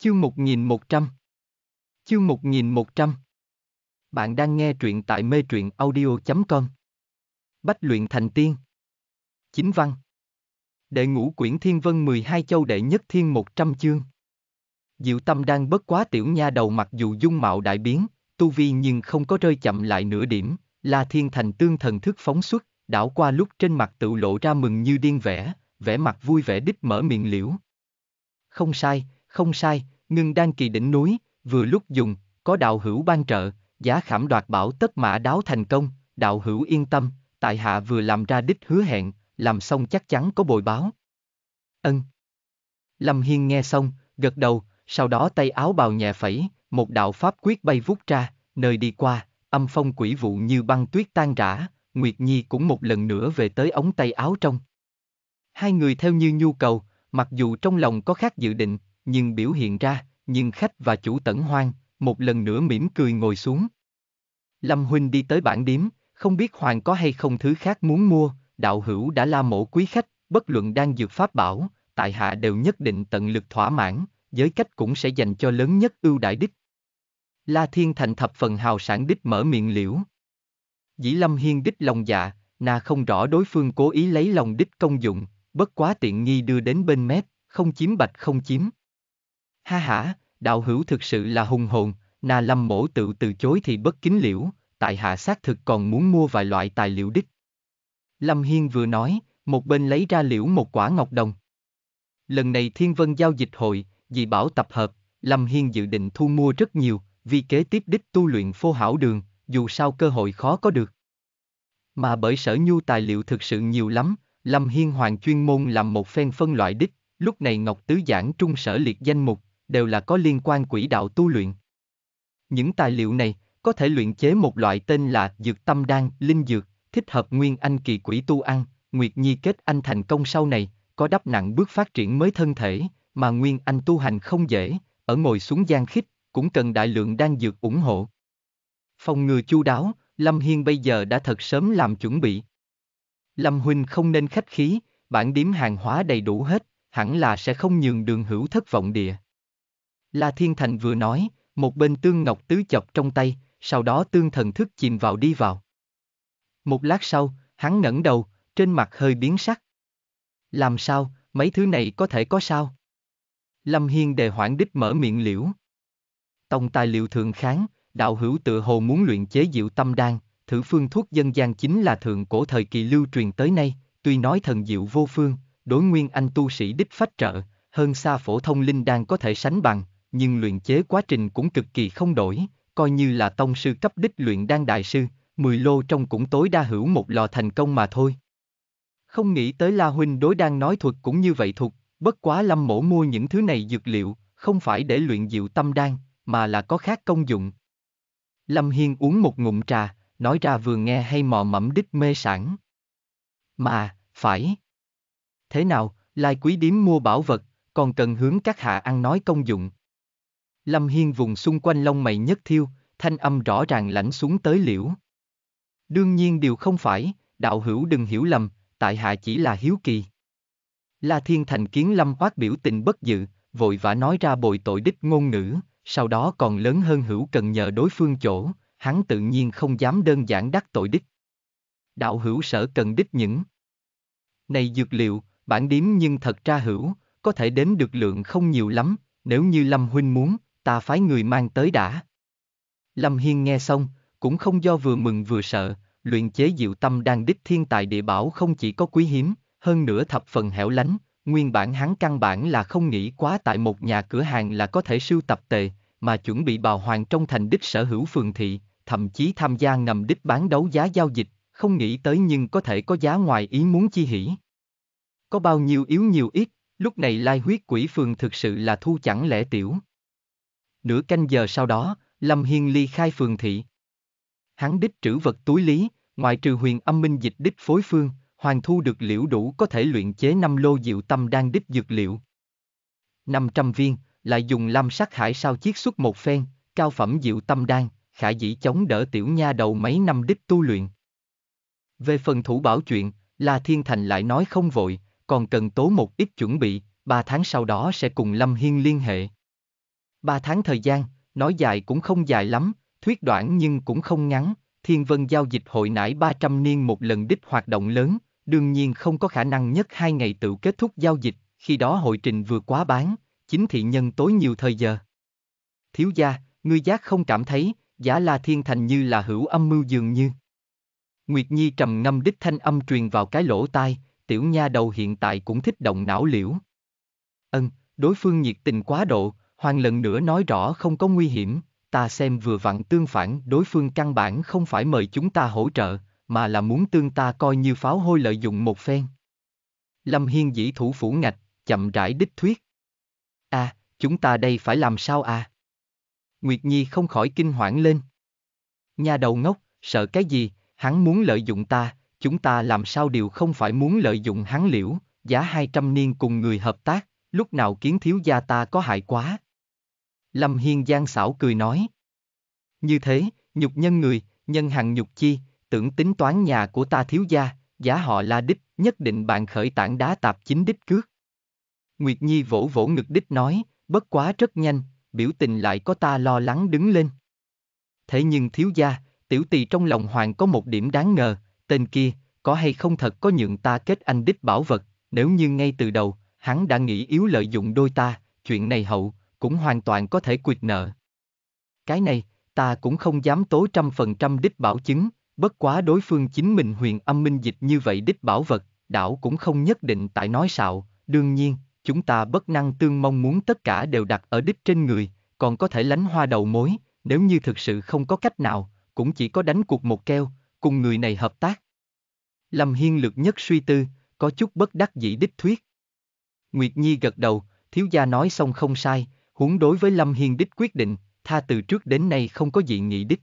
Chương 1100 Chương 1100 Bạn đang nghe truyện tại mê truyện audio.com Bách luyện thành tiên Chính văn Đệ ngũ quyển thiên vân 12 châu đệ nhất thiên 100 chương Diệu tâm đang bất quá tiểu nha đầu mặc dù dung mạo đại biến, tu vi nhưng không có rơi chậm lại nửa điểm, là thiên thành tương thần thức phóng xuất, đảo qua lúc trên mặt tự lộ ra mừng như điên vẻ, vẻ mặt vui vẻ đích mở miệng liễu. Không sai, không sai, ngưng đan kỳ đỉnh núi, vừa lúc dùng, có đạo hữu ban trợ, giá khảm đoạt bảo tất mã đáo thành công, đạo hữu yên tâm, tại hạ vừa làm ra đích hứa hẹn, làm xong chắc chắn có bồi báo. Ân. Lâm Hiên nghe xong, gật đầu, sau đó tay áo bào nhẹ phẩy, một đạo pháp quyết bay vút ra, nơi đi qua, âm phong quỷ vụ như băng tuyết tan rã, Nguyệt Nhi cũng một lần nữa về tới ống tay áo trong. Hai người theo như nhu cầu, mặc dù trong lòng có khác dự định, nhưng biểu hiện ra, nhưng khách và chủ tẩn hoang, một lần nữa mỉm cười ngồi xuống. Lâm Huynh đi tới bản điếm, không biết Hoàng có hay không thứ khác muốn mua, đạo hữu đã la mổ quý khách, bất luận đang dược pháp bảo, tại hạ đều nhất định tận lực thỏa mãn, giới cách cũng sẽ dành cho lớn nhất ưu đại đích. La Thiên Thành thập phần hào sản đích mở miệng liễu. Dĩ Lâm Hiên đích lòng dạ, na không rõ đối phương cố ý lấy lòng đích công dụng, bất quá tiện nghi đưa đến bên mép, không chiếm bạch không chiếm ha hả, đạo hữu thực sự là hùng hồn, na lâm mổ tự từ chối thì bất kính liễu, tại hạ xác thực còn muốn mua vài loại tài liệu đích. Lâm Hiên vừa nói, một bên lấy ra liễu một quả ngọc đồng. Lần này Thiên Vân giao dịch hội, dị bảo tập hợp, Lâm Hiên dự định thu mua rất nhiều, vì kế tiếp đích tu luyện phô hảo đường, dù sao cơ hội khó có được. Mà bởi sở nhu tài liệu thực sự nhiều lắm, Lâm Hiên hoàng chuyên môn làm một phen phân loại đích, lúc này Ngọc Tứ Giảng Trung sở liệt danh mục, đều là có liên quan quỹ đạo tu luyện. Những tài liệu này có thể luyện chế một loại tên là dược tâm đan, linh dược, thích hợp nguyên anh kỳ quỷ tu ăn, Nguyệt Nhi kết anh thành công sau này, có đắp nặng bước phát triển mới thân thể, mà nguyên anh tu hành không dễ, ở ngồi xuống gian khích, cũng cần đại lượng đan dược ủng hộ. Phòng ngừa chu đáo, Lâm Hiên bây giờ đã thật sớm làm chuẩn bị. Lâm Huynh không nên khách khí, bản điếm hàng hóa đầy đủ hết, hẳn là sẽ không nhường đường hữu thất vọng địa. La Thiên Thành vừa nói, một bên tương ngọc tứ chọc trong tay, sau đó tương thần thức chìm vào đi vào. Một lát sau, hắn ngẩng đầu, trên mặt hơi biến sắc. Làm sao, mấy thứ này có thể có sao? Lâm Hiên đề hoảng đích mở miệng liễu. Tông tài liệu thường kháng, đạo hữu tự hồ muốn luyện chế diệu tâm đan, thử phương thuốc dân gian chính là thượng cổ thời kỳ lưu truyền tới nay, tuy nói thần diệu vô phương, đối nguyên anh tu sĩ đích phách trợ, hơn xa phổ thông linh đan có thể sánh bằng, nhưng luyện chế quá trình cũng cực kỳ không đổi, coi như là tông sư cấp đích luyện đan đại sư, 10 lô trong cũng tối đa hữu một lò thành công mà thôi. Không nghĩ tới La Huynh đối đan nói thuật cũng như vậy thuộc, bất quá lâm mổ mua những thứ này dược liệu, không phải để luyện dịu tâm đan, mà là có khác công dụng. Lâm Hiên uống một ngụm trà, nói ra vừa nghe hay mò mẫm đích mê sản. Mà, phải. Thế nào, lai quý điếm mua bảo vật, còn cần hướng các hạ ăn nói công dụng, Lâm Hiên vùng xung quanh lông mày nhất thiêu, thanh âm rõ ràng lãnh xuống tới liễu. Đương nhiên điều không phải, đạo hữu đừng hiểu lầm, tại hạ chỉ là hiếu kỳ. La Thiên Thành kiến Lâm Hoác biểu tình bất dự, vội vã nói ra bồi tội đích ngôn ngữ, sau đó còn lớn hơn hữu cần nhờ đối phương chỗ, hắn tự nhiên không dám đơn giản đắc tội đích. Đạo hữu sở cần đích những Này dược liệu, bản điếm nhưng thật ra hữu, có thể đếm được lượng không nhiều lắm, nếu như Lâm Huynh muốn, ta phái người mang tới đã. Lâm Hiên nghe xong, cũng không do vừa mừng vừa sợ, luyện chế diệu tâm đang đích thiên tài địa bảo không chỉ có quý hiếm, hơn nữa thập phần hẻo lánh, nguyên bản hắn căn bản là không nghĩ quá tại một nhà cửa hàng là có thể sưu tập tề, mà chuẩn bị bào hoàng trong thành đích sở hữu phường thị, thậm chí tham gia ngầm đích bán đấu giá giao dịch, không nghĩ tới nhưng có thể có giá ngoài ý muốn chi hỉ. Có bao nhiêu yếu nhiều ít, lúc này lai huyết quỷ phường thực sự là thu chẳng lẽ tiểu. Nửa canh giờ sau đó, Lâm Hiên ly khai phường thị. Hắn đích trữ vật túi lý, ngoại trừ huyền âm minh dịch đích phối phương, hoàng thu được liễu đủ có thể luyện chế năm lô diệu tâm Đan đích dược liệu. 500 viên, lại dùng lam sắc hải sao chiết xuất một phen, cao phẩm diệu tâm đan, khả dĩ chống đỡ tiểu nha đầu mấy năm đích tu luyện. Về phần thủ bảo chuyện, La Thiên Thành lại nói không vội, còn cần tố một ít chuẩn bị, ba tháng sau đó sẽ cùng Lâm Hiên liên hệ. Ba tháng thời gian, nói dài cũng không dài lắm, thuyết đoạn nhưng cũng không ngắn, Thiên Vân giao dịch hội nải 300 niên một lần đích hoạt động lớn, đương nhiên không có khả năng nhất hai ngày tự kết thúc giao dịch, khi đó hội trình vừa quá bán, chính thị nhân tối nhiều thời giờ. Thiếu gia, ngươi giác không cảm thấy, giả la thiên thành như là hữu âm mưu dường như. Nguyệt Nhi trầm ngâm đích thanh âm truyền vào cái lỗ tai, tiểu nha đầu hiện tại cũng thích động não liễu. Ân, đối phương nhiệt tình quá độ, Hoàng lần nữa nói rõ không có nguy hiểm, ta xem vừa vặn tương phản đối phương căn bản không phải mời chúng ta hỗ trợ, mà là muốn tương ta coi như pháo hôi lợi dụng một phen. Lâm Hiên dĩ thủ phủ ngạch, chậm rãi đích thuyết. a à, chúng ta đây phải làm sao à? Nguyệt Nhi không khỏi kinh hoảng lên. Nhà đầu ngốc, sợ cái gì, hắn muốn lợi dụng ta, chúng ta làm sao đều không phải muốn lợi dụng hắn liễu, giá 200 niên cùng người hợp tác, lúc nào kiến thiếu gia ta có hại quá. Lâm Hiên Giang xảo cười nói. Như thế, nhục nhân người, nhân hàng nhục chi, tưởng tính toán nhà của ta thiếu gia, giá họ la đích, nhất định bạn khởi tảng đá tạp chính đích cước. Nguyệt Nhi vỗ vỗ ngực đích nói, bất quá rất nhanh, biểu tình lại có ta lo lắng đứng lên. Thế nhưng thiếu gia, tiểu tỳ trong lòng hoàng có một điểm đáng ngờ, tên kia, có hay không thật có nhượng ta kết anh đích bảo vật, nếu như ngay từ đầu, hắn đã nghĩ yếu lợi dụng đôi ta, chuyện này hậu, cũng hoàn toàn có thể quyệt nợ. Cái này, ta cũng không dám tố trăm phần trăm đích bảo chứng, bất quá đối phương chính mình huyền âm minh dịch như vậy đích bảo vật, đảo cũng không nhất định tại nói xạo, đương nhiên, chúng ta bất năng tương mong muốn tất cả đều đặt ở đích trên người, còn có thể lánh hoa đầu mối, nếu như thực sự không có cách nào, cũng chỉ có đánh cuộc một keo, cùng người này hợp tác. Lâm Hiên lực nhất suy tư, có chút bất đắc dĩ đích thuyết. Nguyệt Nhi gật đầu, thiếu gia nói xong không sai, Huống đối với Lâm Hiên đích quyết định, tha từ trước đến nay không có dị nghị đích.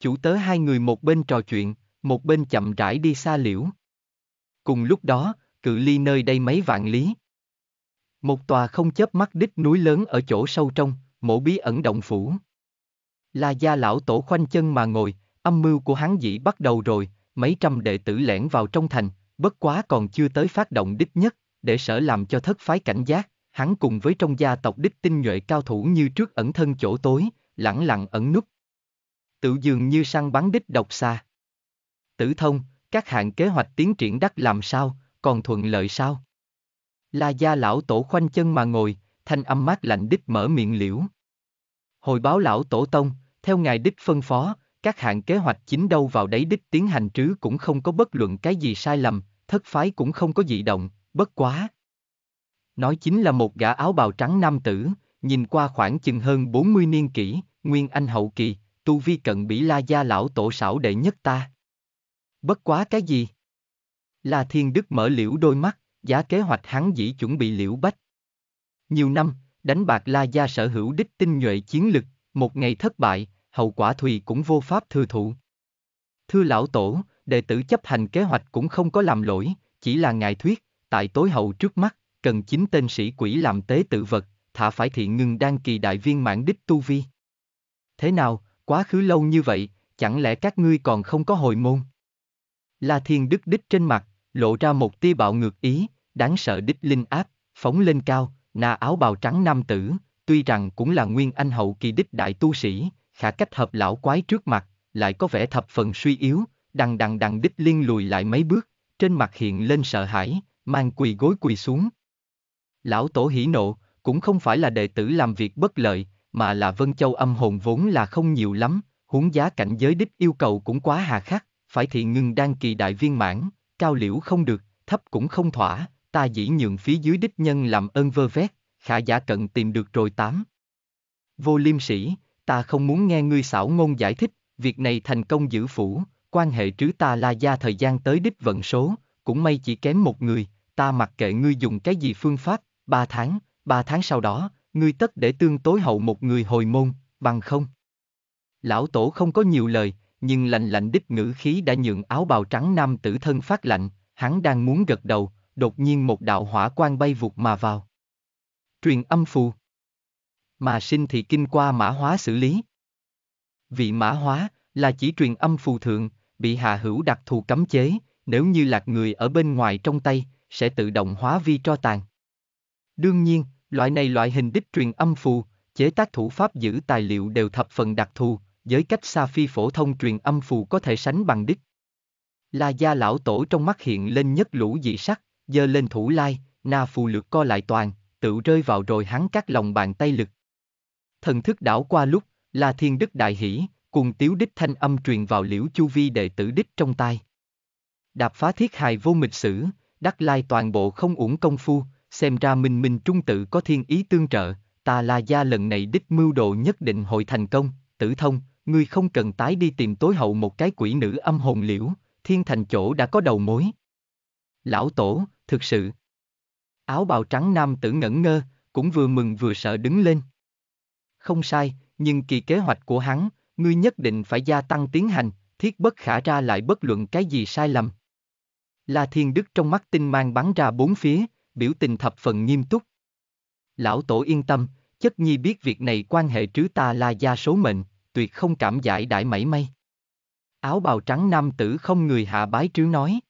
Chủ tớ hai người một bên trò chuyện, một bên chậm rãi đi xa liễu. Cùng lúc đó, cự ly nơi đây mấy vạn lý. Một tòa không chớp mắt đích núi lớn ở chỗ sâu trong, mộ bí ẩn động phủ. La gia lão tổ khoanh chân mà ngồi, âm mưu của hắn dĩ bắt đầu rồi, mấy trăm đệ tử lẻn vào trong thành, bất quá còn chưa tới phát động đích nhất, để sở làm cho thất phái cảnh giác hắn cùng với trong gia tộc đích tinh nhuệ cao thủ như trước ẩn thân chỗ tối, lẳng lặng ẩn núp. Tự dường như săn bắn đích độc xa. Tử thông, các hạng kế hoạch tiến triển đắc làm sao, còn thuận lợi sao? La gia lão tổ khoanh chân mà ngồi, thanh âm mát lạnh đích mở miệng liễu. Hồi báo lão tổ tông, theo ngài đích phân phó, các hạng kế hoạch chính đâu vào đấy đích tiến hành trứ cũng không có bất luận cái gì sai lầm, thất phái cũng không có dị động, bất quá, Nói chính là một gã áo bào trắng nam tử, nhìn qua khoảng chừng hơn 40 niên kỷ, nguyên anh hậu kỳ, tu vi cận bỉ la gia lão tổ sảo đệ nhất ta. Bất quá cái gì? La Thiên Đức mở liễu đôi mắt, giá kế hoạch hắn dĩ chuẩn bị liễu bách. Nhiều năm, đánh bạc La Gia sở hữu đích tinh nhuệ chiến lực, một ngày thất bại, hậu quả Thùy cũng vô pháp thừa thụ. Thưa lão tổ, đệ tử chấp hành kế hoạch cũng không có làm lỗi, chỉ là ngài thuyết, tại tối hậu trước mắt, cần chính tên sĩ quỷ làm tế tự vật, thả phải thị ngưng đang kỳ đại viên mãn đích tu vi. Thế nào, quá khứ lâu như vậy, chẳng lẽ các ngươi còn không có hồi môn? La Thiên Đức đích trên mặt, lộ ra một tia bạo ngược ý, đáng sợ đích linh áp, phóng lên cao, na áo bào trắng nam tử, tuy rằng cũng là nguyên anh hậu kỳ đích đại tu sĩ, khả cách hợp lão quái trước mặt, lại có vẻ thập phần suy yếu, đằng đằng đằng đích liên lùi lại mấy bước, trên mặt hiện lên sợ hãi, mang quỳ gối quỳ xuống. Lão Tổ hỉ nộ, cũng không phải là đệ tử làm việc bất lợi, mà là Vân Châu âm hồn vốn là không nhiều lắm, huống giá cảnh giới đích yêu cầu cũng quá hà khắc, phải thì ngưng đăng kỳ đại viên mãn, cao liễu không được, thấp cũng không thỏa, ta dĩ nhượng phía dưới đích nhân làm ơn vơ vét, khả giả cận tìm được rồi tám. Vô liêm sĩ, ta không muốn nghe ngươi xảo ngôn giải thích, việc này thành công giữ phủ, quan hệ trứ ta la gia thời gian tới đích vận số, cũng may chỉ kém một người, ta mặc kệ ngươi dùng cái gì phương pháp, ba tháng, ba tháng sau đó, ngươi tất để tương tối hậu một người hồi môn, bằng không. Lão tổ không có nhiều lời, nhưng lạnh lạnh đích ngữ khí đã nhượng áo bào trắng nam tử thân phát lạnh, hắn đang muốn gật đầu, đột nhiên một đạo hỏa quang bay vụt mà vào. Truyền âm phù. Mà sinh thì kinh qua mã hóa xử lý. Vị mã hóa là chỉ truyền âm phù thượng, bị hạ hữu đặc thù cấm chế, nếu như lạc người ở bên ngoài trong tay, sẽ tự động hóa vi cho tàn. Đương nhiên, loại này loại hình đích truyền âm phù, chế tác thủ pháp giữ tài liệu đều thập phần đặc thù, với cách xa phi phổ thông truyền âm phù có thể sánh bằng đích. La gia lão tổ trong mắt hiện lên nhất lũ dị sắc, giơ lên thủ lai, na phù lược co lại toàn, tự rơi vào rồi hắn các lòng bàn tay lực. Thần thức đảo qua lúc, La Thiên Đức đại hỉ, cùng tiếu đích thanh âm truyền vào liễu chu vi đệ tử đích trong tai. Đạp phá thiết hài vô mịch sử, đắc lai toàn bộ không uổng công phu, xem ra minh minh trung tự có thiên ý tương trợ, ta la gia lần này đích mưu đồ nhất định hội thành công, tử thông, ngươi không cần tái đi tìm tối hậu một cái quỷ nữ âm hồn liễu, thiên thành chỗ đã có đầu mối. Lão tổ, thực sự. Áo bào trắng nam tử ngẩn ngơ, cũng vừa mừng vừa sợ đứng lên. Không sai, nhưng kỳ kế hoạch của hắn, ngươi nhất định phải gia tăng tiến hành, thiết bất khả ra lại bất luận cái gì sai lầm. La Thiên Đức trong mắt tinh mang bắn ra bốn phía, biểu tình thập phần nghiêm túc. Lão tổ yên tâm, chất nhi biết việc này quan hệ trứ ta là gia số mệnh, tuyệt không cảm giải đại mảy may. Áo bào trắng nam tử không người hạ bái trứ nói.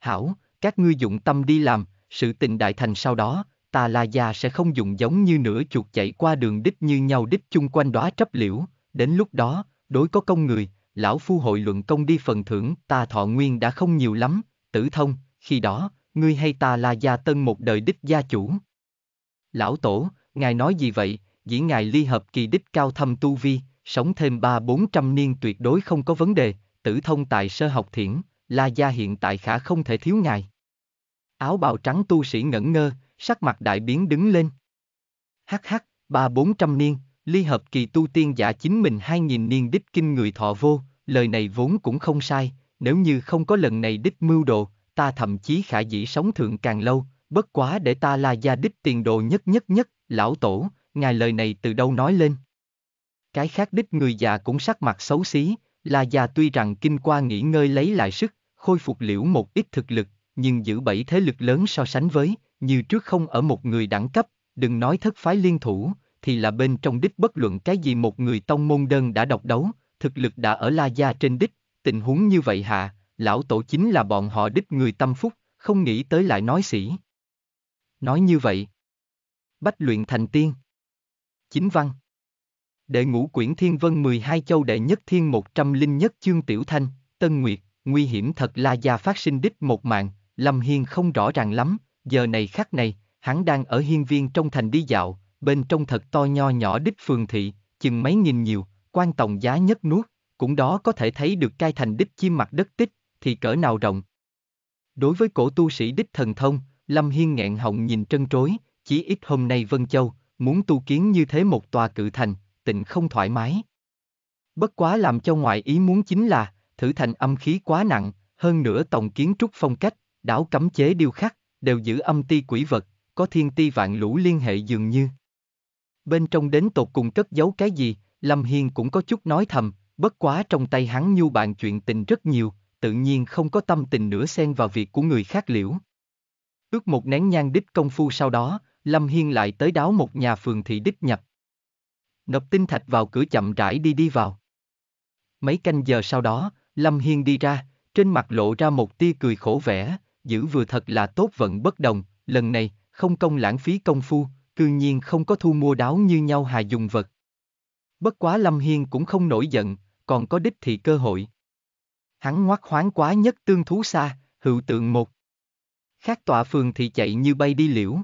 Hảo, các ngươi dụng tâm đi làm, sự tình đại thành sau đó, ta là gia sẽ không dùng giống như nửa chuột chạy qua đường đích như nhau đích chung quanh đóa trấp liễu, đến lúc đó, đối có công người, lão phu hội luận công đi phần thưởng ta thọ nguyên đã không nhiều lắm, tử thông, khi đó, ngươi hay ta là gia tân một đời đích gia chủ. Lão tổ, ngài nói gì vậy, dĩ ngài ly hợp kỳ đích cao thâm tu vi, sống thêm ba bốn trăm niên tuyệt đối không có vấn đề, tử thông tại sơ học thiển, la gia hiện tại khả không thể thiếu ngài. Áo bào trắng tu sĩ ngẩn ngơ, sắc mặt đại biến đứng lên. Hắc hắc, ba bốn trăm niên, ly hợp kỳ tu tiên giả chính mình hai nghìn niên đích kinh người thọ vô, lời này vốn cũng không sai, nếu như không có lần này đích mưu đồ, ta thậm chí khả dĩ sống thượng càng lâu, bất quá để ta là gia đích tiền đồ nhất nhất nhất, lão tổ, ngài lời này từ đâu nói lên. Cái khác đích người già cũng sắc mặt xấu xí, là già tuy rằng kinh qua nghỉ ngơi lấy lại sức, khôi phục liễu một ít thực lực, nhưng giữ bảy thế lực lớn so sánh với, như trước không ở một người đẳng cấp, đừng nói thất phái liên thủ, thì là bên trong đích bất luận cái gì một người tông môn đơn đã độc đấu, thực lực đã ở La Gia trên đích, tình huống như vậy hạ, lão tổ chính là bọn họ đích người tâm phúc, không nghĩ tới lại nói xỉ. Nói như vậy. Bách luyện thành tiên. Chính văn. Đệ ngũ quyển Thiên Vân 12 châu đệ nhất thiên linh nhất chương Tiểu Thanh, Tân Nguyệt, nguy hiểm thật là gia phát sinh đích một mạng, Lâm Hiên không rõ ràng lắm, giờ này khắc này, hắn đang ở hiên viên trong thành đi dạo, bên trong thật to nho nhỏ đích phường thị, chừng mấy nghìn nhiều, quan tổng giá nhất nuốt, cũng đó có thể thấy được cai thành đích chi mặt đất tích, thì cỡ nào rộng. Đối với cổ tu sĩ đích thần thông, Lâm Hiên nghẹn họng nhìn trân trối, chỉ ít hôm nay Vân Châu, muốn tu kiến như thế một tòa cự thành, tịnh không thoải mái. Bất quá làm cho ngoại ý muốn chính là, thử thành âm khí quá nặng, hơn nữa tổng kiến trúc phong cách, đảo cấm chế điêu khắc, đều giữ âm ti quỷ vật, có thiên ti vạn lũ liên hệ dường như. Bên trong đến tột cùng cất giấu cái gì, Lâm Hiên cũng có chút nói thầm, bất quá trong tay hắn nhu bàn chuyện tình rất nhiều, tự nhiên không có tâm tình nữa xen vào việc của người khác liễu. Ước một nén nhang đích công phu sau đó, Lâm Hiên lại tới đáo một nhà phường thị đích nhập. Nộp tinh thạch vào cửa chậm rãi đi đi vào. Mấy canh giờ sau đó, Lâm Hiên đi ra, trên mặt lộ ra một tia cười khổ vẻ, giữ vừa thật là tốt vận bất đồng, lần này, không công lãng phí công phu, cư nhiên không có thu mua đáo như nhau hà dùng vật. Bất quá Lâm Hiên cũng không nổi giận, còn có đích thị cơ hội hắn ngoắc hoáng quá nhất tương thú xa, hữu tượng một. Khác tọa phường thì chạy như bay đi liễu.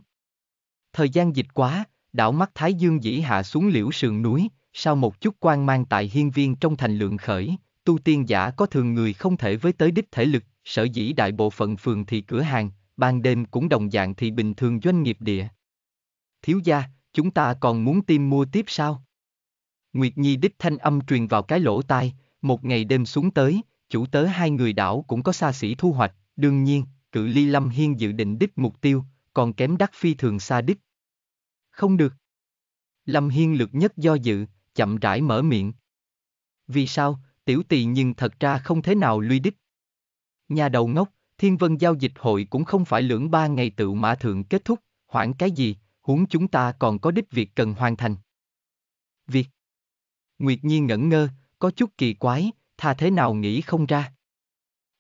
Thời gian dịch quá, đảo mắt Thái Dương dĩ hạ xuống liễu sườn núi, sau một chút quan mang tại hiên viên trong thành lượng khởi, tu tiên giả có thường người không thể với tới đích thể lực, sở dĩ đại bộ phận phường thì cửa hàng, ban đêm cũng đồng dạng thì bình thường doanh nghiệp địa. Thiếu gia, chúng ta còn muốn tìm mua tiếp sao? Nguyệt Nhi đích thanh âm truyền vào cái lỗ tai, một ngày đêm xuống tới, chủ tớ hai người đảo cũng có xa xỉ thu hoạch, đương nhiên, cự ly Lâm Hiên dự định đích mục tiêu, còn kém đắc phi thường xa đích. Không được. Lâm Hiên lực nhất do dự, chậm rãi mở miệng. Vì sao, tiểu tỳ nhưng thật ra không thế nào lui đích. Nhà đầu ngốc, thiên vân giao dịch hội cũng không phải lưỡng ba ngày tự mã thượng kết thúc, hoãn cái gì, huống chúng ta còn có đích việc cần hoàn thành. Việc Nguyệt Nhiên ngẩn ngơ, có chút kỳ quái, thà thế nào nghĩ không ra.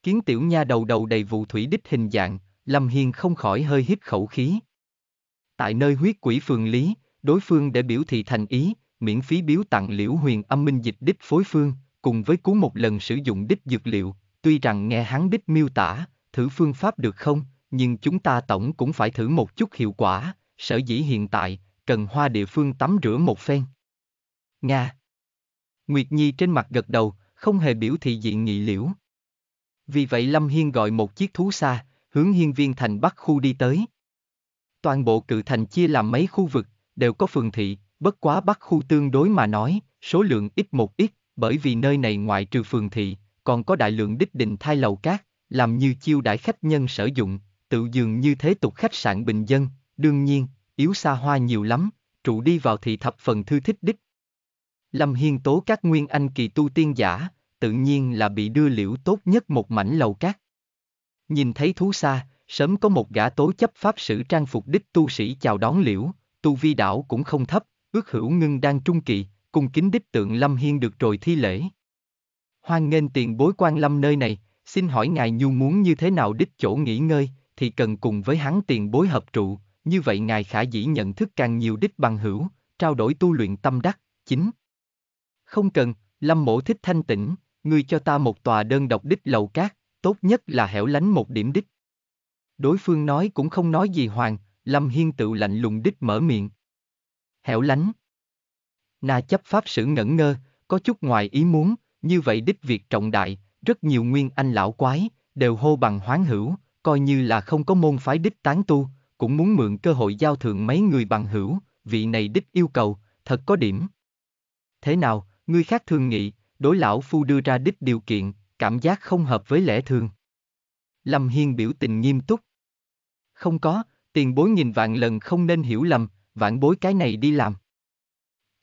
Kiến tiểu nha đầu đầu đầy vụ thủy đích hình dạng, Lâm Hiên không khỏi hơi hít khẩu khí. Tại nơi huyết quỷ phường lý, đối phương để biểu thị thành ý, miễn phí biếu tặng liễu huyền âm minh dịch đích phối phương, cùng với cú một lần sử dụng đích dược liệu, tuy rằng nghe hắn đích miêu tả, thử phương pháp được không, nhưng chúng ta tổng cũng phải thử một chút hiệu quả, sở dĩ hiện tại, cần hoa địa phương tắm rửa một phen. Nga Nguyệt Nhi trên mặt gật đầu, không hề biểu thị dị nghị liễu. Vì vậy Lâm Hiên gọi một chiếc thú xa, hướng hiên viên thành Bắc khu đi tới. Toàn bộ cự thành chia làm mấy khu vực, đều có phường thị, bất quá Bắc khu tương đối mà nói, số lượng ít một ít, bởi vì nơi này ngoại trừ phường thị, còn có đại lượng đích định thai lầu cát, làm như chiêu đãi khách nhân sử dụng, tự dường như thế tục khách sạn bình dân, đương nhiên, yếu xa hoa nhiều lắm, trụ đi vào thị thập phần thư thích đích, Lâm Hiên tố các nguyên anh kỳ tu tiên giả, tự nhiên là bị đưa liễu tốt nhất một mảnh lầu cát. Nhìn thấy thú xa, sớm có một gã tố chấp pháp sử trang phục đích tu sĩ chào đón liễu, tu vi đảo cũng không thấp, ước hữu ngưng đang trung kỳ, cùng kính đích tượng Lâm Hiên được rồi thi lễ. Hoan nghênh tiền bối quan lâm nơi này, xin hỏi ngài nhu muốn như thế nào đích chỗ nghỉ ngơi, thì cần cùng với hắn tiền bối hợp trụ, như vậy ngài khả dĩ nhận thức càng nhiều đích bằng hữu, trao đổi tu luyện tâm đắc, chính. Không cần, Lâm Mộ thích thanh tĩnh, ngươi cho ta một tòa đơn độc đích lầu cát, tốt nhất là hẻo lánh một điểm đích. Đối phương nói cũng không nói gì hoàng, Lâm Hiên tự lạnh lùng đích mở miệng. Hẻo lánh. Na chấp pháp sử ngẩn ngơ, có chút ngoài ý muốn, như vậy đích việc trọng đại, rất nhiều nguyên anh lão quái, đều hô bằng hoán hữu, coi như là không có môn phái đích tán tu, cũng muốn mượn cơ hội giao thượng mấy người bằng hữu, vị này đích yêu cầu, thật có điểm. Thế nào, Ngươi khác thường nghị, đối lão phu đưa ra đích điều kiện, cảm giác không hợp với lẽ thường. Lâm Hiên biểu tình nghiêm túc. Không có, tiền bối nghìn vạn lần không nên hiểu lầm, vạn bối cái này đi làm.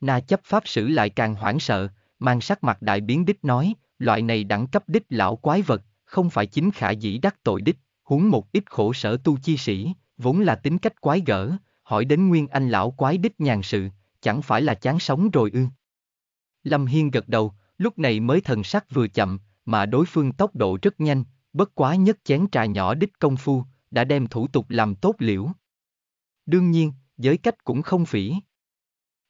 Na chấp pháp sử lại càng hoảng sợ, mang sắc mặt đại biến đích nói, loại này đẳng cấp đích lão quái vật, không phải chính khả dĩ đắc tội đích, huống một ít khổ sở tu chi sĩ, vốn là tính cách quái gở, hỏi đến nguyên anh lão quái đích nhàn sự, chẳng phải là chán sống rồi ư. Lâm Hiên gật đầu, lúc này mới thần sắc vừa chậm, mà đối phương tốc độ rất nhanh, bất quá nhất chén trà nhỏ đích công phu, đã đem thủ tục làm tốt liễu. Đương nhiên, giới cách cũng không phỉ.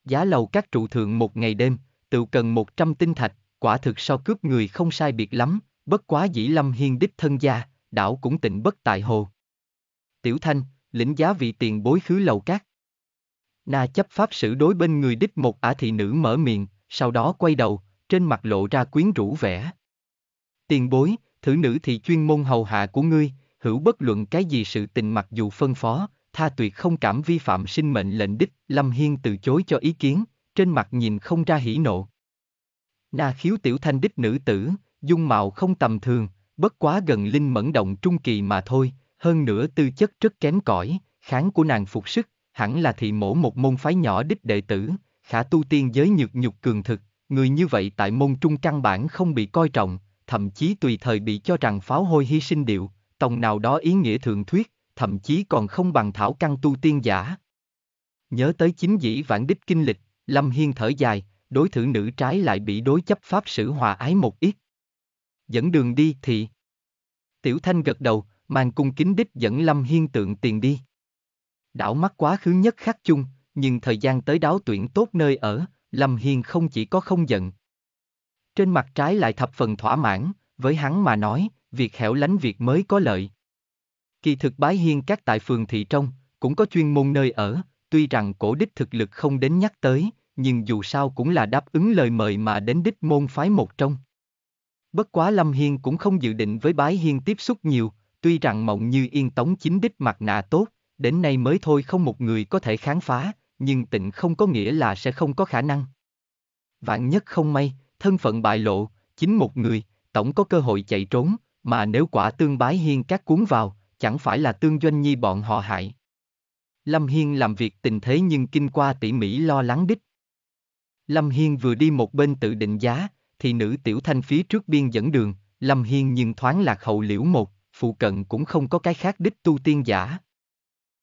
Giá lầu các trụ thượng một ngày đêm, tự cần 100 tinh thạch, quả thực so cướp người không sai biệt lắm, bất quá dĩ lâm hiên đích thân gia, đảo cũng tịnh bất tại hồ. Tiểu Thanh, lĩnh giá vị tiền bối khứ lầu các. Na chấp pháp sử đối bên người đích một ả thị nữ mở miệng, sau đó quay đầu, trên mặt lộ ra quyến rũ vẻ. Tiền bối, thử nữ thì chuyên môn hầu hạ của ngươi, hữu bất luận cái gì sự tình mặc dù phân phó, tha tuyệt không cảm vi phạm sinh mệnh lệnh đích, Lâm Hiên từ chối cho ý kiến, trên mặt nhìn không ra hỉ nộ. Na khiếu tiểu thanh đích nữ tử, dung mạo không tầm thường, bất quá gần linh mẫn động trung kỳ mà thôi, hơn nữa tư chất rất kém cỏi, kháng của nàng phục sức, hẳn là thị mổ một môn phái nhỏ đích đệ tử, khả tu tiên giới nhược nhục cường thực, người như vậy tại môn trung căn bản không bị coi trọng, thậm chí tùy thời bị cho rằng pháo hôi hy sinh điệu, tòng nào đó ý nghĩa thượng thuyết, thậm chí còn không bằng thảo căn tu tiên giả. Nhớ tới chính dĩ vãn đích kinh lịch, Lâm Hiên thở dài, đối thử nữ trái lại bị đối chấp pháp sử hòa ái một ít. Dẫn đường đi thì... Tiểu Thanh gật đầu, mang cung kính đích dẫn Lâm Hiên tượng tiền đi. Đảo mắt quá khứ nhất khắc chung, nhưng thời gian tới đáo tuyển tốt nơi ở, Lâm Hiên không chỉ có không giận. Trên mặt trái lại thập phần thỏa mãn, với hắn mà nói, việc hẻo lánh việc mới có lợi. Kỳ thực bái hiên các tại phường thị trong, cũng có chuyên môn nơi ở, tuy rằng cổ đích thực lực không đến nhắc tới, nhưng dù sao cũng là đáp ứng lời mời mà đến đích môn phái một trong. Bất quá Lâm Hiên cũng không dự định với bái hiên tiếp xúc nhiều, tuy rằng mộng như yên tống chính đích mặt nạ tốt, đến nay mới thôi không một người có thể kháng phá, nhưng tịnh không có nghĩa là sẽ không có khả năng. Vạn nhất không may, thân phận bại lộ, chính một người, tổng có cơ hội chạy trốn, mà nếu quả tương bái hiên các cuốn vào, chẳng phải là tương doanh nhi bọn họ hại. Lâm Hiên làm việc tình thế nhưng kinh qua tỉ mỉ lo lắng đích. Lâm Hiên vừa đi một bên tự định giá, thì nữ tiểu thanh phía trước biên dẫn đường, Lâm Hiên nhưng thoáng lạc hậu liễu một, phụ cận cũng không có cái khác đích tu tiên giả.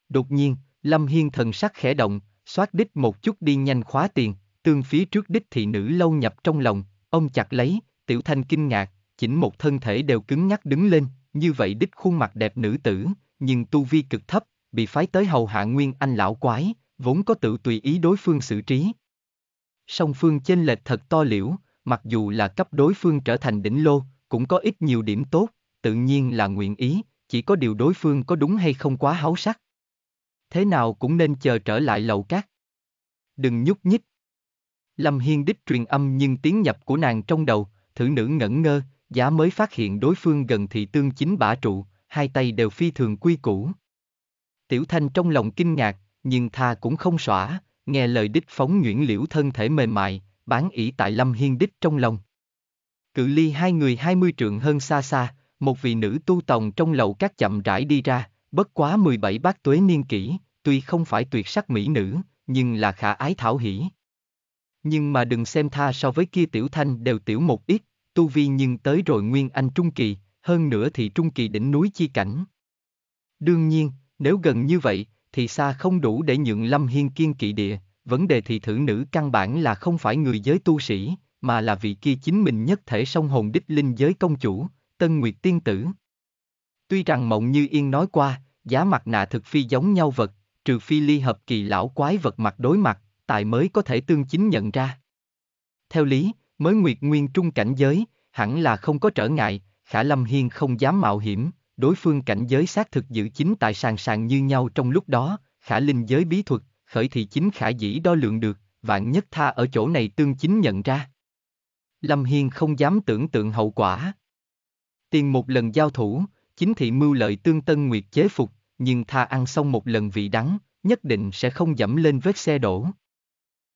Đột nhiên, Lâm Hiên thần sắc khẽ động, xoát đích một chút đi nhanh khóa tiền, tương phía trước đích thị nữ lâu nhập trong lòng, ông chặt lấy, tiểu thanh kinh ngạc, chỉnh một thân thể đều cứng nhắc đứng lên, như vậy đích khuôn mặt đẹp nữ tử, nhưng tu vi cực thấp, bị phái tới hầu hạ nguyên anh lão quái, vốn có tự tùy ý đối phương xử trí. Song phương chênh lệch thật to liễu, mặc dù là cấp đối phương trở thành đỉnh lô, cũng có ít nhiều điểm tốt, tự nhiên là nguyện ý, chỉ có điều đối phương có đúng hay không quá háo sắc thế nào cũng nên chờ trở lại lầu cát. Đừng nhúc nhích. Lâm Hiên đích truyền âm nhưng tiếng nhập của nàng trong đầu, thử nữ ngẩn ngơ, giá mới phát hiện đối phương gần thị tương chính bả trụ, hai tay đều phi thường quy củ. Tiểu Thanh trong lòng kinh ngạc, nhưng tha cũng không xỏa, nghe lời đích phóng nhuyễn liễu thân thể mềm mại, bán ỷ tại Lâm Hiên đích trong lòng. Cự ly hai người hai mươi trượng hơn xa xa, một vị nữ tu tòng trong lầu các chậm rãi đi ra. Bất quá 17 bát tuế niên kỷ, tuy không phải tuyệt sắc mỹ nữ, nhưng là khả ái thảo hỷ. Nhưng mà đừng xem tha so với kia tiểu thanh đều tiểu một ít, tu vi nhưng tới rồi nguyên anh trung kỳ, hơn nữa thì trung kỳ đỉnh núi chi cảnh. Đương nhiên, nếu gần như vậy, thì xa không đủ để nhượng Lâm Hiên kiên kỵ địa, vấn đề thì thử nữ căn bản là không phải người giới tu sĩ, mà là vị kia chính mình nhất thể song hồn đích linh giới công chủ, Tân Nguyệt Tiên Tử. Tuy rằng Mộng Như Yên nói qua, giá mặt nạ thực phi giống nhau vật, trừ phi ly hợp kỳ lão quái vật mặt đối mặt, tài mới có thể tương chính nhận ra. Theo lý, mới nguyệt nguyên trung cảnh giới, hẳn là không có trở ngại, Khả Lâm Hiên không dám mạo hiểm, đối phương cảnh giới xác thực giữ chính tại sàn sàn như nhau trong lúc đó, Khả Linh giới bí thuật, khởi thị chính khả dĩ đo lượng được, vạn nhất tha ở chỗ này tương chính nhận ra. Lâm Hiên không dám tưởng tượng hậu quả. Tiền một lần giao thủ, chính thị mưu lợi tương tân nguyệt chế phục, nhưng tha ăn xong một lần vị đắng, nhất định sẽ không dẫm lên vết xe đổ.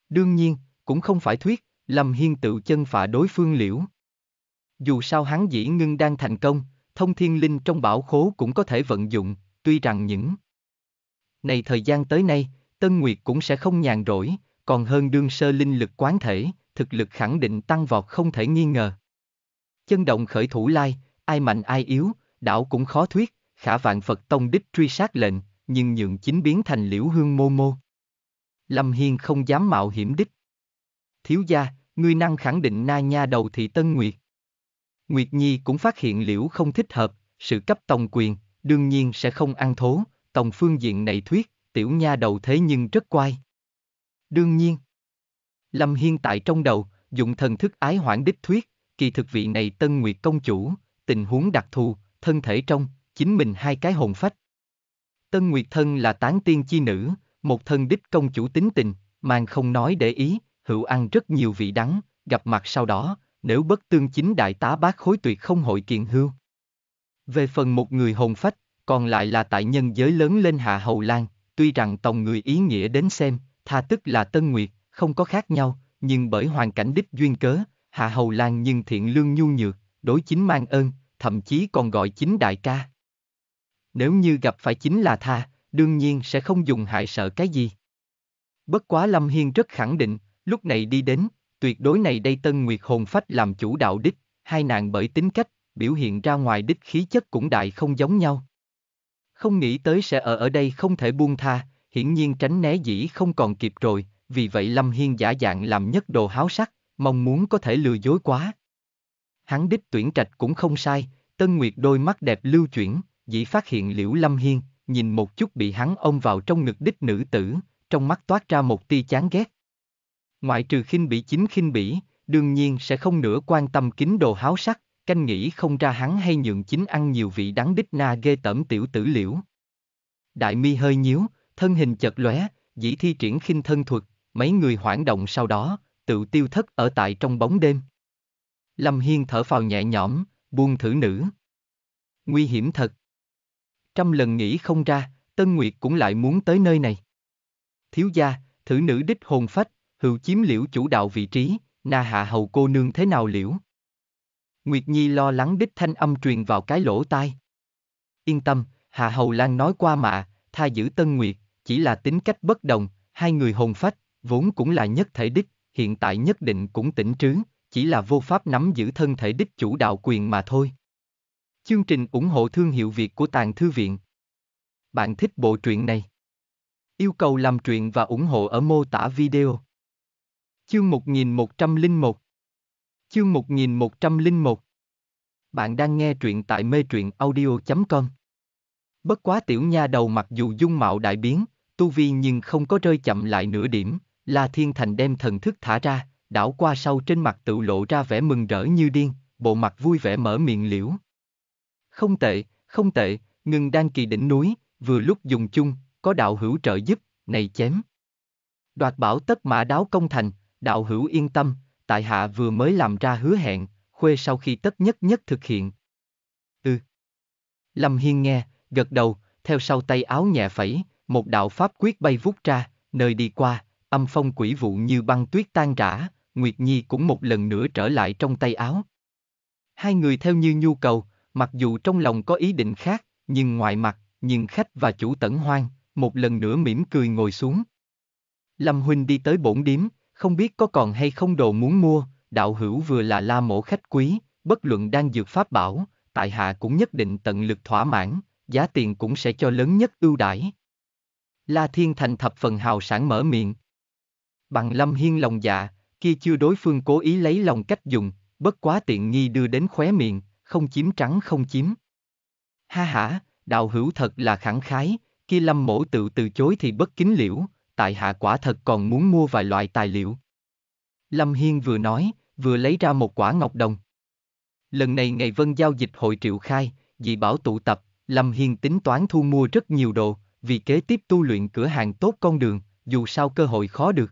Đương nhiên, cũng không phải thuyết, Lâm Hiên tự chân phả đối phương liễu. Dù sao hắn dĩ ngưng đang thành công, thông thiên linh trong bảo khố cũng có thể vận dụng, tuy rằng những này thời gian tới nay, Tân Nguyệt cũng sẽ không nhàn rỗi, còn hơn đương sơ linh lực quán thể, thực lực khẳng định tăng vọt không thể nghi ngờ. Chân động khởi thủ lai, ai mạnh ai yếu, đảo cũng khó thuyết, khả vạn Phật tông đích truy sát lệnh, nhưng nhượng chính biến thành liễu hương mô mô. Lâm Hiên không dám mạo hiểm đích. Thiếu gia, ngươi năng khẳng định na nha đầu thị Tân Nguyệt. Nguyệt Nhi cũng phát hiện liễu không thích hợp, sự cấp tòng quyền, đương nhiên sẽ không ăn thố, tòng phương diện này thuyết, tiểu nha đầu thế nhưng rất quay. Đương nhiên, Lâm Hiên tại trong đầu, dùng thần thức ái hoãn đích thuyết, kỳ thực vị này Tân Nguyệt công chủ, tình huống đặc thù, thân thể trong, chính mình hai cái hồn phách. Tân Nguyệt thân là tán tiên chi nữ, một thân đích công chủ tính tình, mang không nói để ý, hữu ăn rất nhiều vị đắng, gặp mặt sau đó, nếu bất tương chính đại tá bác khối tuyệt không hội kiện hưu. Về phần một người hồn phách, còn lại là tại nhân giới lớn lên Hạ Hầu Lan, tuy rằng tòng người ý nghĩa đến xem, tha tức là Tân Nguyệt, không có khác nhau, nhưng bởi hoàn cảnh đích duyên cớ, Hạ Hầu Lan nhưng thiện lương nhu nhược, đối chính mang ơn, thậm chí còn gọi chính đại ca. Nếu như gặp phải chính là tha, đương nhiên sẽ không dùng hại sợ cái gì. Bất quá Lâm Hiên rất khẳng định, lúc này đi đến, tuyệt đối này đây Tân Nguyệt hồn phách làm chủ đạo đích, hai nàng bởi tính cách, biểu hiện ra ngoài đích khí chất cũng đại không giống nhau. Không nghĩ tới sẽ ở ở đây không thể buông tha, hiển nhiên tránh né dĩ không còn kịp rồi, vì vậy Lâm Hiên giả dạng làm nhất đồ háo sắc, mong muốn có thể lừa dối quá hắn đích tuyển trạch cũng không sai, Tân Nguyệt đôi mắt đẹp lưu chuyển, dĩ phát hiện Liễu Lâm Hiên, nhìn một chút bị hắn ôm vào trong ngực đích nữ tử, trong mắt toát ra một tia chán ghét. Ngoại trừ khinh bỉ chính khinh bỉ, đương nhiên sẽ không nữa quan tâm kính đồ háo sắc, canh nghĩ không ra hắn hay nhượng chính ăn nhiều vị đắng đích na ghê tẩm tiểu tử liễu. Đại mi hơi nhíu, thân hình chật lóe, dĩ thi triển khinh thân thuật, mấy người hoảng động sau đó, tự tiêu thất ở tại trong bóng đêm. Lâm Hiên thở phào nhẹ nhõm, buông thử nữ. Nguy hiểm thật. Trăm lần nghĩ không ra, Tân Nguyệt cũng lại muốn tới nơi này. Thiếu gia, thử nữ đích hồn phách, hữu chiếm liễu chủ đạo vị trí, na hạ hầu cô nương thế nào liễu. Nguyệt Nhi lo lắng đích thanh âm truyền vào cái lỗ tai. Yên tâm, Hạ Hầu Lan nói qua mà, tha giữ Tân Nguyệt, chỉ là tính cách bất đồng, hai người hồn phách, vốn cũng là nhất thể đích, hiện tại nhất định cũng tỉnh trướng chỉ là vô pháp nắm giữ thân thể đích chủ đạo quyền mà thôi. Chương trình ủng hộ thương hiệu Việt của Tàng Thư Viện Bạn thích bộ truyện này? Yêu cầu làm truyện và ủng hộ ở mô tả video. Chương 1101 Chương 1101 Bạn đang nghe truyện tại mê truyện audio.com Bất quá tiểu nha đầu mặc dù dung mạo đại biến, tu vi nhưng không có rơi chậm lại nửa điểm, là Thiên Thành đem thần thức thả ra, đảo qua sau trên mặt tự lộ ra vẻ mừng rỡ như điên, bộ mặt vui vẻ mở miệng liễu. Không tệ, không tệ, ngừng đang kỳ đỉnh núi, vừa lúc dùng chung, có đạo hữu trợ giúp, này chém. Đoạt bảo tất mã đáo công thành, đạo hữu yên tâm, tại hạ vừa mới làm ra hứa hẹn, khuê sau khi tất nhất nhất thực hiện. Ừ. Lâm Hiên nghe, gật đầu, theo sau tay áo nhẹ phẩy, một đạo pháp quyết bay vút ra, nơi đi qua, âm phong quỷ vụ như băng tuyết tan rã, Nguyệt Nhi cũng một lần nữa trở lại trong tay áo. Hai người theo như nhu cầu, mặc dù trong lòng có ý định khác, nhưng ngoài mặt, nhưng khách và chủ tẩn hoang, một lần nữa mỉm cười ngồi xuống. Lâm Huynh đi tới bổn điếm, không biết có còn hay không đồ muốn mua, đạo hữu vừa là la mổ khách quý, bất luận đang dược pháp bảo, tại hạ cũng nhất định tận lực thỏa mãn, giá tiền cũng sẽ cho lớn nhất ưu đãi. La Thiên Thành thập phần hào sản mở miệng. Bằng Lâm Hiên lòng dạ, kia chưa đối phương cố ý lấy lòng cách dùng, bất quá tiện nghi đưa đến khóe miệng, không chiếm trắng không chiếm. Ha ha, đạo hữu thật là khẳng khái, kia lâm mổ tự từ chối thì bất kính liễu, tại hạ quả thật còn muốn mua vài loại tài liệu. Lâm Hiên vừa nói, vừa lấy ra một quả ngọc đồng. Lần này ngày vân giao dịch hội triệu khai, dị bảo tụ tập, Lâm Hiên tính toán thu mua rất nhiều đồ, vì kế tiếp tu luyện cửa hàng tốt con đường, dù sao cơ hội khó được.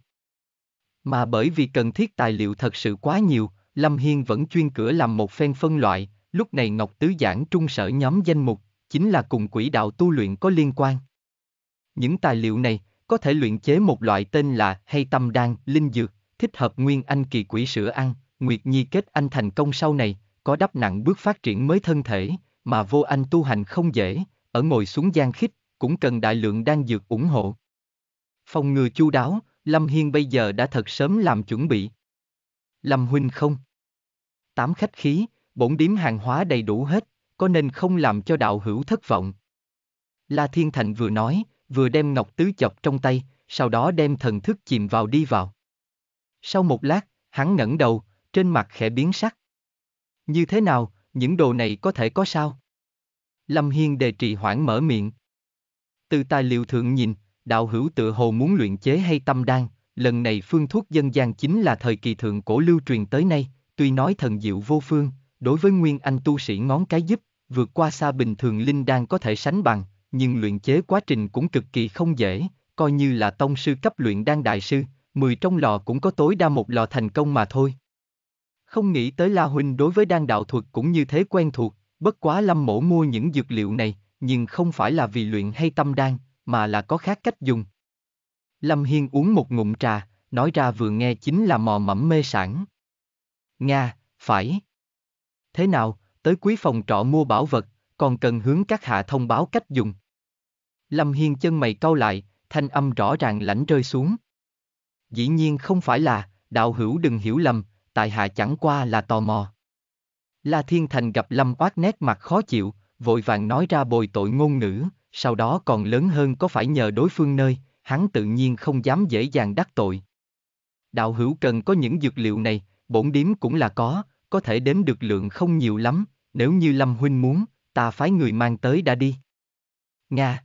Mà bởi vì cần thiết tài liệu thật sự quá nhiều, Lâm Hiên vẫn chuyên cửa làm một phen phân loại, lúc này Ngọc Tứ giảng trung sở nhóm danh mục, chính là cùng quỹ đạo tu luyện có liên quan. Những tài liệu này có thể luyện chế một loại tên là hay tâm đan, linh dược, thích hợp nguyên anh kỳ quỷ sữa ăn, Nguyệt Nhi kết anh thành công sau này, có đắp nặng bước phát triển mới thân thể, mà vô anh tu hành không dễ, ở ngồi xuống gian khích, cũng cần đại lượng đan dược ủng hộ. Phòng ngừa chu đáo, Lâm Hiên bây giờ đã thật sớm làm chuẩn bị. Lâm Huynh không? Tám khách khí, bổn điếm hàng hóa đầy đủ hết, có nên không làm cho đạo hữu thất vọng? La Thiên Thành vừa nói, vừa đem ngọc tứ chọc trong tay, sau đó đem thần thức chìm vào đi vào. Sau một lát, hắn ngẩng đầu, trên mặt khẽ biến sắc. Như thế nào, những đồ này có thể có sao? Lâm Hiên đề trì hoãn mở miệng. Từ tài liệu thượng nhìn, đạo hữu tự hồ muốn luyện chế hay tâm đan, lần này phương thuốc dân gian chính là thời kỳ thượng cổ lưu truyền tới nay, tuy nói thần diệu vô phương, đối với nguyên anh tu sĩ ngón cái giúp, vượt qua xa bình thường linh đan có thể sánh bằng, nhưng luyện chế quá trình cũng cực kỳ không dễ, coi như là tông sư cấp luyện đan đại sư, mười trong lò cũng có tối đa một lò thành công mà thôi. Không nghĩ tới La Huynh đối với đan đạo thuật cũng như thế quen thuộc, bất quá Lâm Mổ mua những dược liệu này, nhưng không phải là vì luyện hay tâm đan, mà là có khác cách dùng. Lâm Hiên uống một ngụm trà, nói ra vừa nghe chính là mò mẫm mê sản. Nga, phải. Thế nào, tới quý phòng trọ mua bảo vật, còn cần hướng các hạ thông báo cách dùng. Lâm Hiên chân mày cau lại, thanh âm rõ ràng lãnh rơi xuống. Dĩ nhiên không phải là, đạo hữu đừng hiểu lầm, tại hạ chẳng qua là tò mò. La Thiên Thành gặp Lâm Oát nét mặt khó chịu, vội vàng nói ra bồi tội ngôn ngữ, sau đó còn lớn hơn có phải nhờ đối phương nơi, hắn tự nhiên không dám dễ dàng đắc tội. Đạo hữu cần có những dược liệu này, bổn điếm cũng là có, có thể đếm được lượng không nhiều lắm, nếu như Lâm Huynh muốn, ta phái người mang tới đã đi. Nga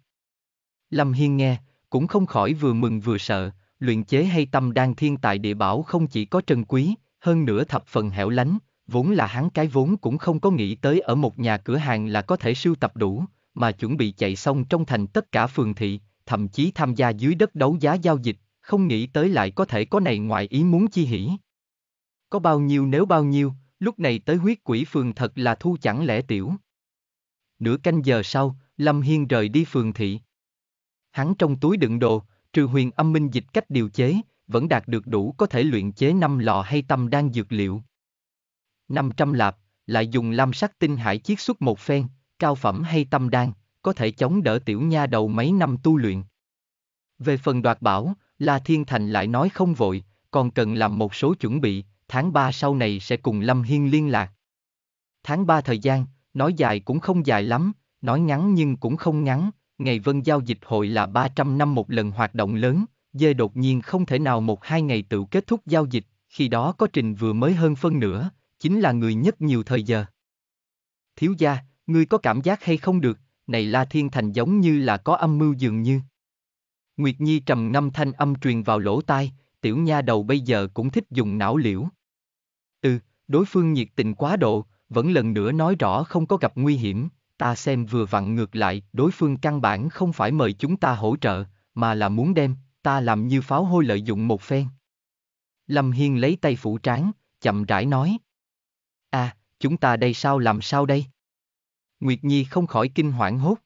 Lâm Hiên nghe, cũng không khỏi vừa mừng vừa sợ, luyện chế hay tâm đan thiên tài địa bảo không chỉ có trân quý, hơn nữa thập phần hẻo lánh, vốn là hắn cái vốn cũng không có nghĩ tới ở một nhà cửa hàng là có thể sưu tập đủ, mà chuẩn bị chạy xong trong thành tất cả phường thị, thậm chí tham gia dưới đất đấu giá giao dịch, không nghĩ tới lại có thể có này ngoại ý muốn chi hỉ. Có bao nhiêu nếu bao nhiêu, lúc này tới huyết quỷ phường thật là thu chẳng lẽ tiểu. Nửa canh giờ sau, Lâm Hiên rời đi phường thị. Hắn trong túi đựng đồ, trừ huyền âm minh dịch cách điều chế, vẫn đạt được đủ có thể luyện chế năm lọ hay tâm đang dược liệu. 500 lạp, lại dùng lam sắc tinh hải chiết xuất một phen, cao phẩm hay tâm đan, có thể chống đỡ tiểu nha đầu mấy năm tu luyện. Về phần đoạt bảo, La Thiên Thành lại nói không vội, còn cần làm một số chuẩn bị, tháng 3 sau này sẽ cùng Lâm Hiên liên lạc. Tháng 3 thời gian, nói dài cũng không dài lắm, nói ngắn nhưng cũng không ngắn, ngày vân giao dịch hội là 300 năm một lần hoạt động lớn, dê đột nhiên không thể nào một hai ngày tự kết thúc giao dịch, khi đó có trình vừa mới hơn phân nửa, chính là người nhất nhiều thời giờ. Thiếu gia, ngươi có cảm giác hay không được, này La Thiên Thành giống như là có âm mưu dường như. Nguyệt Nhi trầm năm thanh âm truyền vào lỗ tai, tiểu nha đầu bây giờ cũng thích dùng não liễu. Ừ, đối phương nhiệt tình quá độ, vẫn lần nữa nói rõ không có gặp nguy hiểm, ta xem vừa vặn ngược lại, đối phương căn bản không phải mời chúng ta hỗ trợ, mà là muốn đem, ta làm như pháo hôi lợi dụng một phen. Lâm Hiên lấy tay phủ trán, chậm rãi nói. À, chúng ta đây sao làm sao đây? Nguyệt Nhi không khỏi kinh hoảng hốt.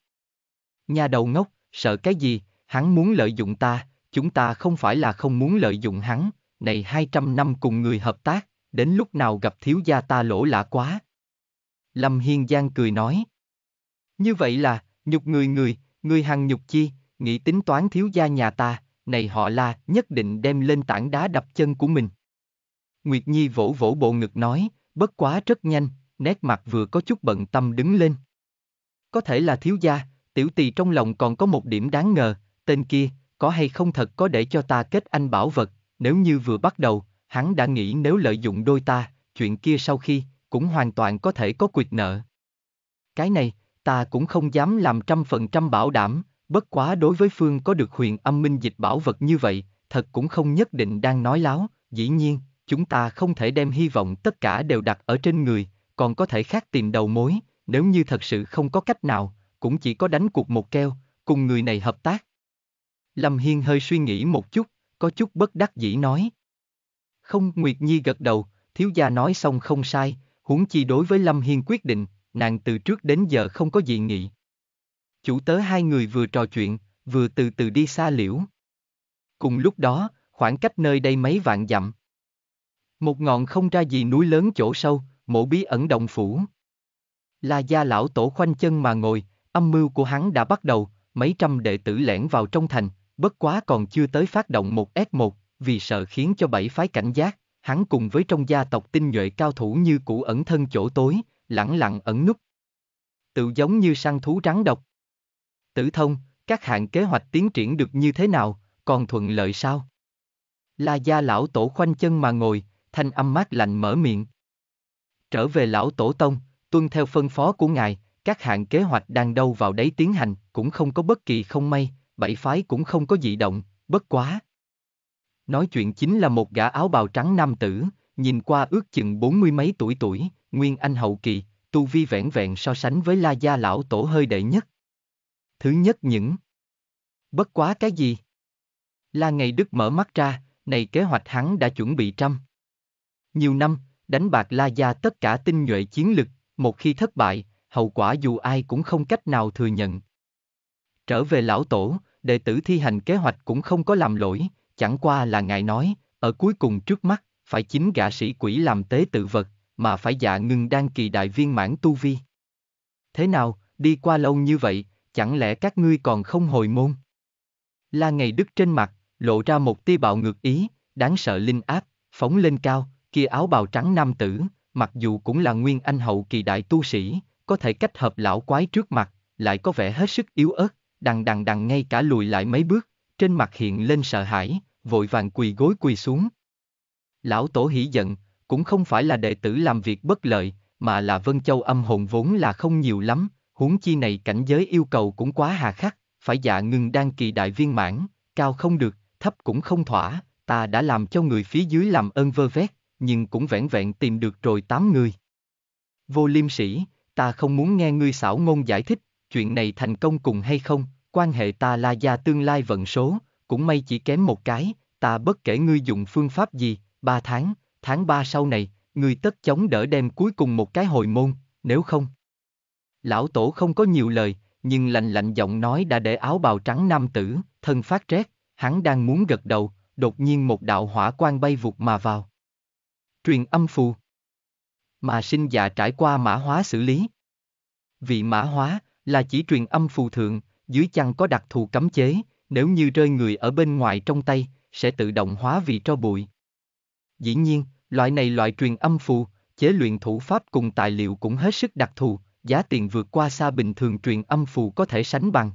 Nhà đầu ngốc, sợ cái gì, hắn muốn lợi dụng ta, chúng ta không phải là không muốn lợi dụng hắn, này 200 năm cùng người hợp tác, đến lúc nào gặp thiếu gia ta lỗ lạ quá. Lâm Hiên Giang cười nói. Như vậy là, nhục người người, người hằng nhục chi, nghĩ tính toán thiếu gia nhà ta, này họ là nhất định đem lên tảng đá đập chân của mình. Nguyệt Nhi vỗ vỗ bộ ngực nói, bất quá rất nhanh, nét mặt vừa có chút bận tâm đứng lên. Có thể là thiếu gia, tiểu tỳ trong lòng còn có một điểm đáng ngờ, tên kia, có hay không thật có để cho ta kết anh bảo vật, nếu như vừa bắt đầu, hắn đã nghĩ nếu lợi dụng đôi ta, chuyện kia sau khi, cũng hoàn toàn có thể có quyệt nợ. Cái này, ta cũng không dám làm trăm phần trăm bảo đảm, bất quá đối với Phương có được huyền âm minh dịch bảo vật như vậy, thật cũng không nhất định đang nói láo, dĩ nhiên, chúng ta không thể đem hy vọng tất cả đều đặt ở trên người, còn có thể khác tìm đầu mối, nếu như thật sự không có cách nào, cũng chỉ có đánh cuộc một keo, cùng người này hợp tác. Lâm Hiên hơi suy nghĩ một chút, có chút bất đắc dĩ nói. Không Nguyệt Nhi gật đầu, thiếu gia nói xong không sai, huống chi đối với Lâm Hiên quyết định, nàng từ trước đến giờ không có gì nghị. Chủ tớ hai người vừa trò chuyện, vừa từ từ đi xa liễu. Cùng lúc đó, khoảng cách nơi đây mấy vạn dặm. Một ngọn không ra gì núi lớn chỗ sâu, mộ bí ẩn động phủ. Là gia lão tổ khoanh chân mà ngồi, âm mưu của hắn đã bắt đầu, mấy trăm đệ tử lẻn vào trong thành, bất quá còn chưa tới phát động một S1, vì sợ khiến cho bảy phái cảnh giác, hắn cùng với trong gia tộc tinh nhuệ cao thủ như cũ ẩn thân chỗ tối, lẳng lặng ẩn núp. Tự giống như săn thú rắn độc. Tử thông, các hạng kế hoạch tiến triển được như thế nào, còn thuận lợi sao? La gia lão tổ khoanh chân mà ngồi, thanh âm mát lạnh mở miệng, trở về lão tổ tông, tuân theo phân phó của ngài, các hạng kế hoạch đang đâu vào đấy tiến hành, cũng không có bất kỳ không may, bảy phái cũng không có dị động, bất quá. Nói chuyện chính là một gã áo bào trắng nam tử, nhìn qua ước chừng bốn mươi mấy tuổi tuổi, nguyên anh hậu kỳ, tu vi vẻn vẹn so sánh với la gia lão tổ hơi đệ nhất. Thứ nhất những Bất quá cái gì? La Ngày Đức mở mắt ra, này kế hoạch hắn đã chuẩn bị trăm. Nhiều năm, đánh bạc La Gia tất cả tinh nhuệ chiến lực, một khi thất bại, hậu quả dù ai cũng không cách nào thừa nhận. Trở về lão tổ, đệ tử thi hành kế hoạch cũng không có làm lỗi, chẳng qua là ngài nói, ở cuối cùng trước mắt, phải chính gã sĩ quỷ làm tế tự vật, mà phải dạ ngưng đang kỳ đại viên mãn tu vi. Thế nào, đi qua lâu như vậy, chẳng lẽ các ngươi còn không hồi môn? La ngày đức trên mặt, lộ ra một tia bạo ngược ý, đáng sợ linh áp, phóng lên cao, kia áo bào trắng nam tử, mặc dù cũng là nguyên anh hậu kỳ đại tu sĩ, có thể cách hợp lão quái trước mặt, lại có vẻ hết sức yếu ớt, đằng đằng đằng ngay cả lùi lại mấy bước, trên mặt hiện lên sợ hãi, vội vàng quỳ gối quỳ xuống. Lão tổ hỉ giận, cũng không phải là đệ tử làm việc bất lợi, mà là Vân Châu âm hồn vốn là không nhiều lắm, huống chi này cảnh giới yêu cầu cũng quá hà khắc, phải dạ ngừng đang kỳ đại viên mãn, cao không được, thấp cũng không thỏa, ta đã làm cho người phía dưới làm ơn vơ vét, nhưng cũng vẻn vẹn tìm được rồi tám người. Vô liêm sĩ, ta không muốn nghe ngươi xảo ngôn giải thích, chuyện này thành công cùng hay không, quan hệ ta la gia tương lai vận số, cũng may chỉ kém một cái, ta bất kể ngươi dùng phương pháp gì, ba tháng, tháng ba sau này, ngươi tất chống đỡ đem cuối cùng một cái hồi môn, nếu không. Lão tổ không có nhiều lời, nhưng lạnh lạnh giọng nói đã để áo bào trắng nam tử, thân phát rét, hắn đang muốn gật đầu, đột nhiên một đạo hỏa quang bay vụt mà vào truyền âm phù. Mà sinh già trải qua mã hóa xử lý. Vị mã hóa là chỉ truyền âm phù thượng, dưới chăn có đặc thù cấm chế, nếu như rơi người ở bên ngoài trong tay, sẽ tự động hóa vì tro bụi. Dĩ nhiên, loại này loại truyền âm phù, chế luyện thủ pháp cùng tài liệu cũng hết sức đặc thù, giá tiền vượt qua xa bình thường truyền âm phù có thể sánh bằng.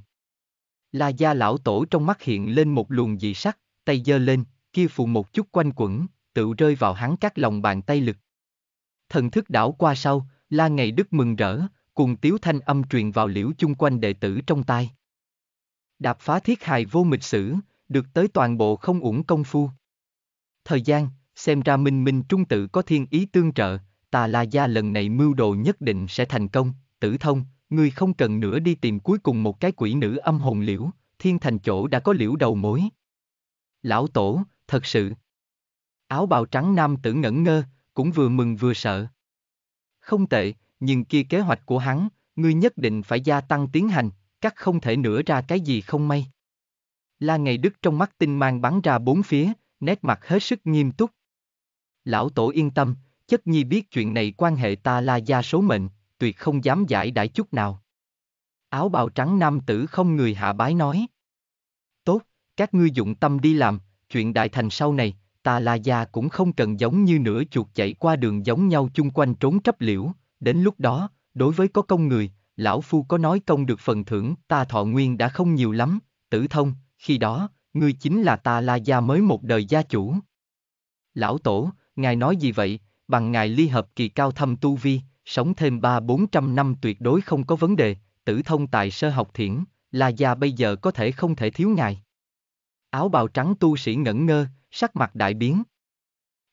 La gia lão tổ trong mắt hiện lên một luồng dị sắc, tay giơ lên, kia phù một chút quanh quẩn, tựu rơi vào hắn các lòng bàn tay lực. Thần thức đảo qua sau, la ngày đức mừng rỡ, cùng tiếu thanh âm truyền vào liễu chung quanh đệ tử trong tai. Đạp phá thiết hài vô mịch sử, được tới toàn bộ không uổng công phu. Thời gian, xem ra minh minh trung tự có thiên ý tương trợ, tà la gia lần này mưu đồ nhất định sẽ thành công, tử thông, ngươi không cần nữa đi tìm cuối cùng một cái quỷ nữ âm hồn liễu, thiên thành chỗ đã có liễu đầu mối. Lão tổ, thật sự. Áo bào trắng nam tử ngẩn ngơ, cũng vừa mừng vừa sợ. Không tệ, nhưng kia kế hoạch của hắn, ngươi nhất định phải gia tăng tiến hành, cắt không thể nữa ra cái gì không may. La Ngày Đức trong mắt tinh mang bắn ra bốn phía, nét mặt hết sức nghiêm túc. Lão Tổ yên tâm, chất nhi biết chuyện này quan hệ ta la gia số mệnh, tuyệt không dám giải đãi chút nào. Áo bào trắng nam tử không người hạ bái nói. Tốt, các ngươi dụng tâm đi làm, chuyện đại thành sau này, tà La Gia cũng không cần giống như nửa chuột chạy qua đường giống nhau chung quanh trốn trấp liễu, đến lúc đó, đối với có công người, lão phu có nói công được phần thưởng, ta thọ nguyên đã không nhiều lắm, tử thông, khi đó, ngươi chính là ta la gia mới một đời gia chủ. Lão tổ, ngài nói gì vậy, bằng ngài ly hợp kỳ cao thâm tu vi, sống thêm ba bốn trăm năm tuyệt đối không có vấn đề, tử thông tại sơ học thiển, la gia bây giờ có thể không thể thiếu ngài. Áo bào trắng tu sĩ ngẩn ngơ, sắc mặt đại biến.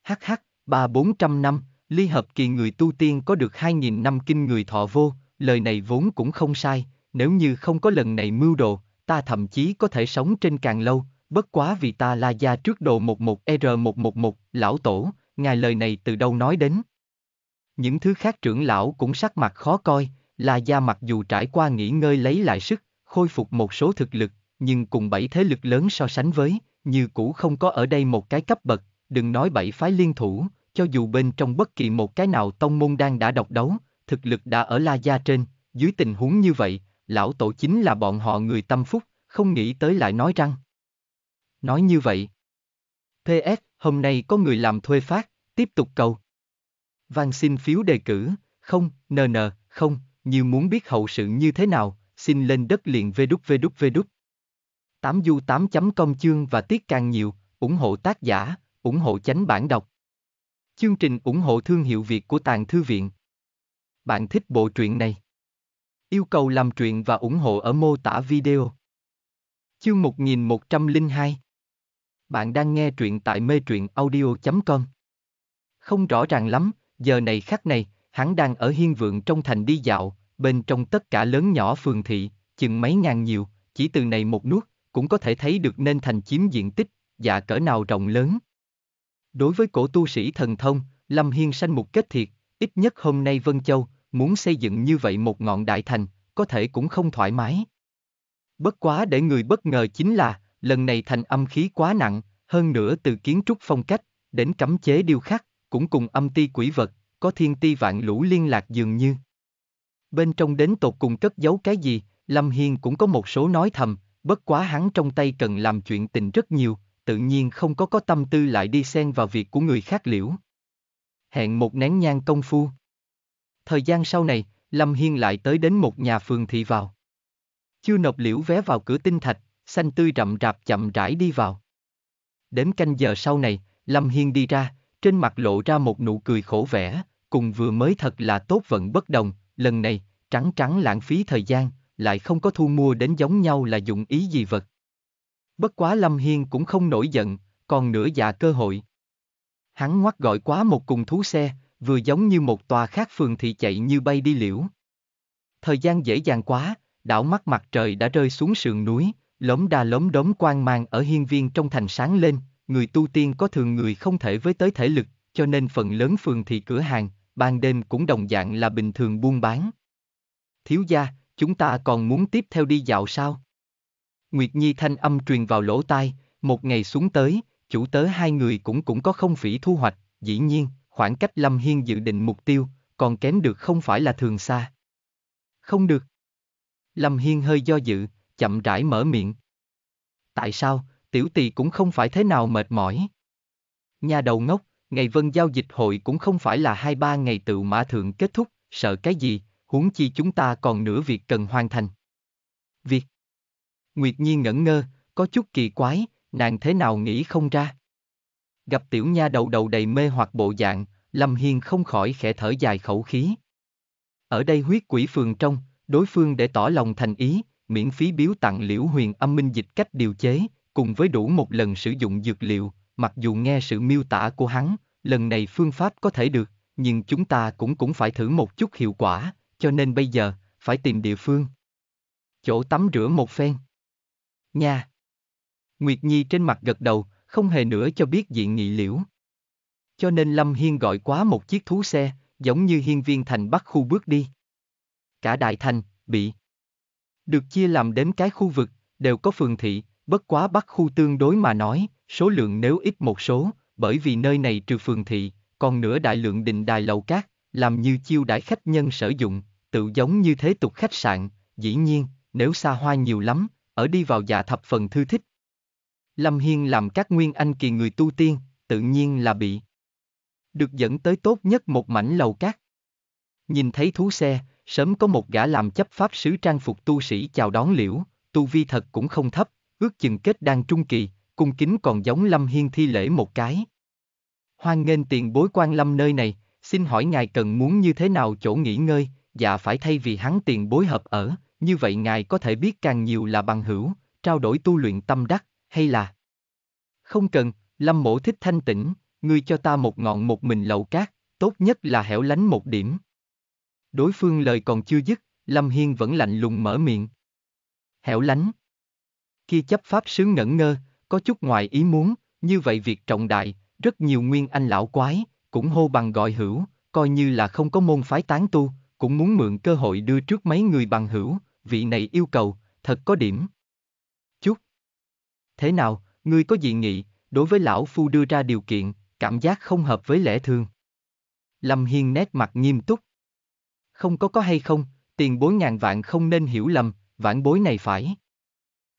Hắc hắc, ba bốn trăm năm, ly hợp kỳ người tu tiên có được hai nghìn năm kinh người thọ vô, lời này vốn cũng không sai, nếu như không có lần này mưu đồ, ta thậm chí có thể sống trên càng lâu, bất quá vì ta la gia trước đồ 11R111, e lão tổ, ngài lời này từ đâu nói đến. Những thứ khác trưởng lão cũng sắc mặt khó coi, la gia mặc dù trải qua nghỉ ngơi lấy lại sức, khôi phục một số thực lực, nhưng cùng bảy thế lực lớn so sánh với, như cũ không có ở đây một cái cấp bậc, đừng nói bảy phái liên thủ, cho dù bên trong bất kỳ một cái nào tông môn đang đã độc đấu, thực lực đã ở La Gia trên, dưới tình huống như vậy, lão tổ chính là bọn họ người tâm phúc, không nghĩ tới lại nói rằng. Nói như vậy. PS, hôm nay có người làm thuê phát, tiếp tục cầu. Van xin phiếu đề cử, không, nờ nờ, không, như muốn biết hậu sự như thế nào, xin lên đất liền vê đúc vê đúc vê đúc. 8 du 8 công chương và tiết càng nhiều, ủng hộ tác giả, ủng hộ chánh bản đọc. Chương trình ủng hộ thương hiệu Việt của Tàng Thư Viện. Bạn thích bộ truyện này? Yêu cầu làm truyện và ủng hộ ở mô tả video. Chương 1102 Bạn đang nghe truyện tại mê truyện audio.com Không rõ ràng lắm, giờ này khắc này, hắn đang ở hiên vượng trong thành đi dạo, bên trong tất cả lớn nhỏ phường thị, chừng mấy ngàn nhiều, chỉ từ này một nuốt, cũng có thể thấy được nên thành chiếm diện tích, dạ cỡ nào rộng lớn. Đối với cổ tu sĩ thần thông, Lâm Hiên sanh mục kết thiệt, ít nhất hôm nay Vân Châu, muốn xây dựng như vậy một ngọn đại thành, có thể cũng không thoải mái. Bất quá để người bất ngờ chính là, lần này thành âm khí quá nặng, hơn nữa từ kiến trúc phong cách, đến cấm chế điêu khắc, cũng cùng âm ti quỷ vật, có thiên ti vạn lũ liên lạc dường như. Bên trong đến tột cùng cất giấu cái gì, Lâm Hiên cũng có một số nói thầm, Bất quá hắn trong tay cần làm chuyện tình rất nhiều, tự nhiên không có có tâm tư lại đi xen vào việc của người khác liễu. Hẹn một nén nhang công phu. Thời gian sau này, Lâm Hiên lại tới đến một nhà phường thị vào. Chưa nộp liễu vé vào cửa tinh thạch, xanh tươi rậm rạp chậm rãi đi vào. Đến canh giờ sau này, Lâm Hiên đi ra, trên mặt lộ ra một nụ cười khổ vẻ, cùng vừa mới thật là tốt vận bất đồng, lần này, trắng trắng lãng phí thời gian, lại không có thu mua đến giống nhau là dụng ý gì vật. Bất quá Lâm Hiên cũng không nổi giận, còn nửa dạ cơ hội. Hắn ngoắt gọi quá một cùng thú xe, vừa giống như một tòa khác phường thị chạy như bay đi liễu. Thời gian dễ dàng quá, đảo mắt mặt trời đã rơi xuống sườn núi, lốm đa lốm đốm quang mang ở hiên viên trong thành sáng lên, người tu tiên có thường người không thể với tới thể lực, cho nên phần lớn phường thị cửa hàng, ban đêm cũng đồng dạng là bình thường buôn bán. Thiếu gia, chúng ta còn muốn tiếp theo đi dạo sao? Nguyệt Nhi thanh âm truyền vào lỗ tai, một ngày xuống tới, chủ tớ hai người cũng cũng có không phỉ thu hoạch, dĩ nhiên, khoảng cách Lâm Hiên dự định mục tiêu, còn kém được không phải là thường xa. Không được. Lâm Hiên hơi do dự, chậm rãi mở miệng. Tại sao, tiểu tỳ cũng không phải thế nào mệt mỏi. Nhà đầu ngốc, ngày vân giao dịch hội cũng không phải là hai ba ngày tự mã thượng kết thúc, sợ cái gì, huống chi chúng ta còn nửa việc cần hoàn thành. Việc Nguyệt Nhi ngẩn ngơ, có chút kỳ quái, nàng thế nào nghĩ không ra. Gặp tiểu nha đầu đầu đầy mê hoặc bộ dạng, Lâm Hiên không khỏi khẽ thở dài khẩu khí. Ở đây huyết quỷ phường trong, đối phương để tỏ lòng thành ý, miễn phí biếu tặng liễu huyền âm minh dịch cách điều chế, cùng với đủ một lần sử dụng dược liệu, mặc dù nghe sự miêu tả của hắn, lần này phương pháp có thể được, nhưng chúng ta cũng cũng phải thử một chút hiệu quả, cho nên bây giờ, phải tìm địa phương. Chỗ tắm rửa một phen. nha Nguyệt Nhi trên mặt gật đầu, không hề nữa cho biết diện nghị liễu. Cho nên Lâm Hiên gọi quá một chiếc thú xe, giống như hiên viên thành bắc khu bước đi. Cả đại thành, bị. Được chia làm đến cái khu vực, đều có phường thị, bất quá bắc khu tương đối mà nói, số lượng nếu ít một số, bởi vì nơi này trừ phường thị, còn nửa đại lượng định đài lầu cát, làm như chiêu đãi khách nhân sử dụng, tự giống như thế tục khách sạn, dĩ nhiên, nếu xa hoa nhiều lắm, ở đi vào dạ thập phần thư thích. Lâm Hiên làm các nguyên anh kỳ người tu tiên, tự nhiên là bị được dẫn tới tốt nhất một mảnh lầu cát. Nhìn thấy thú xe, sớm có một gã làm chấp pháp sứ trang phục tu sĩ chào đón liễu, tu vi thật cũng không thấp, ước chừng kết đang trung kỳ, cung kính còn giống Lâm Hiên thi lễ một cái. Hoan nghênh tiền bối quan lâm nơi này, Xin hỏi ngài cần muốn như thế nào chỗ nghỉ ngơi, dạ phải thay vì hắn tiền bối hợp ở, như vậy ngài có thể biết càng nhiều là bằng hữu, trao đổi tu luyện tâm đắc, hay là... Không cần, lâm mổ thích thanh tĩnh, ngươi cho ta một ngọn một mình lậu cát, tốt nhất là hẻo lánh một điểm. Đối phương lời còn chưa dứt, Lâm Hiên vẫn lạnh lùng mở miệng. Hẻo lánh. Khi chấp pháp sứ ngẩn ngơ, có chút ngoài ý muốn, như vậy việc trọng đại, rất nhiều nguyên anh lão quái, cũng hô bằng gọi hữu, coi như là không có môn phái tán tu, cũng muốn mượn cơ hội đưa trước mấy người bằng hữu, vị này yêu cầu, thật có điểm. Chút. Thế nào, ngươi có gì nghị, đối với lão phu đưa ra điều kiện, cảm giác không hợp với lẽ thường. Lâm Hiên nét mặt nghiêm túc. Không có có hay không, tiền bối ngàn vạn không nên hiểu lầm, vãn bối này phải.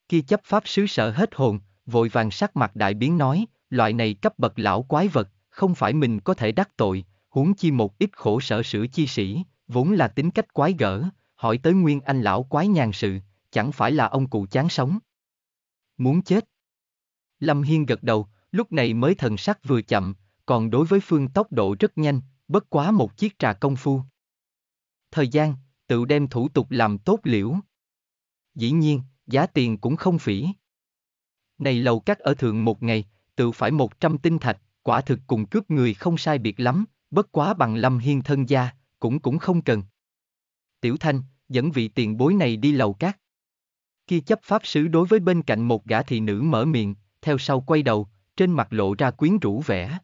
Khi chấp pháp sứ sợ hết hồn, vội vàng sắc mặt đại biến nói, loại này cấp bậc lão quái vật, không phải mình có thể đắc tội, huống chi một ít khổ sở sử chi sĩ, vốn là tính cách quái gở, hỏi tới nguyên anh lão quái nhàn sự, chẳng phải là ông cụ chán sống. Muốn chết. Lâm Hiên gật đầu, lúc này mới thần sắc vừa chậm, còn đối với Phương tốc độ rất nhanh, bất quá một chiếc trà công phu. Thời gian, tự đem thủ tục làm tốt liễu. Dĩ nhiên, giá tiền cũng không phỉ. Này lầu các ở thượng một ngày, tự phải 100 tinh thạch, quả thực cùng cướp người không sai biệt lắm, bất quá bằng lâm hiên thân gia, cũng cũng không cần. Tiểu Thanh, dẫn vị tiền bối này đi lầu cát. Khi chấp pháp sứ đối với bên cạnh một gã thị nữ mở miệng, theo sau quay đầu, trên mặt lộ ra quyến rũ vẻ.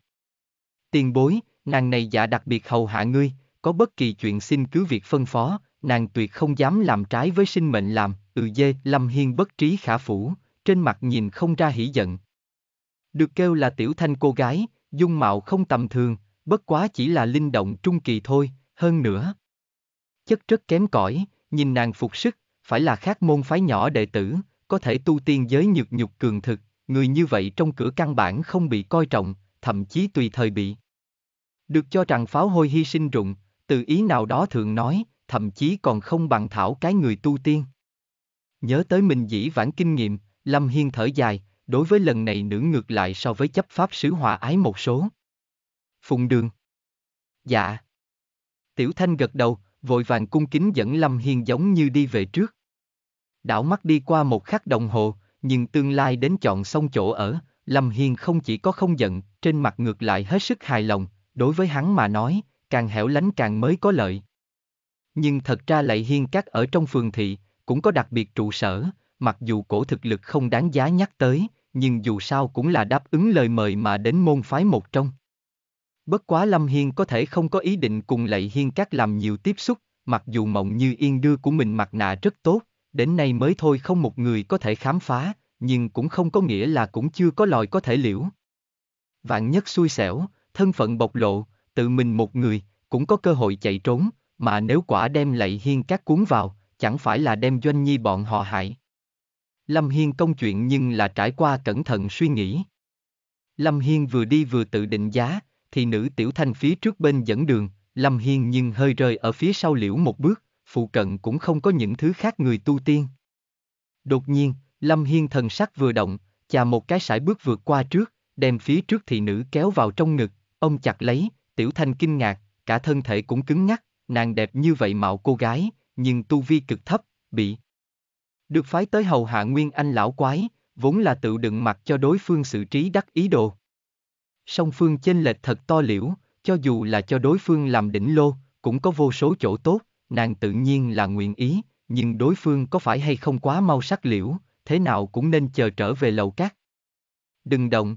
Tiền bối, nàng này dạ đặc biệt hầu hạ ngươi, có bất kỳ chuyện xin cứ việc phân phó, nàng tuyệt không dám làm trái với sinh mệnh làm, ừ dê, lâm hiên bất trí khả phủ, trên mặt nhìn không ra hỉ giận. Được kêu là tiểu thanh cô gái, dung mạo không tầm thường, bất quá chỉ là linh động trung kỳ thôi, hơn nữa. Chất rất kém cỏi, nhìn nàng phục sức, phải là khác môn phái nhỏ đệ tử, có thể tu tiên giới nhược nhục cường thực, người như vậy trong cửa căn bản không bị coi trọng, thậm chí tùy thời bị. Được cho rằng pháo hôi hy sinh rụng, từ ý nào đó thường nói, thậm chí còn không bằng thảo cái người tu tiên. Nhớ tới mình dĩ vãng kinh nghiệm, Lâm Hiên thở dài, đối với lần này nữ ngược lại so với chấp pháp sứ hòa ái một số. Phùng đường. Dạ. Tiểu Thanh gật đầu, vội vàng cung kính dẫn Lâm Hiên giống như đi về trước. Đảo mắt đi qua một khắc đồng hồ, nhưng tương lai đến chọn xong chỗ ở, Lâm Hiên không chỉ có không giận, trên mặt ngược lại hết sức hài lòng, đối với hắn mà nói, càng hẻo lánh càng mới có lợi. Nhưng thật ra lại hiên các ở trong phường thị, cũng có đặc biệt trụ sở, mặc dù cổ thực lực không đáng giá nhắc tới, nhưng dù sao cũng là đáp ứng lời mời mà đến môn phái một trong. Bất quá Lâm Hiên có thể không có ý định cùng Lệ Hiên các làm nhiều tiếp xúc, mặc dù mộng như yên đưa của mình mặt nạ rất tốt, đến nay mới thôi không một người có thể khám phá, nhưng cũng không có nghĩa là cũng chưa có lòi có thể liễu. Vạn nhất xui xẻo, thân phận bộc lộ, tự mình một người, cũng có cơ hội chạy trốn, mà nếu quả đem Lệ Hiên các cuốn vào, chẳng phải là đem doanh nhi bọn họ hại. Lâm Hiên công chuyện nhưng là trải qua cẩn thận suy nghĩ. Lâm Hiên vừa đi vừa tự định giá, thì nữ tiểu thanh phía trước bên dẫn đường, Lâm Hiên nhưng hơi rơi ở phía sau liễu một bước, phụ cận cũng không có những thứ khác người tu tiên. Đột nhiên, Lâm Hiên thần sắc vừa động, chà một cái sải bước vượt qua trước, đem phía trước thị nữ kéo vào trong ngực, ông chặt lấy, tiểu thanh kinh ngạc, cả thân thể cũng cứng ngắc, nàng đẹp như vậy mạo cô gái, nhưng tu vi cực thấp, bị được phái tới hầu hạ Nguyên Anh lão quái, vốn là tự đựng mặt cho đối phương xử trí đắc ý đồ. Song phương chênh lệch thật to liễu, cho dù là cho đối phương làm đỉnh lô, cũng có vô số chỗ tốt, nàng tự nhiên là nguyện ý, nhưng đối phương có phải hay không quá mau sắc liễu, thế nào cũng nên chờ trở về lầu cát. Đừng động.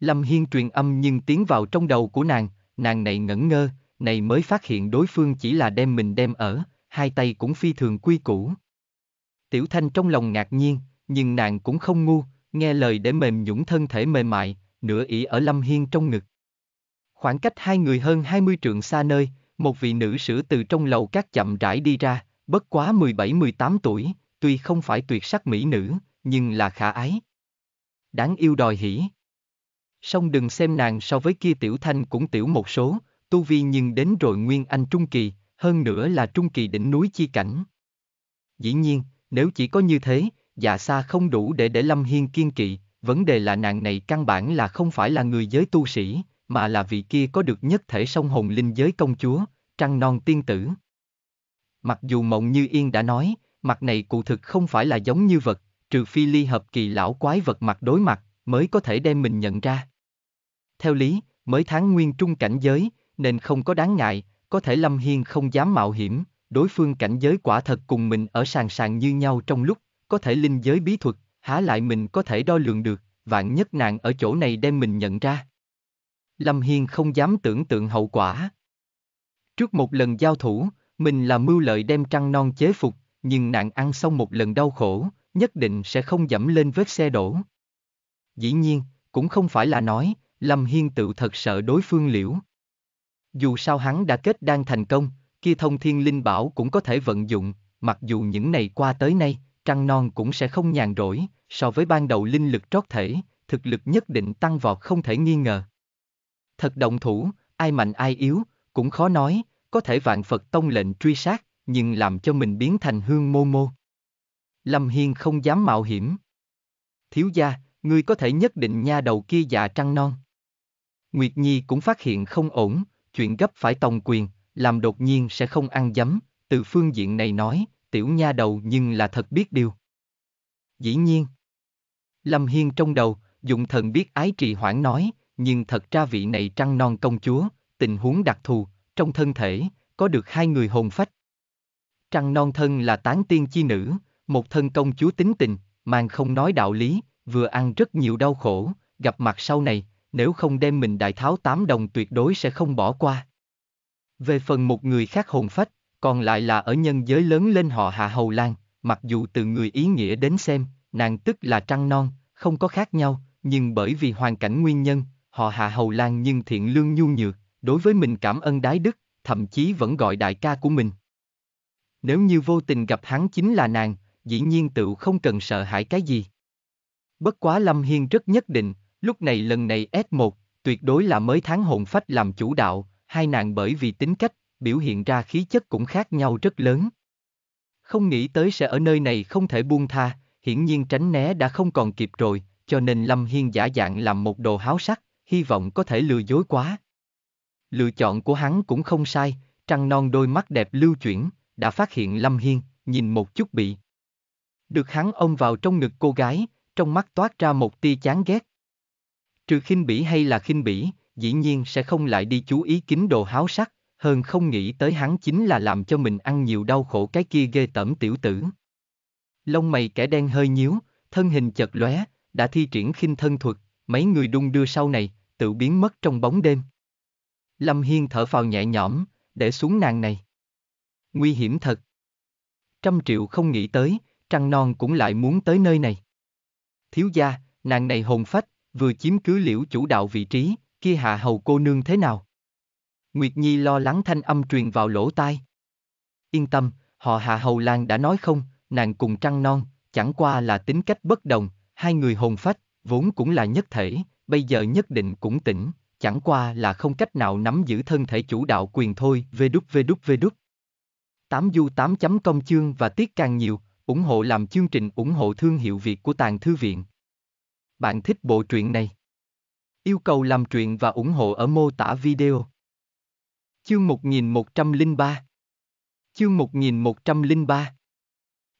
Lâm Hiên truyền âm nhưng tiến vào trong đầu của nàng, nàng này ngẩn ngơ, này mới phát hiện đối phương chỉ là đem mình đem ở, hai tay cũng phi thường quy củ, Tiểu Thanh trong lòng ngạc nhiên, nhưng nàng cũng không ngu, nghe lời để mềm nhũng thân thể mềm mại, nửa ỉ ở Lâm Hiên trong ngực. Khoảng cách hai người hơn 20 trượng xa nơi, một vị nữ sử từ trong lầu các chậm rãi đi ra, bất quá 17-18 tuổi, tuy không phải tuyệt sắc mỹ nữ, nhưng là khả ái. Đáng yêu đòi hỉ. Song đừng xem nàng so với kia tiểu thanh cũng tiểu một số, tu vi nhưng đến rồi nguyên anh trung kỳ, hơn nữa là trung kỳ đỉnh núi chi cảnh. Dĩ nhiên, nếu chỉ có như thế, dạ xa không đủ để để Lâm Hiên kiên kỵ, vấn đề là nàng này căn bản là không phải là người giới tu sĩ, mà là vị kia có được nhất thể sông hồn linh giới công chúa, trăng non tiên tử. Mặc dù Mộng Như Yên đã nói, mặt này cụ thực không phải là giống như vật, trừ phi ly hợp kỳ lão quái vật mặt đối mặt, mới có thể đem mình nhận ra. Theo lý, mới tháng nguyên trung cảnh giới, nên không có đáng ngại, có thể Lâm Hiên không dám mạo hiểm, đối phương cảnh giới quả thật cùng mình ở sàng sàng như nhau trong lúc, có thể linh giới bí thuật, há lại mình có thể đo lường được, vạn nhất nạn ở chỗ này đem mình nhận ra. Lâm Hiên không dám tưởng tượng hậu quả. Trước một lần giao thủ, mình là mưu lợi đem trăng non chế phục, nhưng nạn ăn xong một lần đau khổ, nhất định sẽ không dẫm lên vết xe đổ. Dĩ nhiên, cũng không phải là nói, Lâm Hiên tự thật sợ đối phương liễu. Dù sao hắn đã kết đang thành công, kia thông thiên linh bảo cũng có thể vận dụng, mặc dù những này qua tới nay, trăng non cũng sẽ không nhàn rỗi, so với ban đầu linh lực trót thể, thực lực nhất định tăng vọt không thể nghi ngờ. Thật động thủ, ai mạnh ai yếu, cũng khó nói, có thể vạn Phật tông lệnh truy sát, nhưng làm cho mình biến thành hương mô mô. Lâm Hiên không dám mạo hiểm. Thiếu gia, ngươi có thể nhất định nha đầu kia già trăng non. Nguyệt Nhi cũng phát hiện không ổn, chuyện gấp phải tòng quyền, làm đột nhiên sẽ không ăn dấm, từ phương diện này nói, tiểu nha đầu nhưng là thật biết điều. Dĩ nhiên, Lâm Hiên trong đầu, dụng thần biết ái trì hoãn nói, nhưng thật ra vị này trăng non công chúa, tình huống đặc thù, trong thân thể, có được hai người hồn phách. Trăng non thân là tán tiên chi nữ, một thân công chúa tính tình, mang không nói đạo lý, vừa ăn rất nhiều đau khổ, gặp mặt sau này, nếu không đem mình đại tháo tám đồng tuyệt đối sẽ không bỏ qua. Về phần một người khác hồn phách, còn lại là ở nhân giới lớn lên họ Hạ Hầu Lan, mặc dù từ người ý nghĩa đến xem, nàng tức là trăng non, không có khác nhau, nhưng bởi vì hoàn cảnh nguyên nhân, họ Hạ Hầu Lan nhưng thiện lương nhu nhược, đối với mình cảm ơn đái đức, thậm chí vẫn gọi đại ca của mình. Nếu như vô tình gặp hắn chính là nàng, dĩ nhiên tựu không cần sợ hãi cái gì. Bất quá Lâm Hiên rất nhất định, lúc này lần này S1, tuyệt đối là mới tháng hồn phách làm chủ đạo, hai nàng bởi vì tính cách, biểu hiện ra khí chất cũng khác nhau rất lớn. Không nghĩ tới sẽ ở nơi này không thể buông tha, hiển nhiên tránh né đã không còn kịp rồi, cho nên Lâm Hiên giả dạng làm một đồ háo sắc, hy vọng có thể lừa dối quá. Lựa chọn của hắn cũng không sai, trăng non đôi mắt đẹp lưu chuyển, đã phát hiện Lâm Hiên, nhìn một chút bị. Được hắn ôm vào trong ngực cô gái, trong mắt toát ra một tia chán ghét. Trừ khinh bỉ hay là khinh bỉ, dĩ nhiên sẽ không lại đi chú ý kín đồ háo sắc, hơn không nghĩ tới hắn chính là làm cho mình ăn nhiều đau khổ cái kia ghê tởm tiểu tử. Lông mày kẻ đen hơi nhíu, thân hình chật lóe, đã thi triển khinh thân thuật, mấy người đung đưa sau này, tự biến mất trong bóng đêm. Lâm Hiên thở phào nhẹ nhõm, để xuống nàng này. Nguy hiểm thật. Trăm triệu không nghĩ tới, trăng non cũng lại muốn tới nơi này. Thiếu gia, nàng này hồn phách, vừa chiếm cứ liễu chủ đạo vị trí, kia hạ hầu cô nương thế nào? Nguyệt Nhi lo lắng thanh âm truyền vào lỗ tai. Yên tâm, họ hạ hầu lan đã nói không, nàng cùng trăng non, chẳng qua là tính cách bất đồng, hai người hồn phách, vốn cũng là nhất thể, bây giờ nhất định cũng tỉnh, chẳng qua là không cách nào nắm giữ thân thể chủ đạo quyền thôi, vê đúc vê đúc vê đúc. Tám du tám chấm công chương và tiết càng nhiều, ủng hộ làm chương trình ủng hộ thương hiệu Việt của Tàng Thư Viện. Bạn thích bộ truyện này? Yêu cầu làm truyện và ủng hộ ở mô tả video. Chương 1103 Chương 1103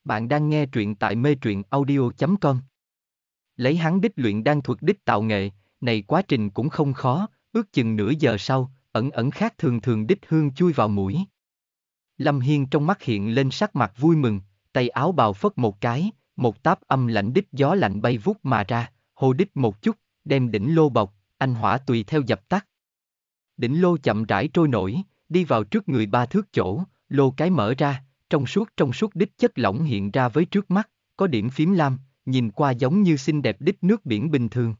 Bạn đang nghe truyện tại mê truyện audio.com Lấy hắn đích luyện đang thuật đích tạo nghệ, này quá trình cũng không khó, ước chừng nửa giờ sau, ẩn ẩn khác thường thường đích hương chui vào mũi. Lâm Hiên trong mắt hiện lên sắc mặt vui mừng, tay áo bào phất một cái, một táp âm lạnh đích gió lạnh bay vút mà ra, hồ đích một chút đem đỉnh lô bọc, anh hỏa tùy theo dập tắt. Đỉnh lô chậm rãi trôi nổi, đi vào trước người ba thước chỗ, lô cái mở ra, trong suốt trong suốt đích chất lỏng hiện ra với trước mắt, có điểm phím lam, nhìn qua giống như xinh đẹp đích nước biển bình thường.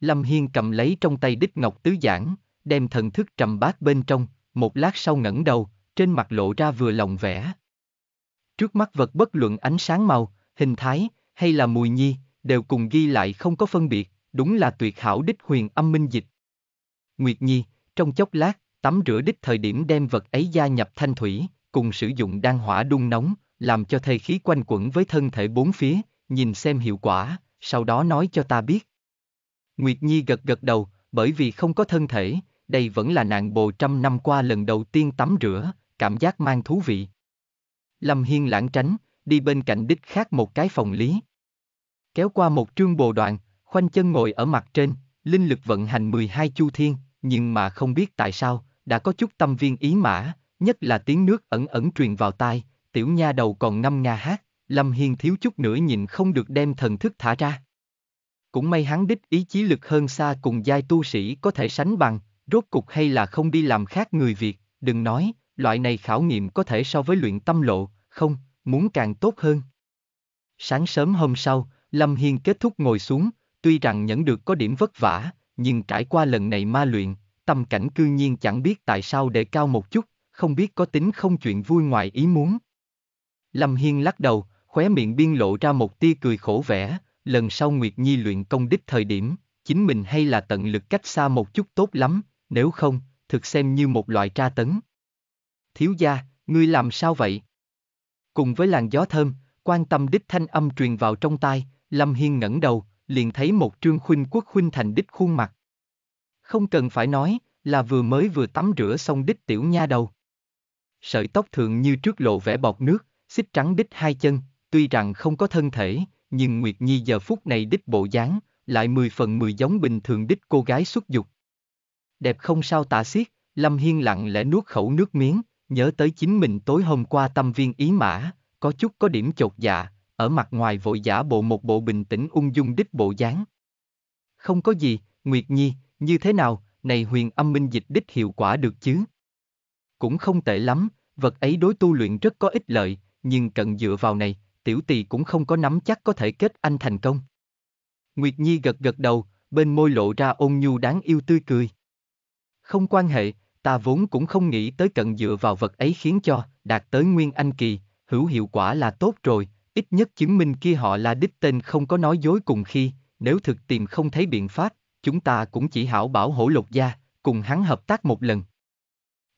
Lâm Hiên cầm lấy trong tay đích ngọc tứ giảng, đem thần thức trầm bát bên trong, một lát sau ngẩng đầu, trên mặt lộ ra vừa lòng vẻ. Trước mắt vật bất luận ánh sáng màu, hình thái, hay là mùi nhi, đều cùng ghi lại không có phân biệt, đúng là tuyệt hảo đích huyền âm minh dịch. Nguyệt Nhi, trong chốc lát, tắm rửa đích thời điểm đem vật ấy gia nhập thanh thủy, cùng sử dụng đan hỏa đun nóng, làm cho thầy khí quanh quẩn với thân thể bốn phía, nhìn xem hiệu quả, sau đó nói cho ta biết. Nguyệt Nhi gật gật đầu, bởi vì không có thân thể, đây vẫn là nạn bồ trăm năm qua lần đầu tiên tắm rửa, cảm giác mang thú vị. Lâm Hiên lãng tránh, đi bên cạnh đích khác một cái phòng lý. Kéo qua một trương bồ đoạn, khoanh chân ngồi ở mặt trên, linh lực vận hành 12 chu thiên, nhưng mà không biết tại sao, đã có chút tâm viên ý mã, nhất là tiếng nước ẩn ẩn truyền vào tai, tiểu nha đầu còn năm nga hát, Lâm Hiên thiếu chút nữa nhìn không được đem thần thức thả ra. Cũng may hắn đích ý chí lực hơn xa cùng giai tu sĩ có thể sánh bằng, rốt cục hay là không đi làm khác người Việt, đừng nói, loại này khảo nghiệm có thể so với luyện tâm lộ, không, muốn càng tốt hơn. Sáng sớm hôm sau, Lâm Hiên kết thúc ngồi xuống, Tuy rằng nhẫn được có điểm vất vả, nhưng trải qua lần này ma luyện, tâm cảnh cư nhiên chẳng biết tại sao để cao một chút, không biết có tính không chuyện vui ngoài ý muốn. Lâm Hiên lắc đầu, khóe miệng biên lộ ra một tia cười khổ vẻ, lần sau Nguyệt Nhi luyện công đích thời điểm, chính mình hay là tận lực cách xa một chút tốt lắm, nếu không, thực xem như một loại tra tấn. Thiếu gia, ngươi làm sao vậy? Cùng với làn gió thơm, quan tâm đích thanh âm truyền vào trong tai, Lâm Hiên ngẩng đầu, liền thấy một trương khuynh quốc khuynh thành đích khuôn mặt. Không cần phải nói, là vừa mới vừa tắm rửa xong đích tiểu nha đầu. Sợi tóc thường như trước lộ vẻ bọt nước, xích trắng đích hai chân, tuy rằng không có thân thể, nhưng Nguyệt Nhi giờ phút này đích bộ dáng, lại mười phần mười giống bình thường đích cô gái xuất dục. Đẹp không sao tả xiết, Lâm Hiên lặng lẽ nuốt khẩu nước miếng, nhớ tới chính mình tối hôm qua tâm viên ý mã, có chút có điểm chột dạ, ở mặt ngoài vội giả bộ một bộ bình tĩnh ung dung đích bộ dáng. Không có gì, Nguyệt Nhi, như thế nào, này huyền âm minh dịch đích hiệu quả được chứ? Cũng không tệ lắm, vật ấy đối tu luyện rất có ích lợi, nhưng cần dựa vào này, tiểu tỳ cũng không có nắm chắc có thể kết anh thành công. Nguyệt Nhi gật gật đầu, bên môi lộ ra ôn nhu đáng yêu tươi cười. Không quan hệ, ta vốn cũng không nghĩ tới cần dựa vào vật ấy khiến cho, đạt tới nguyên anh kỳ, hữu hiệu quả là tốt rồi, ít nhất chứng minh kia họ là đích tên không có nói dối cùng khi, nếu thực tìm không thấy biện pháp, chúng ta cũng chỉ hảo bảo hổ lục gia, cùng hắn hợp tác một lần.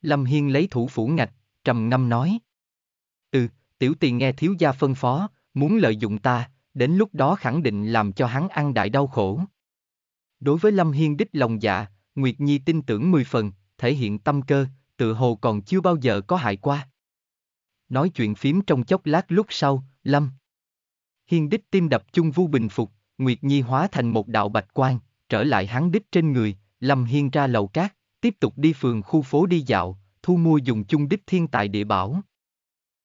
Lâm Hiên lấy thủ phủ ngạch, trầm ngâm nói. Ừ, tiểu tiền nghe thiếu gia phân phó, muốn lợi dụng ta, đến lúc đó khẳng định làm cho hắn ăn đại đau khổ. Đối với Lâm Hiên đích lòng dạ, Nguyệt Nhi tin tưởng mười phần, thể hiện tâm cơ, tự hồ còn chưa bao giờ có hại qua. Nói chuyện phím trong chốc lát lúc sau, Lâm. Hiên đích tim đập chung vu bình phục, Nguyệt Nhi hóa thành một đạo bạch quan trở lại hắn đích trên người, Lâm Hiên ra lầu cát, tiếp tục đi phường khu phố đi dạo, thu mua dùng chung đích thiên tài địa bảo.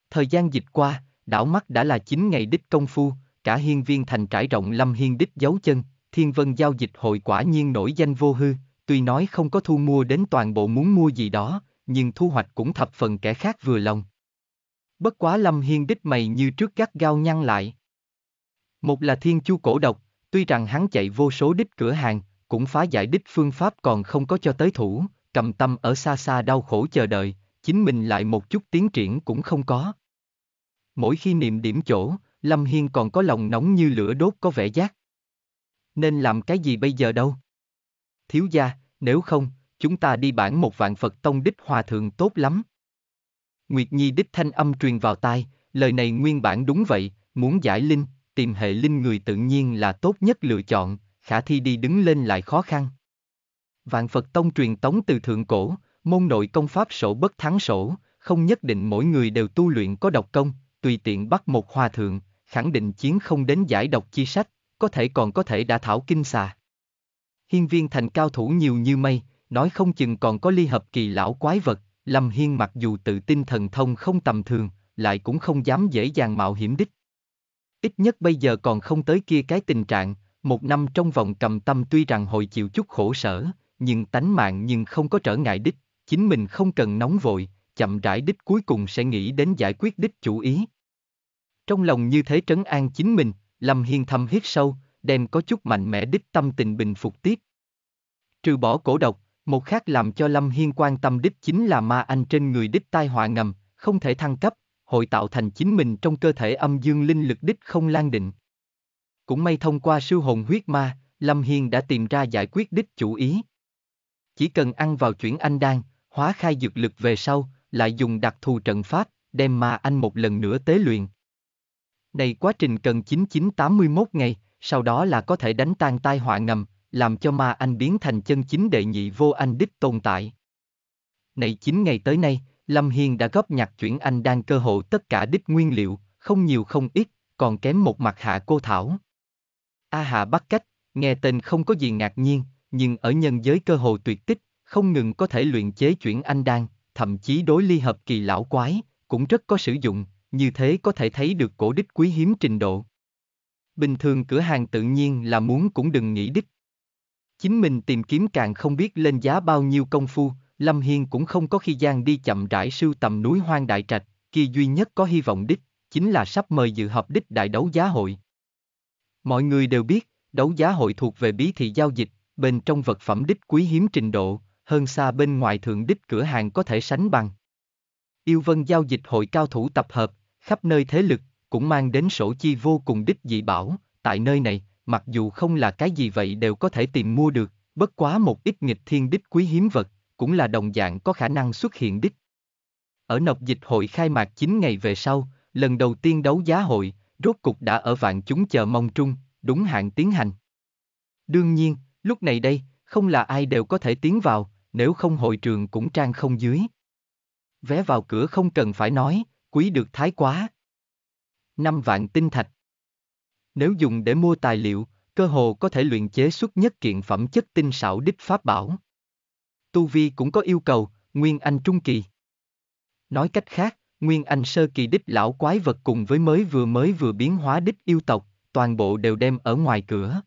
Thời gian dịch qua, đảo mắt đã là 9 ngày đích công phu, cả hiên viên thành trải rộng Lâm Hiên đích dấu chân, thiên vân giao dịch hội quả nhiên nổi danh vô hư, tuy nói không có thu mua đến toàn bộ muốn mua gì đó, nhưng thu hoạch cũng thập phần kẻ khác vừa lòng. Bất quá Lâm Hiên đích mày như trước gắt gao nhăn lại. Một là thiên chu cổ độc, tuy rằng hắn chạy vô số đích cửa hàng, cũng phá giải đích phương pháp còn không có cho tới thủ, cầm tâm ở xa xa đau khổ chờ đợi, chính mình lại một chút tiến triển cũng không có. Mỗi khi niệm điểm chỗ, Lâm Hiên còn có lòng nóng như lửa đốt có vẻ giác. Nên làm cái gì bây giờ đâu? Thiếu gia, nếu không, chúng ta đi bản một vạn Phật tông đích hòa thượng tốt lắm. Nguyệt Nhi đích thanh âm truyền vào tai, lời này nguyên bản đúng vậy, muốn giải linh, tìm hệ linh người tự nhiên là tốt nhất lựa chọn, khả thi đi đứng lên lại khó khăn. Vạn Phật Tông truyền tống từ thượng cổ, môn nội công pháp sổ bất thắng sổ, không nhất định mỗi người đều tu luyện có độc công, tùy tiện bắt một hòa thượng, khẳng định chiến không đến giải độc chi sách, có thể còn có thể đã thảo kinh xà. Hiên viên thành cao thủ nhiều như mây, nói không chừng còn có ly hợp kỳ lão quái vật, Lâm Hiên mặc dù tự tin thần thông không tầm thường, lại cũng không dám dễ dàng mạo hiểm đích. Ít nhất bây giờ còn không tới kia cái tình trạng, một năm trong vòng cầm tâm tuy rằng hồi chịu chút khổ sở, nhưng tánh mạng nhưng không có trở ngại đích, chính mình không cần nóng vội, chậm rãi đích cuối cùng sẽ nghĩ đến giải quyết đích chủ ý. Trong lòng như thế trấn an chính mình, Lâm Hiên thầm hít sâu, đem có chút mạnh mẽ đích tâm tình bình phục tiếp. Trừ bỏ cổ độc, một khác làm cho Lâm Hiên quan tâm đích chính là ma anh trên người đích tai họa ngầm, không thể thăng cấp, hội tạo thành chính mình trong cơ thể âm dương linh lực đích không lan định. Cũng may thông qua siêu hồn huyết ma, Lâm Hiên đã tìm ra giải quyết đích chủ ý. Chỉ cần ăn vào chuyển anh đan, hóa khai dược lực về sau, lại dùng đặc thù trận pháp, đem ma anh một lần nữa tế luyện. Này quá trình cần 9981 ngày, sau đó là có thể đánh tan tai họa ngầm, làm cho ma anh biến thành chân chính đệ nhị vô anh đích tồn tại. Này 9 ngày tới nay, Lâm Hiên đã góp nhặt chuyển anh đang cơ hội tất cả đích nguyên liệu, không nhiều không ít, còn kém một mặt hạ cô Thảo. A Hạ bắt cách, nghe tên không có gì ngạc nhiên, nhưng ở nhân giới cơ hội tuyệt tích, không ngừng có thể luyện chế chuyển anh đan, thậm chí đối ly hợp kỳ lão quái, cũng rất có sử dụng, như thế có thể thấy được cổ đích quý hiếm trình độ. Bình thường cửa hàng tự nhiên là muốn cũng đừng nghĩ đích, Chính mình tìm kiếm càng không biết lên giá bao nhiêu công phu, Lâm Hiên cũng không có khi gian đi chậm rãi sưu tầm núi hoang đại trạch, kỳ duy nhất có hy vọng đích, chính là sắp mời dự họp đích đại đấu giá hội. Mọi người đều biết, đấu giá hội thuộc về bí thị giao dịch, bên trong vật phẩm đích quý hiếm trình độ, hơn xa bên ngoài thượng đích cửa hàng có thể sánh bằng. Yêu vân giao dịch hội cao thủ tập hợp, khắp nơi thế lực, cũng mang đến sổ chi vô cùng đích dị bảo, tại nơi này, mặc dù không là cái gì vậy đều có thể tìm mua được, bất quá một ít nghịch thiên đích quý hiếm vật, cũng là đồng dạng có khả năng xuất hiện đích. Ở nọc dịch hội khai mạc 9 ngày về sau, lần đầu tiên đấu giá hội, rốt cục đã ở vạn chúng chờ mong trung, đúng hạn tiến hành. Đương nhiên, lúc này đây, không là ai đều có thể tiến vào, nếu không hội trường cũng trang không dưới. Vé vào cửa không cần phải nói, quý được thái quá. 5 vạn tinh thạch nếu dùng để mua tài liệu, cơ hồ có thể luyện chế xuất nhất kiện phẩm chất tinh xảo đích pháp bảo. Tu Vi cũng có yêu cầu, Nguyên Anh Trung Kỳ. Nói cách khác, Nguyên Anh Sơ Kỳ đích lão quái vật cùng với mới vừa mới vừa biến hóa đích yêu tộc, toàn bộ đều đem ở ngoài cửa.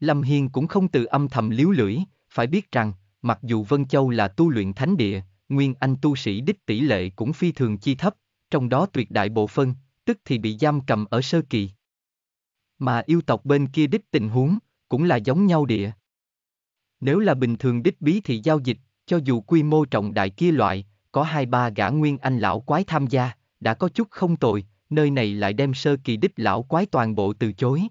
Lâm Hiên cũng không từ âm thầm liếu lưỡi, phải biết rằng, mặc dù Vân Châu là tu luyện thánh địa, Nguyên Anh tu sĩ đích tỷ lệ cũng phi thường chi thấp, trong đó tuyệt đại bộ phân, tức thì bị giam cầm ở Sơ Kỳ mà yêu tộc bên kia đích tình huống, cũng là giống nhau địa. Nếu là bình thường đích bí thì giao dịch, cho dù quy mô trọng đại kia loại, có hai ba gã nguyên anh lão quái tham gia, đã có chút không tội, nơi này lại đem sơ kỳ đích lão quái toàn bộ từ chối.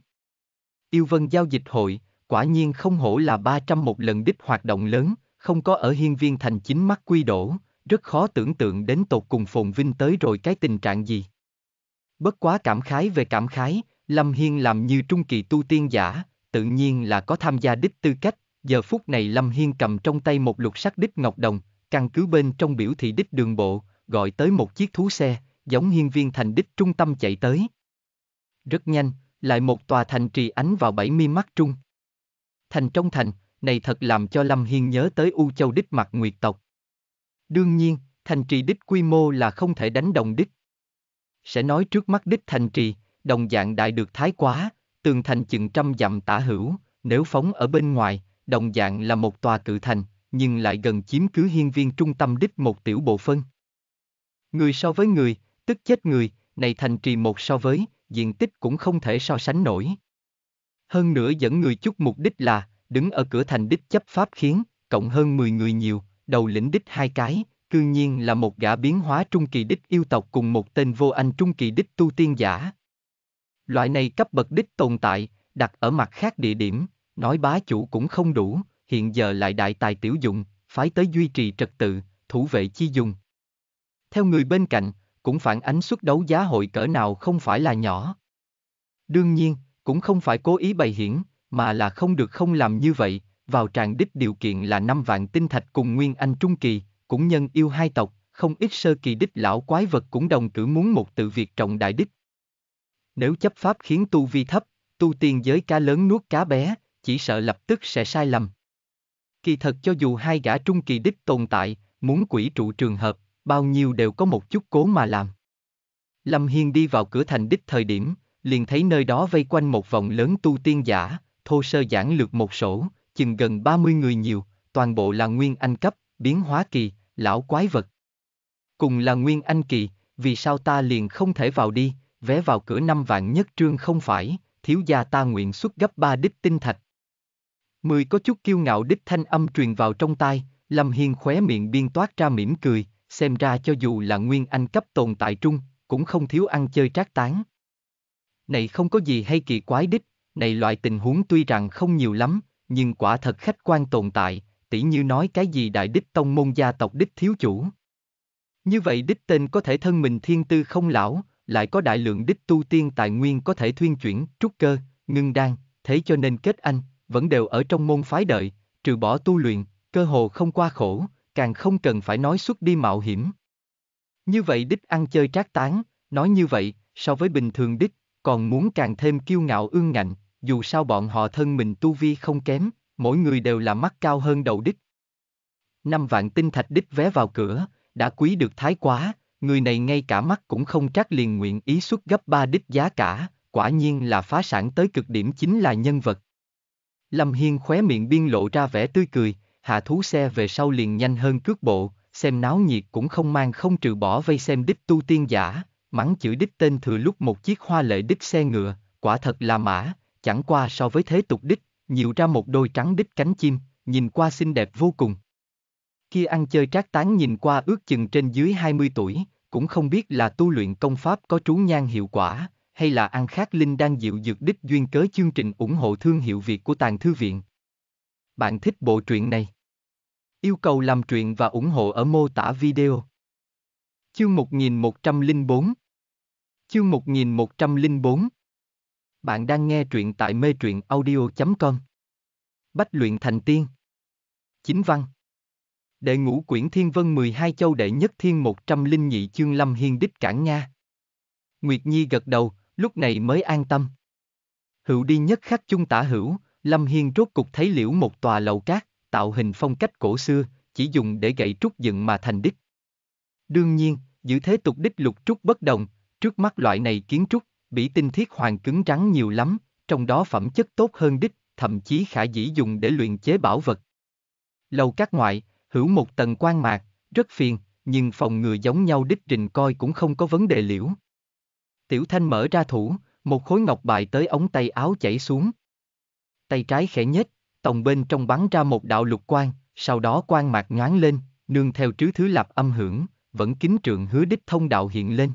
Yêu vân giao dịch hội, quả nhiên không hổ là 300 một lần đích hoạt động lớn, không có ở hiên viên thành chính mắt quy đổ, rất khó tưởng tượng đến tột cùng phồn vinh tới rồi cái tình trạng gì. Bất quá cảm khái về cảm khái, Lâm Hiên làm như trung kỳ tu tiên giả, tự nhiên là có tham gia đích tư cách, giờ phút này Lâm Hiên cầm trong tay một lục sắc đích ngọc đồng, căn cứ bên trong biểu thị đích đường bộ, gọi tới một chiếc thú xe, giống hiên viên thành đích trung tâm chạy tới. Rất nhanh, lại một tòa thành trì ánh vào bảy mi mắt trung. Thành trong thành, này thật làm cho Lâm Hiên nhớ tới U Châu đích mặt nguyệt tộc. Đương nhiên, thành trì đích quy mô là không thể đánh đồng đích. Sẽ nói trước mắt đích thành trì, đồng dạng đại được thái quá, tường thành chừng trăm dặm tả hữu, nếu phóng ở bên ngoài, đồng dạng là một tòa cự thành, nhưng lại gần chiếm cứ hiên viên trung tâm đích một tiểu bộ phân. Người so với người, tức chết người, này thành trì một so với, diện tích cũng không thể so sánh nổi. Hơn nữa dẫn người chút mục đích là, đứng ở cửa thành đích chấp pháp khiến, cộng hơn 10 người nhiều, đầu lĩnh đích hai cái, cư nhiên là một gã biến hóa trung kỳ đích yêu tộc cùng một tên vô anh trung kỳ đích tu tiên giả. Loại này cấp bậc đích tồn tại, đặt ở mặt khác địa điểm, nói bá chủ cũng không đủ, hiện giờ lại đại tài tiểu dụng, phái tới duy trì trật tự, thủ vệ chi dùng. Theo người bên cạnh, cũng phản ánh xuất đấu giá hội cỡ nào không phải là nhỏ. Đương nhiên, cũng không phải cố ý bày hiển, mà là không được không làm như vậy, vào tràng đích điều kiện là năm vạn tinh thạch cùng Nguyên Anh Trung Kỳ, cũng nhân yêu hai tộc, không ít sơ kỳ đích lão quái vật cũng đồng cử muốn một tự việc trọng đại đích. Nếu chấp pháp khiến tu vi thấp, tu tiên giới cá lớn nuốt cá bé, chỉ sợ lập tức sẽ sai lầm. Kỳ thật cho dù hai gã trung kỳ đích tồn tại, muốn quỷ trụ trường hợp, bao nhiêu đều có một chút cố mà làm. Lâm Hiên đi vào cửa thành đích thời điểm, liền thấy nơi đó vây quanh một vòng lớn tu tiên giả, thô sơ giản lược một sổ, chừng gần 30 người nhiều, toàn bộ là nguyên anh cấp, biến hóa kỳ, lão quái vật. Cùng là nguyên anh kỳ, vì sao ta liền không thể vào đi, vé vào cửa năm vạn nhất trương không phải, thiếu gia ta nguyện xuất gấp ba đích tinh thạch. Mười có chút kiêu ngạo đích thanh âm truyền vào trong tai, Lâm Hiên khóe miệng biên toát ra mỉm cười, xem ra cho dù là nguyên anh cấp tồn tại trung, cũng không thiếu ăn chơi trác tán. Này không có gì hay kỳ quái đích, này loại tình huống tuy rằng không nhiều lắm, nhưng quả thật khách quan tồn tại, tỉ như nói cái gì đại đích tông môn gia tộc đích thiếu chủ. Như vậy đích tên có thể thân mình thiên tư không lão, lại có đại lượng đích tu tiên tài nguyên có thể thuyên chuyển, trúc cơ, ngưng đan, thế cho nên kết anh, vẫn đều ở trong môn phái đợi, trừ bỏ tu luyện, cơ hồ không qua khổ, càng không cần phải nói xuất đi mạo hiểm. Như vậy đích ăn chơi trác tán, nói như vậy, so với bình thường đích, còn muốn càng thêm kiêu ngạo ương ngạnh, dù sao bọn họ thân mình tu vi không kém, mỗi người đều là mắt cao hơn đầu đích. Năm vạn tinh thạch đích vé vào cửa, đã quý được thái quá, người này ngay cả mắt cũng không trác liền nguyện ý xuất gấp ba đích giá cả, quả nhiên là phá sản tới cực điểm chính là nhân vật. Lâm Hiên khóe miệng biên lộ ra vẻ tươi cười, hạ thú xe về sau liền nhanh hơn cước bộ, xem náo nhiệt cũng không mang không trừ bỏ vây xem đích tu tiên giả, mắng chữ đích tên thừa lúc một chiếc hoa lệ đích xe ngựa, quả thật là mã, chẳng qua so với thế tục đích, nhiều ra một đôi trắng đích cánh chim, nhìn qua xinh đẹp vô cùng. Khi ăn chơi trác tán nhìn qua ước chừng trên dưới 20 tuổi, cũng không biết là tu luyện công pháp có trú nhang hiệu quả, hay là ăn khát linh đang dịu dược đích duyên cớ chương trình ủng hộ thương hiệu Việt của Tàng Thư Viện. Bạn thích bộ truyện này? Yêu cầu làm truyện và ủng hộ ở mô tả video. Chương 1104 Chương 1104 Bạn đang nghe truyện tại mê truyện audio.com Bách luyện thành tiên Chính văn Đệ ngũ quyển Thiên Vân 12 châu đệ nhất thiên 100 Linh nhị chương Lâm Hiên đích cản nha. Nguyệt Nhi gật đầu, lúc này mới an tâm. Hữu đi nhất khắc chung tả hữu, Lâm Hiên rốt cục thấy liễu một tòa lầu cát, tạo hình phong cách cổ xưa, chỉ dùng để gậy trúc dựng mà thành đích. Đương nhiên, giữ thế tục đích lục trúc bất đồng, trước mắt loại này kiến trúc, bị tinh thiết hoàng cứng trắng nhiều lắm, trong đó phẩm chất tốt hơn đích, thậm chí khả dĩ dùng để luyện chế bảo vật. Lầu cát ngoại, hữu một tầng quan mạc, rất phiền, nhưng phòng ngừa giống nhau đích trình coi cũng không có vấn đề liễu. Tiểu thanh mở ra thủ, một khối ngọc bài tới ống tay áo chảy xuống. Tay trái khẽ nhếch, tòng bên trong bắn ra một đạo lục quan sau đó quan mạc nhoáng lên, nương theo trứ thứ lạp âm hưởng, vẫn kính trượng hứa đích thông đạo hiện lên.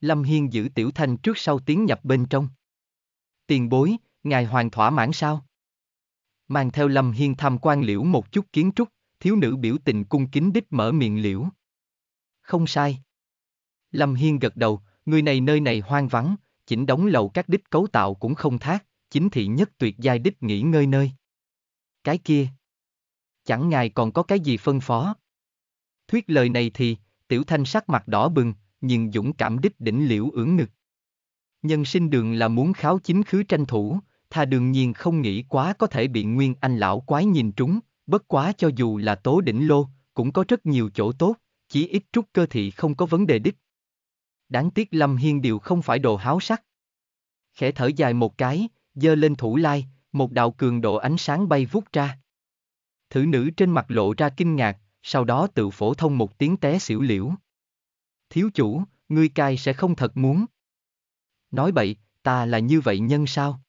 Lâm Hiên giữ tiểu thanh trước sau tiến nhập bên trong. Tiền bối, ngài hoàn thỏa mãn sao? Mang theo Lâm Hiên tham quan liễu một chút kiến trúc, thiếu nữ biểu tình cung kính đích mở miệng liễu. Không sai. Lâm Hiên gật đầu, người này nơi này hoang vắng, chỉnh đóng lầu các đích cấu tạo cũng không thác, chính thị nhất tuyệt giai đích nghỉ ngơi nơi. Cái kia. Chẳng ngài còn có cái gì phân phó. Thuyết lời này thì, tiểu thanh sắc mặt đỏ bừng, nhưng dũng cảm đích đỉnh liễu ưỡn ngực. Nhân sinh đường là muốn kháo chính khứ tranh thủ, tha đương nhiên không nghĩ quá có thể bị nguyên anh lão quái nhìn trúng, Bất quá cho dù là tố đỉnh lô, cũng có rất nhiều chỗ tốt, chỉ ít trúc cơ thị không có vấn đề đích. Đáng tiếc Lâm Hiên đều không phải đồ háo sắc. Khẽ thở dài một cái, giơ lên thủ lai, một đạo cường độ ánh sáng bay vút ra. Thử nữ trên mặt lộ ra kinh ngạc, sau đó tự phổ thông một tiếng té xỉu liễu. Thiếu chủ, ngươi cai sẽ không thật muốn. Nói bậy, ta là như vậy nhân sao?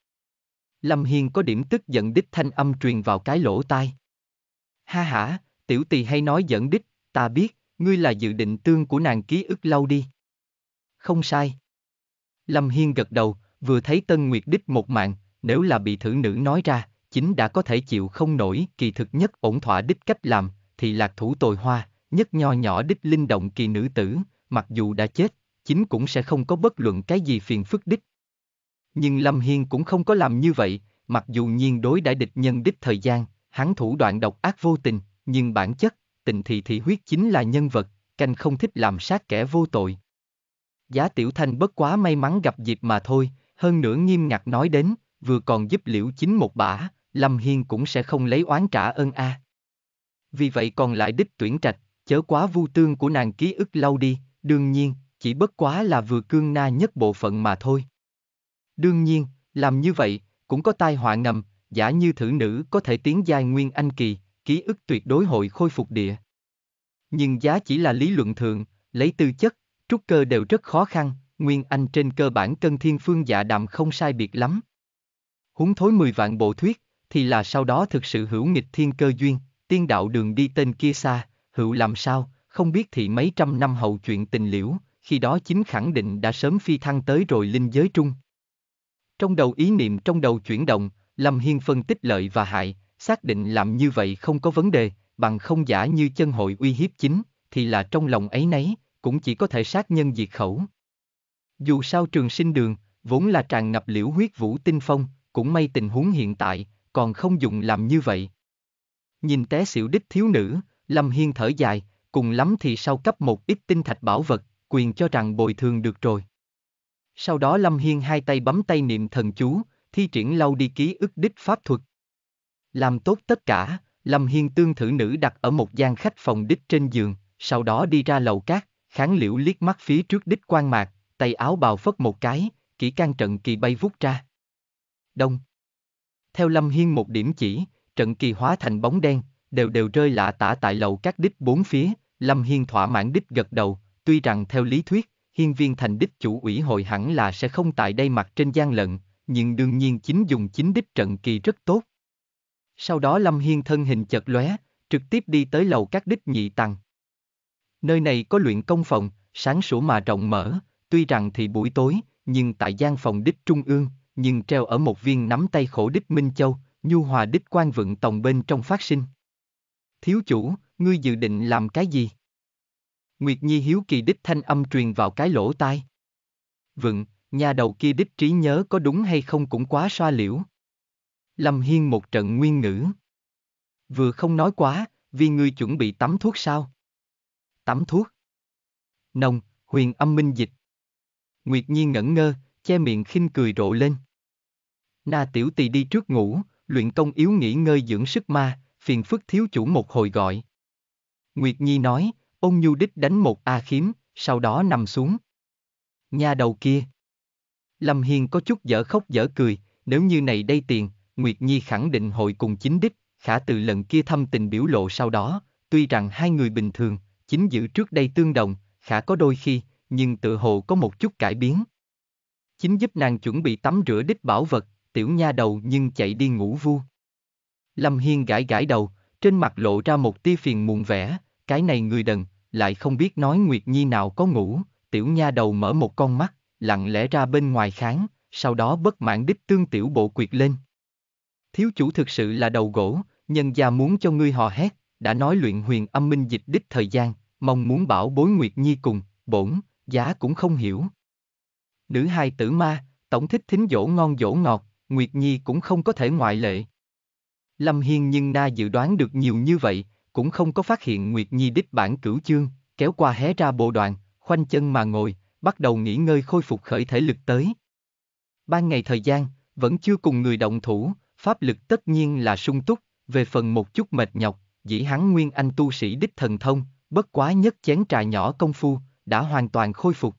Lâm Hiên có điểm tức giận đích thanh âm truyền vào cái lỗ tai ha hả, tiểu tỳ hay nói giỡn đích, ta biết, ngươi là dự định tương của nàng ký ức lâu đi. Không sai. Lâm Hiên gật đầu, vừa thấy Tân Nguyệt đích một mạng, nếu là bị thử nữ nói ra, chính đã có thể chịu không nổi kỳ thực nhất ổn thỏa đích cách làm, thì lạc thủ tồi hoa, nhất nho nhỏ đích linh động kỳ nữ tử, mặc dù đã chết, chính cũng sẽ không có bất luận cái gì phiền phức đích. Nhưng Lâm Hiên cũng không có làm như vậy, mặc dù nhiên đối đãi địch nhân đích thời gian, hắn thủ đoạn độc ác vô tình, nhưng bản chất, tình thị thị huyết chính là nhân vật, canh không thích làm sát kẻ vô tội. Giá Tiểu Thanh bất quá may mắn gặp dịp mà thôi, hơn nữa nghiêm ngặt nói đến, vừa còn giúp liễu chính một bả, Lâm Hiên cũng sẽ không lấy oán trả ơn a. À. Vì vậy còn lại đích tuyển trạch, chớ quá vu tương của nàng ký ức lâu đi, đương nhiên, chỉ bất quá là vừa cương na nhất bộ phận mà thôi. Đương nhiên, làm như vậy, cũng có tai họa ngầm, giả như thử nữ có thể tiến giai nguyên anh kỳ, ký ức tuyệt đối hội khôi phục địa. Nhưng giá chỉ là lý luận thượng, lấy tư chất, trúc cơ đều rất khó khăn, nguyên anh trên cơ bản cân thiên phương dạ đạm không sai biệt lắm. Húng thối 10 vạn bộ thuyết, thì là sau đó thực sự hữu nghịch thiên cơ duyên, tiên đạo đường đi tên kia xa, hữu làm sao, không biết thì mấy trăm năm hậu chuyện tình liễu, khi đó chính khẳng định đã sớm phi thăng tới rồi linh giới trung. Trong đầu ý niệm trong đầu chuyển động, Lâm Hiên phân tích lợi và hại, xác định làm như vậy không có vấn đề, bằng không giả như chân hội uy hiếp chính, thì là trong lòng ấy nấy, cũng chỉ có thể sát nhân diệt khẩu. Dù sao trường sinh đường, vốn là tràn ngập liễu huyết vũ tinh phong, cũng may tình huống hiện tại, còn không dùng làm như vậy. Nhìn té xỉu đích thiếu nữ, Lâm Hiên thở dài, cùng lắm thì sau cấp một ít tinh thạch bảo vật, quyền cho rằng bồi thường được rồi. Sau đó Lâm Hiên hai tay bấm tay niệm thần chú, thi triển lau đi ký ức đích pháp thuật. Làm tốt tất cả, Lâm Hiên tương thử nữ đặt ở một gian khách phòng đích trên giường, sau đó đi ra lầu cát, kháng liễu liếc mắt phía trước đích quan mạc, tay áo bào phất một cái, kỹ can trận kỳ bay vút ra. Đông. Theo Lâm Hiên một điểm chỉ, trận kỳ hóa thành bóng đen, đều đều rơi lạ tả tại lầu các đích bốn phía, Lâm Hiên thỏa mãn đích gật đầu, tuy rằng theo lý thuyết, hiên viên thành đích chủ ủy hội hẳn là sẽ không tại đây mặt trên gian lận, nhưng đương nhiên chính dùng chính đích trận kỳ rất tốt. Sau đó Lâm Hiên thân hình chật lóe, trực tiếp đi tới lầu các đích nhị tầng. Nơi này có luyện công phòng, sáng sủa mà rộng mở, tuy rằng thì buổi tối, nhưng tại gian phòng đích trung ương, nhưng treo ở một viên nắm tay khổ đích Minh Châu, nhu hòa đích quan vượng tòng bên trong phát sinh. Thiếu chủ, ngươi dự định làm cái gì? Nguyệt Nhi hiếu kỳ đích thanh âm truyền vào cái lỗ tai. Vựng, nhà đầu kia đích trí nhớ có đúng hay không cũng quá xoa liễu. Lâm Hiên một trận nguyên ngữ. Vừa không nói quá, vì ngươi chuẩn bị tắm thuốc sao? Tắm thuốc. Nồng, huyền âm minh dịch. Nguyệt Nhiên ngẩn ngơ, che miệng khinh cười rộ lên. Na tiểu tỳ đi trước ngủ, luyện công yếu nghỉ ngơi dưỡng sức ma, phiền phức thiếu chủ một hồi gọi. Nguyệt Nhi nói, ôn nhu đích đánh một a khiếm, sau đó nằm xuống. Nhà đầu kia. Lâm Hiên có chút dở khóc dở cười, nếu như này đây tiền, Nguyệt Nhi khẳng định hội cùng chính đích, khả từ lần kia thâm tình biểu lộ sau đó, tuy rằng hai người bình thường, chính giữ trước đây tương đồng, khả có đôi khi, nhưng tự hồ có một chút cải biến. Chính giúp nàng chuẩn bị tắm rửa đích bảo vật, tiểu nha đầu nhưng chạy đi ngủ vu. Lâm Hiên gãi gãi đầu, trên mặt lộ ra một tia phiền muộn vẻ, cái này người đần, lại không biết nói Nguyệt Nhi nào có ngủ, tiểu nha đầu mở một con mắt, lặng lẽ ra bên ngoài kháng, sau đó bất mãn đích tương tiểu bộ quyệt lên. Thiếu chủ thực sự là đầu gỗ, nhân gia muốn cho ngươi hò hét, đã nói luyện huyền âm minh dịch đích thời gian, mong muốn bảo bối nguyệt nhi cùng, bổn, giá cũng không hiểu. Nữ hai tử ma, tổng thích thính dỗ ngon dỗ ngọt, nguyệt nhi cũng không có thể ngoại lệ. Lâm Hiên nhưng na dự đoán được nhiều như vậy, cũng không có phát hiện Nguyệt Nhi đích bản cửu chương, kéo qua hé ra bộ đoạn, khoanh chân mà ngồi, bắt đầu nghỉ ngơi khôi phục khởi thể lực tới. Ban ngày thời gian, vẫn chưa cùng người động thủ, pháp lực tất nhiên là sung túc, về phần một chút mệt nhọc, dĩ hắn nguyên anh tu sĩ đích thần thông, bất quá nhất chén trà nhỏ công phu, đã hoàn toàn khôi phục.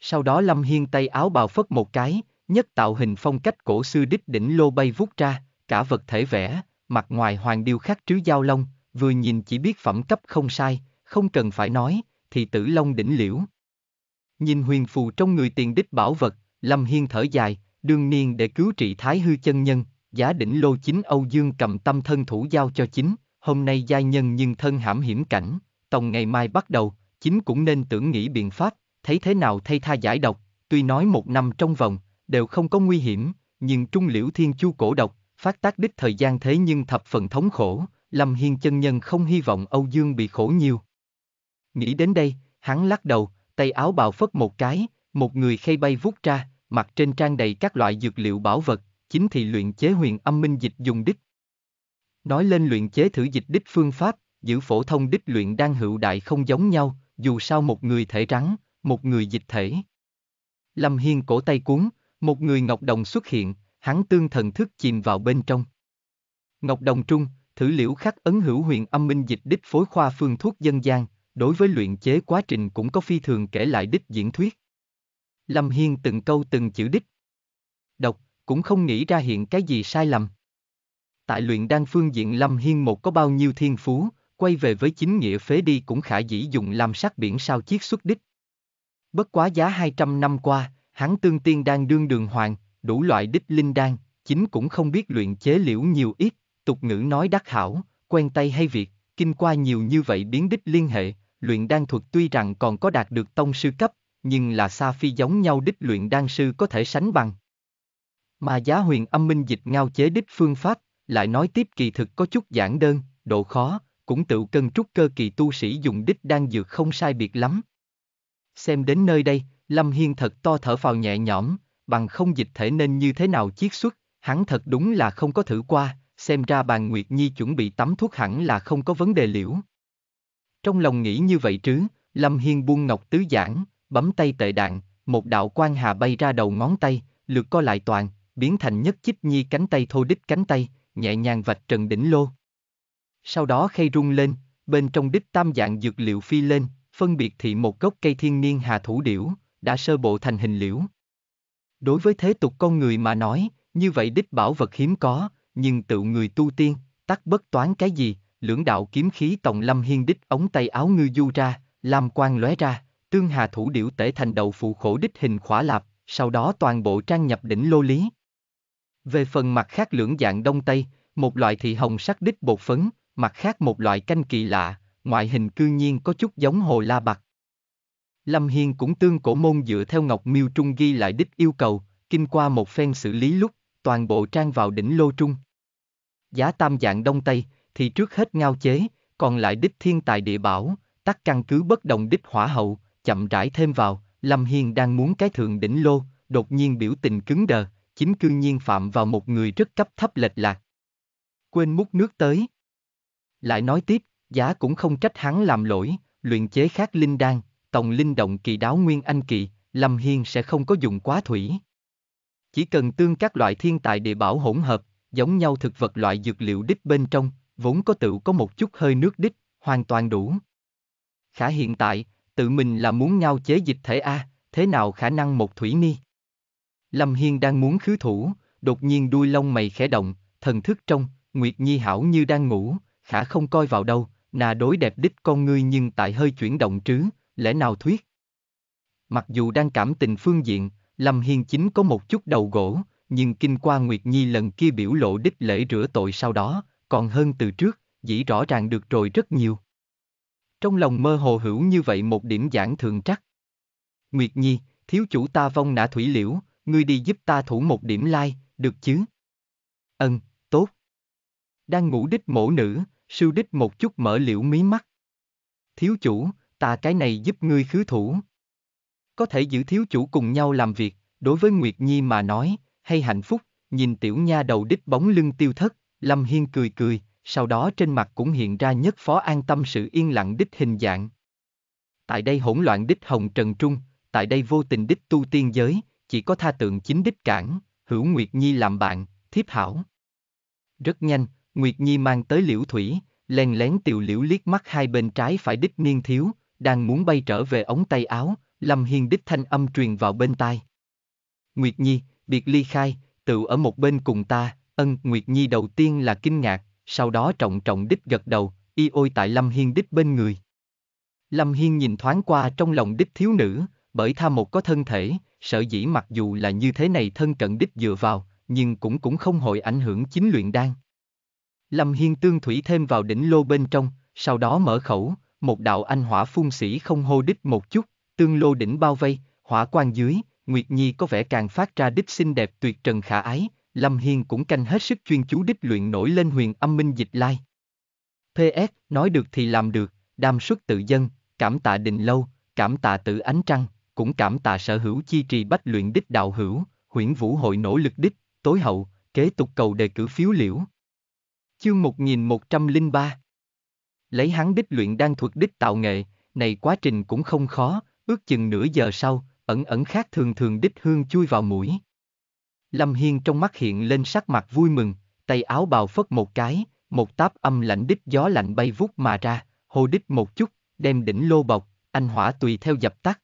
Sau đó Lâm Hiên tay áo bào phất một cái, nhất tạo hình phong cách cổ sư đích đỉnh lô bay vút ra, cả vật thể vẽ, mặt ngoài hoàng điêu khắc trứ giao long, vừa nhìn chỉ biết phẩm cấp không sai, không cần phải nói, thì tử long đỉnh liễu. Nhìn huyền phù trong người tiền đích bảo vật, Lâm Hiên thở dài, đương niên để cứu trị thái hư chân nhân, giả đỉnh lô chính Âu Dương cầm tâm thân thủ giao cho chính, hôm nay giai nhân nhưng thân hãm hiểm cảnh, tòng ngày mai bắt đầu, chính cũng nên tưởng nghĩ biện pháp, thấy thế nào thay tha giải độc, tuy nói một năm trong vòng, đều không có nguy hiểm, nhưng trung liễu thiên chu cổ độc, phát tác đích thời gian thế nhưng thập phần thống khổ, Lâm Hiên chân nhân không hy vọng Âu Dương bị khổ nhiều. Nghĩ đến đây, hắn lắc đầu, tay áo bào phất một cái, một người khay bay vút ra, mặt trên trang đầy các loại dược liệu bảo vật, chính thì luyện chế huyền âm minh dịch dùng đích. Nói lên luyện chế thử dịch đích phương pháp, giữ phổ thông đích luyện đang hữu đại không giống nhau, dù sao một người thể trắng, một người dịch thể. Lâm Hiên cổ tay cuốn, một người ngọc đồng xuất hiện, hắn tương thần thức chìm vào bên trong. Ngọc đồng trung, thử liễu khắc ấn hữu huyền âm minh dịch đích phối khoa phương thuốc dân gian, đối với luyện chế quá trình cũng có phi thường kể lại đích diễn thuyết. Lâm Hiên từng câu từng chữ đích. Đọc, cũng không nghĩ ra hiện cái gì sai lầm. Tại luyện đan phương diện Lâm Hiên một có bao nhiêu thiên phú, quay về với chính nghĩa phế đi cũng khả dĩ dùng làm sắc biển sao chiết xuất đích. Bất quá giá 200 năm qua, hắn tương tiên đang đương đường hoàng, đủ loại đích linh đan, chính cũng không biết luyện chế liễu nhiều ít, tục ngữ nói đắc hảo, quen tay hay việc, kinh qua nhiều như vậy biến đích liên hệ, luyện đan thuật tuy rằng còn có đạt được tông sư cấp, nhưng là xa phi giống nhau đích luyện đan sư có thể sánh bằng. Mà giá huyền âm minh dịch ngao chế đích phương pháp, lại nói tiếp kỳ thực có chút giản đơn, độ khó, cũng tự cân trúc cơ kỳ tu sĩ dùng đích đan dược không sai biệt lắm. Xem đến nơi đây, Lâm Hiên thật to thở vào nhẹ nhõm, bằng không dịch thể nên như thế nào chiết xuất, hắn thật đúng là không có thử qua, xem ra bàn Nguyệt Nhi chuẩn bị tắm thuốc hẳn là không có vấn đề liễu. Trong lòng nghĩ như vậy trứ, Lâm Hiên buông ngọc tứ giảng, bấm tay tệ đạn, một đạo quan hà bay ra đầu ngón tay, lượt co lại toàn, biến thành nhất chích nhi cánh tay thô đích cánh tay, nhẹ nhàng vạch trần đỉnh lô. Sau đó khay rung lên, bên trong đích tam dạng dược liệu phi lên, phân biệt thị một gốc cây thiên niên hà thủ điểu, đã sơ bộ thành hình liễu. Đối với thế tục con người mà nói, như vậy đích bảo vật hiếm có, nhưng tự người tu tiên, tắc bất toán cái gì, lưỡng đạo kiếm khí tòng lâm hiên đích ống tay áo ngư du ra, làm quang lóe ra, tương hà thủ điểu tể thành đầu phụ khổ đích hình khỏa lạp, sau đó toàn bộ trang nhập đỉnh lô lý. Về phần mặt khác lưỡng dạng đông tây, một loại thị hồng sắc đích bột phấn, mặt khác một loại canh kỳ lạ, ngoại hình cư nhiên có chút giống hồ la bạc. Lâm Hiên cũng tương cổ môn dựa theo Ngọc Miêu Trung ghi lại đích yêu cầu, kinh qua một phen xử lý lúc, toàn bộ trang vào đỉnh lô trung. Giá tam dạng đông tây, thì trước hết ngao chế, còn lại đích thiên tài địa bảo, tắt căn cứ bất đồng đích hỏa hậu, chậm rãi thêm vào, Lâm Hiên đang muốn cái thượng đỉnh lô, đột nhiên biểu tình cứng đờ, chính cư nhiên phạm vào một người rất cấp thấp lệch lạc. Quên múc nước tới. Lại nói tiếp, giá cũng không trách hắn làm lỗi, luyện chế khác linh đan, tòng linh động kỳ đáo nguyên anh kỳ, Lâm Hiên sẽ không có dùng quá thủy. Chỉ cần tương các loại thiên tài địa bảo hỗn hợp, giống nhau thực vật loại dược liệu đích bên trong, vốn có tựu có một chút hơi nước đích, hoàn toàn đủ. Khả hiện tại, tự mình là muốn nhau chế dịch thể A, thế nào khả năng một thủy ni? Lâm Hiên đang muốn khứ thủ, đột nhiên đuôi lông mày khẽ động, thần thức trong, Nguyệt Nhi hảo như đang ngủ, khả không coi vào đâu, nà đối đẹp đích con ngươi nhưng tại hơi chuyển động trứ, lẽ nào thuyết? Mặc dù đang cảm tình phương diện, Lâm Hiên chính có một chút đầu gỗ, nhưng kinh qua Nguyệt Nhi lần kia biểu lộ đích lễ rửa tội sau đó, còn hơn từ trước, dĩ rõ ràng được rồi rất nhiều. Trong lòng mơ hồ hữu như vậy một điểm giảng thường trắc. Nguyệt Nhi, thiếu chủ ta vong nã thủy liễu, ngươi đi giúp ta thủ một điểm lai, like, được chứ? Ân, tốt. Đang ngủ đích mổ nữ, sưu đích một chút mở liễu mí mắt. Thiếu chủ, ta cái này giúp ngươi khứ thủ. Có thể giữ thiếu chủ cùng nhau làm việc, đối với Nguyệt Nhi mà nói, hay hạnh phúc, nhìn tiểu nha đầu đích bóng lưng tiêu thất, Lâm Hiên cười cười, sau đó trên mặt cũng hiện ra nhất phó an tâm sự yên lặng đích hình dạng. Tại đây hỗn loạn đích hồng trần trung, tại đây vô tình đích tu tiên giới, chỉ có tha tượng chính đích cản, hữu Nguyệt Nhi làm bạn, thiếp hảo. Rất nhanh, Nguyệt Nhi mang tới liễu thủy, len lén tiểu liễu liếc mắt hai bên trái phải đích niên thiếu, đang muốn bay trở về ống tay áo, Lâm Hiên đích thanh âm truyền vào bên tai. Nguyệt Nhi, biệt ly khai, tự ở một bên cùng ta, Ân Nguyệt Nhi đầu tiên là kinh ngạc, sau đó trọng trọng đích gật đầu, y ôi tại Lâm Hiên đích bên người. Lâm Hiên nhìn thoáng qua trong lòng đích thiếu nữ, bởi tha một có thân thể, sợ dĩ mặc dù là như thế này thân cận đích dựa vào, nhưng cũng cũng không hội ảnh hưởng chính luyện đan. Lâm Hiên tương thủy thêm vào đỉnh lô bên trong, sau đó mở khẩu, một đạo anh hỏa phun sĩ không hô đích một chút, tương lô đỉnh bao vây, hỏa quan dưới, Nguyệt Nhi có vẻ càng phát ra đích xinh đẹp tuyệt trần khả ái, Lâm Hiên cũng canh hết sức chuyên chú đích luyện nổi lên huyền âm minh dịch lai. PS, nói được thì làm được, đam xuất tự dân, cảm tạ đình lâu, cảm tạ tự ánh trăng, cũng cảm tạ sở hữu chi trì bách luyện đích đạo hữu, huyển vũ hội nỗ lực đích, tối hậu, kế tục cầu đề cử phiếu liễu. Chương 1103 Lấy hắn đích luyện đang thuật đích tạo nghệ, này quá trình cũng không khó, ước chừng nửa giờ sau, ẩn ẩn khác thường thường đích hương chui vào mũi. Lâm Hiên trong mắt hiện lên sắc mặt vui mừng, tay áo bào phất một cái, một táp âm lạnh đích gió lạnh bay vút mà ra, hô đích một chút, đem đỉnh lô bọc, anh hỏa tùy theo dập tắt.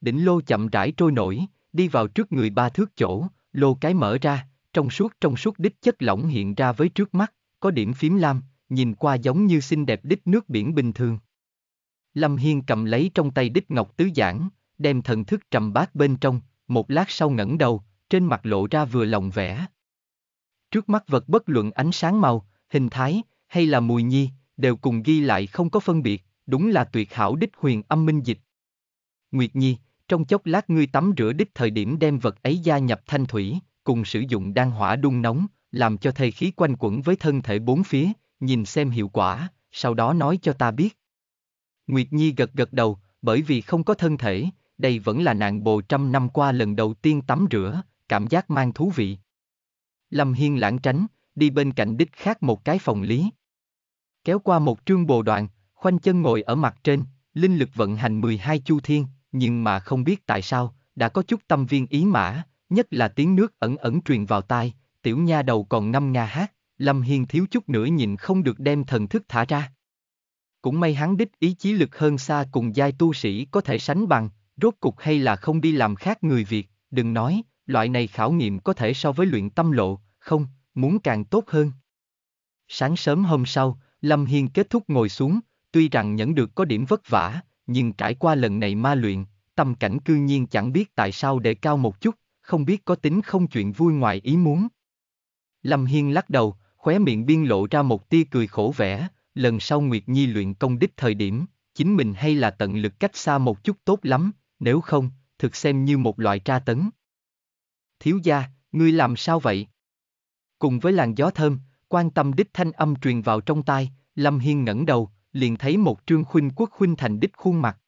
Đỉnh lô chậm rãi trôi nổi, đi vào trước người ba thước chỗ, lô cái mở ra, trong suốt trong suốt đích chất lỏng hiện ra với trước mắt, có điểm phím lam, nhìn qua giống như xinh đẹp đích nước biển bình thường. Lâm Hiên cầm lấy trong tay đích ngọc tứ giảng, đem thần thức trầm bát bên trong, một lát sau ngẩng đầu, trên mặt lộ ra vừa lòng vẻ. Trước mắt vật bất luận ánh sáng màu, hình thái, hay là mùi nhi, đều cùng ghi lại không có phân biệt, đúng là tuyệt hảo đích huyền âm minh dịch. Nguyệt Nhi, trong chốc lát ngươi tắm rửa đích thời điểm đem vật ấy gia nhập thanh thủy, cùng sử dụng đan hỏa đun nóng, làm cho thầy khí quanh quẩn với thân thể bốn phía, nhìn xem hiệu quả, sau đó nói cho ta biết. Nguyệt Nhi gật gật đầu, bởi vì không có thân thể, đây vẫn là nàng bồ trăm năm qua lần đầu tiên tắm rửa, cảm giác mang thú vị. Lâm Hiên lãng tránh, đi bên cạnh đích khác một cái phòng lý. Kéo qua một trương bồ đoạn, khoanh chân ngồi ở mặt trên, linh lực vận hành 12 chu thiên, nhưng mà không biết tại sao, đã có chút tâm viên ý mã, nhất là tiếng nước ẩn ẩn truyền vào tai, tiểu nha đầu còn năm nga hát, Lâm Hiên thiếu chút nữa nhìn không được đem thần thức thả ra. Cũng may hắn đích ý chí lực hơn xa cùng giai tu sĩ có thể sánh bằng, rốt cục hay là không đi làm khác người Việt, đừng nói, loại này khảo nghiệm có thể so với luyện tâm lộ, không, muốn càng tốt hơn. Sáng sớm hôm sau, Lâm Hiên kết thúc ngồi xuống, tuy rằng nhận được có điểm vất vả, nhưng trải qua lần này ma luyện, tâm cảnh cư nhiên chẳng biết tại sao để cao một chút, không biết có tính không chuyện vui ngoài ý muốn. Lâm Hiên lắc đầu, khóe miệng biên lộ ra một tia cười khổ vẻ, lần sau Nguyệt Nhi luyện công đích thời điểm, chính mình hay là tận lực cách xa một chút tốt lắm, nếu không, thực xem như một loại tra tấn thiếu gia, ngươi làm sao vậy? Cùng với làn gió thơm, quan tâm đích thanh âm truyền vào trong tai, Lâm Hiên ngẩng đầu, liền thấy một trương khuynh quốc khuynh thành đích khuôn mặt.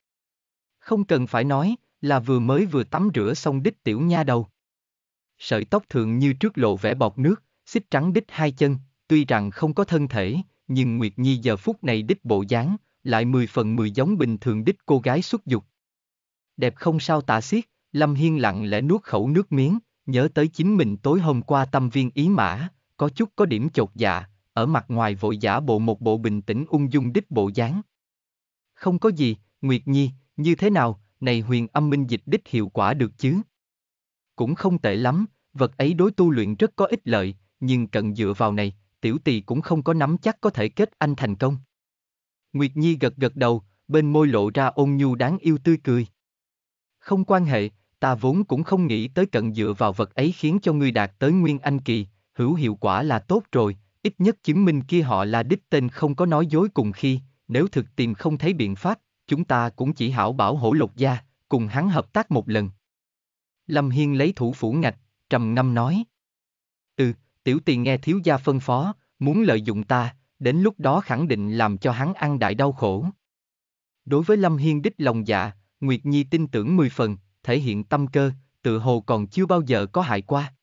Không cần phải nói, là vừa mới vừa tắm rửa xong đích tiểu nha đầu. Sợi tóc thường như trước lộ vẻ bọt nước, xích trắng đích hai chân, tuy rằng không có thân thể, nhưng Nguyệt Nhi giờ phút này đích bộ dáng, lại mười phần mười giống bình thường đích cô gái xuất dục. Đẹp không sao tả xiết, Lâm Hiên lặng lẽ nuốt khẩu nước miếng, nhớ tới chính mình tối hôm qua tâm viên ý mã, có chút có điểm chột dạ, ở mặt ngoài vội giả bộ một bộ bình tĩnh ung dung đích bộ dáng. Không có gì, Nguyệt Nhi, như thế nào, này huyền âm minh dịch đích hiệu quả được chứ? Cũng không tệ lắm, vật ấy đối tu luyện rất có ích lợi, nhưng cần dựa vào này, tiểu tỳ cũng không có nắm chắc có thể kết anh thành công. Nguyệt Nhi gật gật đầu, bên môi lộ ra ôn nhu đáng yêu tươi cười. Không quan hệ, ta vốn cũng không nghĩ tới cận dựa vào vật ấy khiến cho ngươi đạt tới nguyên anh kỳ, hữu hiệu quả là tốt rồi, ít nhất chứng minh kia họ là đích tên không có nói dối cùng khi, nếu thực tìm không thấy biện pháp, chúng ta cũng chỉ hảo bảo hổ lục gia, cùng hắn hợp tác một lần. Lâm Hiên lấy thủ phủ ngạch, trầm ngâm nói. Ừ, tiểu tiền nghe thiếu gia phân phó, muốn lợi dụng ta, đến lúc đó khẳng định làm cho hắn ăn đại đau khổ. Đối với Lâm Hiên đích lòng dạ, Nguyệt Nhi tin tưởng mười phần, thể hiện tâm cơ, tự hồ còn chưa bao giờ có hại qua.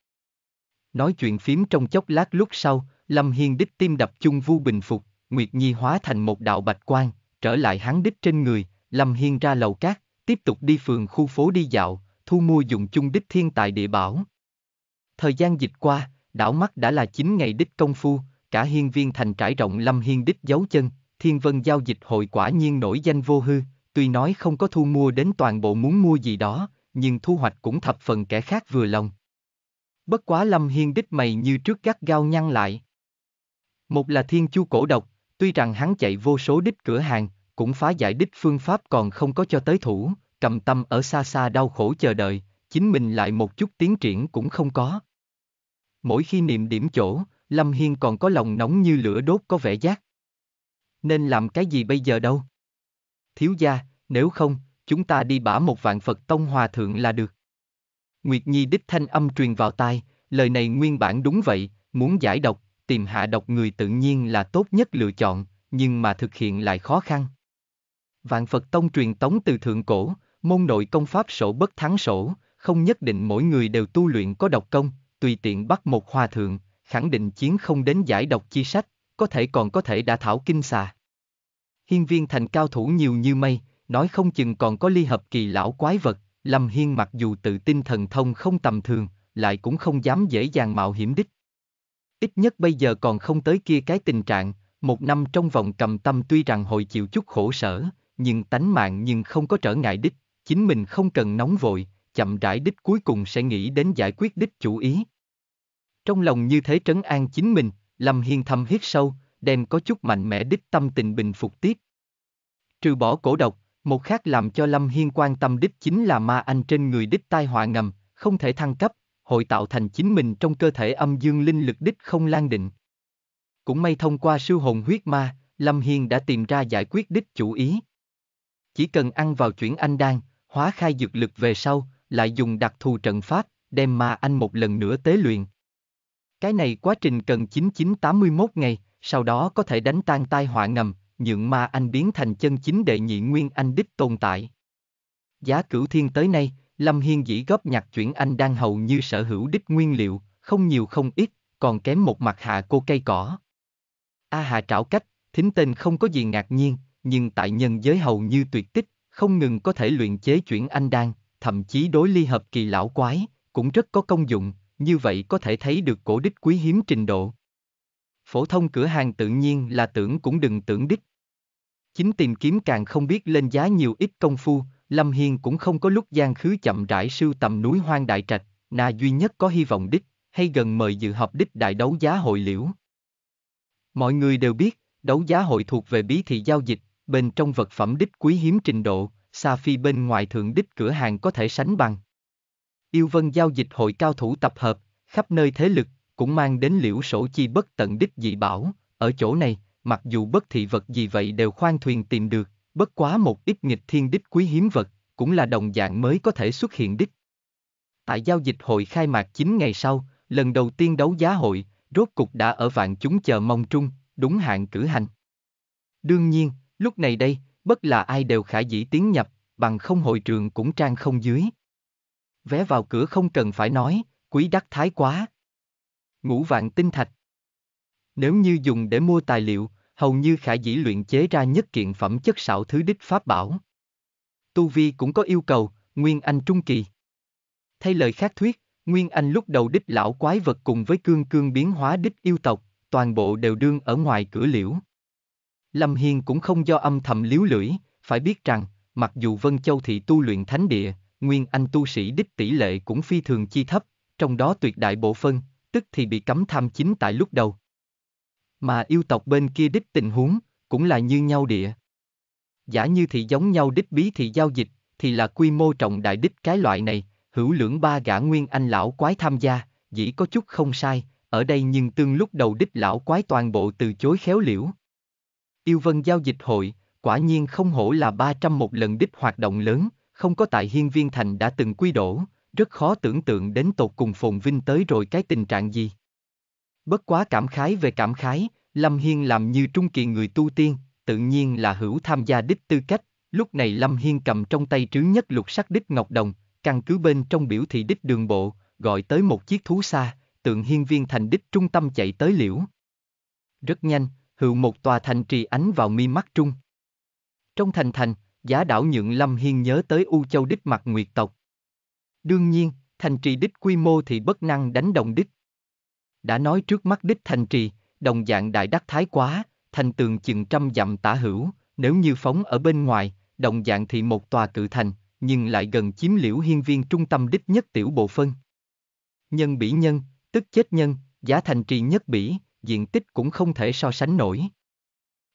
Nói chuyện phím trong chốc lát lúc sau, Lâm Hiên đích tim đập chung vu bình phục, Nguyệt Nhi hóa thành một đạo bạch quan, trở lại hắn đích trên người, Lâm Hiên ra lầu cát, tiếp tục đi phường khu phố đi dạo, thu mua dùng chung đích thiên tại địa bảo. Thời gian dịch qua, đảo mắt đã là 9 ngày đích công phu, cả hiên viên thành trải rộng Lâm Hiên đích dấu chân, thiên vân giao dịch hội quả nhiên nổi danh vô hư, tuy nói không có thu mua đến toàn bộ muốn mua gì đó, nhưng thu hoạch cũng thập phần kẻ khác vừa lòng. Bất quá Lâm Hiên đích mày như trước gắt gao nhăn lại. Một là thiên chu cổ độc, tuy rằng hắn chạy vô số đích cửa hàng, cũng phá giải đích phương pháp còn không có cho tới thủ, cầm tâm ở xa xa đau khổ chờ đợi, chính mình lại một chút tiến triển cũng không có. Mỗi khi niệm điểm chỗ, Lâm Hiên còn có lòng nóng như lửa đốt có vẻ giác. Nên làm cái gì bây giờ đâu? Thiếu gia, nếu không, chúng ta đi bả một vạn Phật tông hòa thượng là được. Nguyệt Nhi đích thanh âm truyền vào tai, lời này nguyên bản đúng vậy, muốn giải độc, tìm hạ độc người tự nhiên là tốt nhất lựa chọn, nhưng mà thực hiện lại khó khăn. Vạn Phật Tông truyền tống từ thượng cổ, môn nội công pháp sổ bất thắng sổ, không nhất định mỗi người đều tu luyện có độc công, tùy tiện bắt một hòa thượng, khẳng định chiến không đến giải độc chi sách, có thể còn có thể đã thảo kinh xà. Hiên viên thành cao thủ nhiều như mây, nói không chừng còn có ly hợp kỳ lão quái vật, Lâm Hiên mặc dù tự tin thần thông không tầm thường, lại cũng không dám dễ dàng mạo hiểm đích. Ít nhất bây giờ còn không tới kia cái tình trạng, một năm trong vòng cầm tâm tuy rằng hồi chịu chút khổ sở, nhưng tánh mạng nhưng không có trở ngại đích, chính mình không cần nóng vội, chậm rãi đích cuối cùng sẽ nghĩ đến giải quyết đích chủ ý. Trong lòng như thế trấn an chính mình, Lâm Hiên thầm hít sâu, đem có chút mạnh mẽ đích tâm tình bình phục tiếp. Trừ bỏ cổ độc, một khác làm cho Lâm Hiên quan tâm đích chính là ma anh trên người đích tai họa ngầm, không thể thăng cấp, hội tạo thành chính mình trong cơ thể âm dương linh lực đích không lan định. Cũng may thông qua siêu hồn huyết ma, Lâm Hiên đã tìm ra giải quyết đích chủ ý. Chỉ cần ăn vào chuyển anh đan, hóa khai dược lực về sau, lại dùng đặc thù trận pháp, đem ma anh một lần nữa tế luyện. Cái này quá trình cần 9981 ngày, sau đó có thể đánh tan tai họa ngầm, nhượng ma anh biến thành chân chính đệ nhị nguyên anh đích tồn tại. Giá cửu thiên tới nay, Lâm Hiên dĩ góp nhặt chuyển anh đang hầu như sở hữu đích nguyên liệu, không nhiều không ít, còn kém một mặt hạ cô cây cỏ. A Hà trảo cách, thính tên không có gì ngạc nhiên, nhưng tại nhân giới hầu như tuyệt tích, không ngừng có thể luyện chế chuyển anh đan, thậm chí đối ly hợp kỳ lão quái, cũng rất có công dụng, như vậy có thể thấy được cổ đích quý hiếm trình độ, phổ thông cửa hàng tự nhiên là tưởng cũng đừng tưởng đích. Chính tìm kiếm càng không biết lên giá nhiều ít công phu, Lâm Hiên cũng không có lúc gian khứ chậm rãi sưu tầm núi hoang đại trạch, na duy nhất có hy vọng đích, hay gần mời dự họp đích đại đấu giá hội liễu. Mọi người đều biết, đấu giá hội thuộc về bí thị giao dịch, bên trong vật phẩm đích quý hiếm trình độ, xa phi bên ngoài thượng đích cửa hàng có thể sánh bằng. Yêu vân giao dịch hội cao thủ tập hợp, khắp nơi thế lực, cũng mang đến liễu sổ chi bất tận đích dị bảo, ở chỗ này, mặc dù bất thị vật gì vậy đều khoan thuyền tìm được, bất quá một ít nghịch thiên đích quý hiếm vật, cũng là đồng dạng mới có thể xuất hiện đích. Tại giao dịch hội khai mạc 9 ngày sau, lần đầu tiên đấu giá hội, rốt cục đã ở vạn chúng chờ mong trung, đúng hạn cử hành. Đương nhiên, lúc này đây, bất là ai đều khả dĩ tiến nhập, bằng không hội trường cũng trang không dưới. Vé vào cửa không cần phải nói, quý đắc thái quá, ngũ vạn tinh thạch. Nếu như dùng để mua tài liệu, hầu như khả dĩ luyện chế ra nhất kiện phẩm chất xảo thứ đích pháp bảo. Tu Vi cũng có yêu cầu, Nguyên Anh Trung Kỳ. Thay lời khác thuyết, Nguyên Anh lúc đầu đích lão quái vật cùng với cương cương biến hóa đích yêu tộc, toàn bộ đều đương ở ngoài cửa liễu. Lâm Hiên cũng không do âm thầm liếu lưỡi, phải biết rằng, mặc dù Vân Châu thị tu luyện thánh địa, Nguyên Anh tu sĩ đích tỷ lệ cũng phi thường chi thấp, trong đó tuyệt đại bộ phân, tức thì bị cấm tham chính tại lúc đầu. Mà yêu tộc bên kia đích tình huống, cũng là như nhau địa. Giả như thì giống nhau đích bí thì giao dịch, thì là quy mô trọng đại đích cái loại này, hữu lưỡng ba gã nguyên anh lão quái tham gia, dĩ có chút không sai, ở đây nhưng tương lúc đầu đích lão quái toàn bộ từ chối khéo liễu. Yêu vân giao dịch hội, quả nhiên không hổ là 300 một lần đích hoạt động lớn, không có tại hiên viên thành đã từng quy đổ, rất khó tưởng tượng đến tột cùng phồn vinh tới rồi cái tình trạng gì. Bất quá cảm khái về cảm khái, Lâm Hiên làm như trung kỳ người tu tiên, tự nhiên là hữu tham gia đích tư cách, lúc này Lâm Hiên cầm trong tay trứ nhất lục sắc đích ngọc đồng, căn cứ bên trong biểu thị đích đường bộ, gọi tới một chiếc thú xa, tượng hiên viên thành đích trung tâm chạy tới liễu. Rất nhanh, hữu một tòa thành trì ánh vào mi mắt trung. Trong thành thành, giá đảo nhượng Lâm Hiên nhớ tới U Châu đích mặt nguyệt tộc, Đương nhiên, thành trì đích quy mô thì bất năng đánh đồng đích. Đã nói trước mắt đích thành trì, đồng dạng đại đắc thái quá, thành tường chừng trăm dặm tả hữu, nếu như phóng ở bên ngoài, đồng dạng thì một tòa cự thành, nhưng lại gần chiếm liễu hiên viên trung tâm đích nhất tiểu bộ phân. Nhân bỉ nhân, tức chết nhân, giá thành trì nhất bỉ, diện tích cũng không thể so sánh nổi.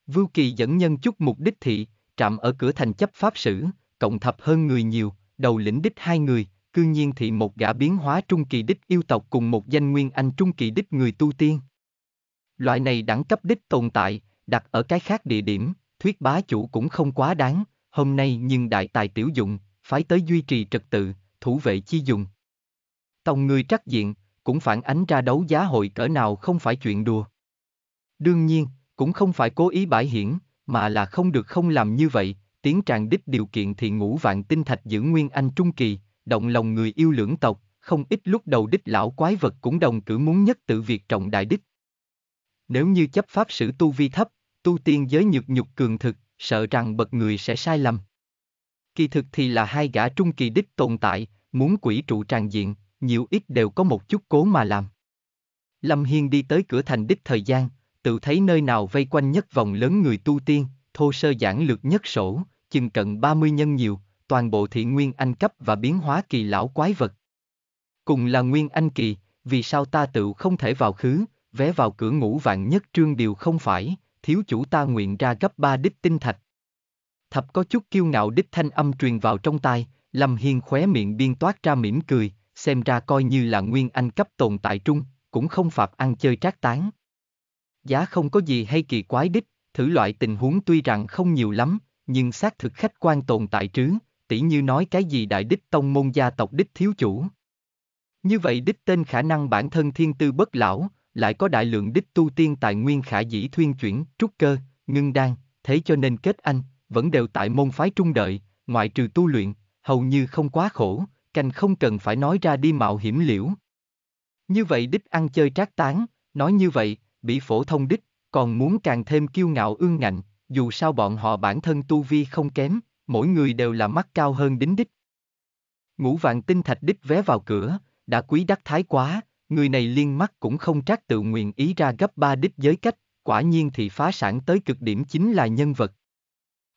Vưu Kỳ dẫn nhân chúc mục đích thị, trạm ở cửa thành chấp pháp sử, cộng thập hơn người nhiều, đầu lĩnh đích hai người, cư nhiên thị một gã biến hóa trung kỳ đích yêu tộc cùng một danh nguyên anh trung kỳ đích người tu tiên. Loại này đẳng cấp đích tồn tại, đặt ở cái khác địa điểm, thuyết bá chủ cũng không quá đáng, hôm nay nhưng đại tài tiểu dụng, phải tới duy trì trật tự, thủ vệ chi dùng. Tòng người trắc diện, cũng phản ánh ra đấu giá hội cỡ nào không phải chuyện đùa. Đương nhiên, cũng không phải cố ý bãi hiển, mà là không được không làm như vậy, tiến tràn đích điều kiện thì ngũ vạn tinh thạch giữ nguyên anh trung kỳ, động lòng người yêu lưỡng tộc, không ít lúc đầu đích lão quái vật cũng đồng cử muốn nhất tự việc trọng đại đích. Nếu như chấp pháp sử tu vi thấp, tu tiên giới nhược nhục cường thực, sợ rằng bậc người sẽ sai lầm. Kỳ thực thì là hai gã trung kỳ đích tồn tại, muốn quỷ trụ tràn diện, nhiều ít đều có một chút cố mà làm. Lâm Hiên đi tới cửa thành đích thời gian, tự thấy nơi nào vây quanh nhất vòng lớn người tu tiên, thô sơ giản lược nhất sổ, chừng cận 30 nhân nhiều, toàn bộ thị nguyên anh cấp và biến hóa kỳ lão quái vật. Cùng là nguyên anh kỳ, vì sao ta tự không thể vào khứ, vé vào cửa ngũ vạn nhất trương điều không phải, thiếu chủ ta nguyện ra gấp ba đích tinh thạch. Thập có chút kiêu ngạo đích thanh âm truyền vào trong tai, Lâm Hiên khóe miệng biên toát ra mỉm cười, xem ra coi như là nguyên anh cấp tồn tại trung, cũng không phạt ăn chơi trác tán. Giá không có gì hay kỳ quái đích, thử loại tình huống tuy rằng không nhiều lắm, nhưng xác thực khách quan tồn tại trứ, tỷ như nói cái gì đại đích tông môn gia tộc đích thiếu chủ. Như vậy đích tên khả năng bản thân thiên tư bất lão, lại có đại lượng đích tu tiên tài nguyên khả dĩ thuyên chuyển, trúc cơ, ngưng đan, thế cho nên kết anh, vẫn đều tại môn phái trung đợi, ngoại trừ tu luyện, hầu như không quá khổ, canh không cần phải nói ra đi mạo hiểm liễu. Như vậy đích ăn chơi trác tán, nói như vậy, bị phổ thông đích, còn muốn càng thêm kiêu ngạo ương ngạnh, dù sao bọn họ bản thân tu vi không kém, mỗi người đều là mắt cao hơn đính đích. Ngũ vạn tinh thạch đích vé vào cửa, đã quý đắc thái quá, người này liên mắt cũng không trác tự nguyện ý ra gấp ba đích giới cách, quả nhiên thì phá sản tới cực điểm chính là nhân vật.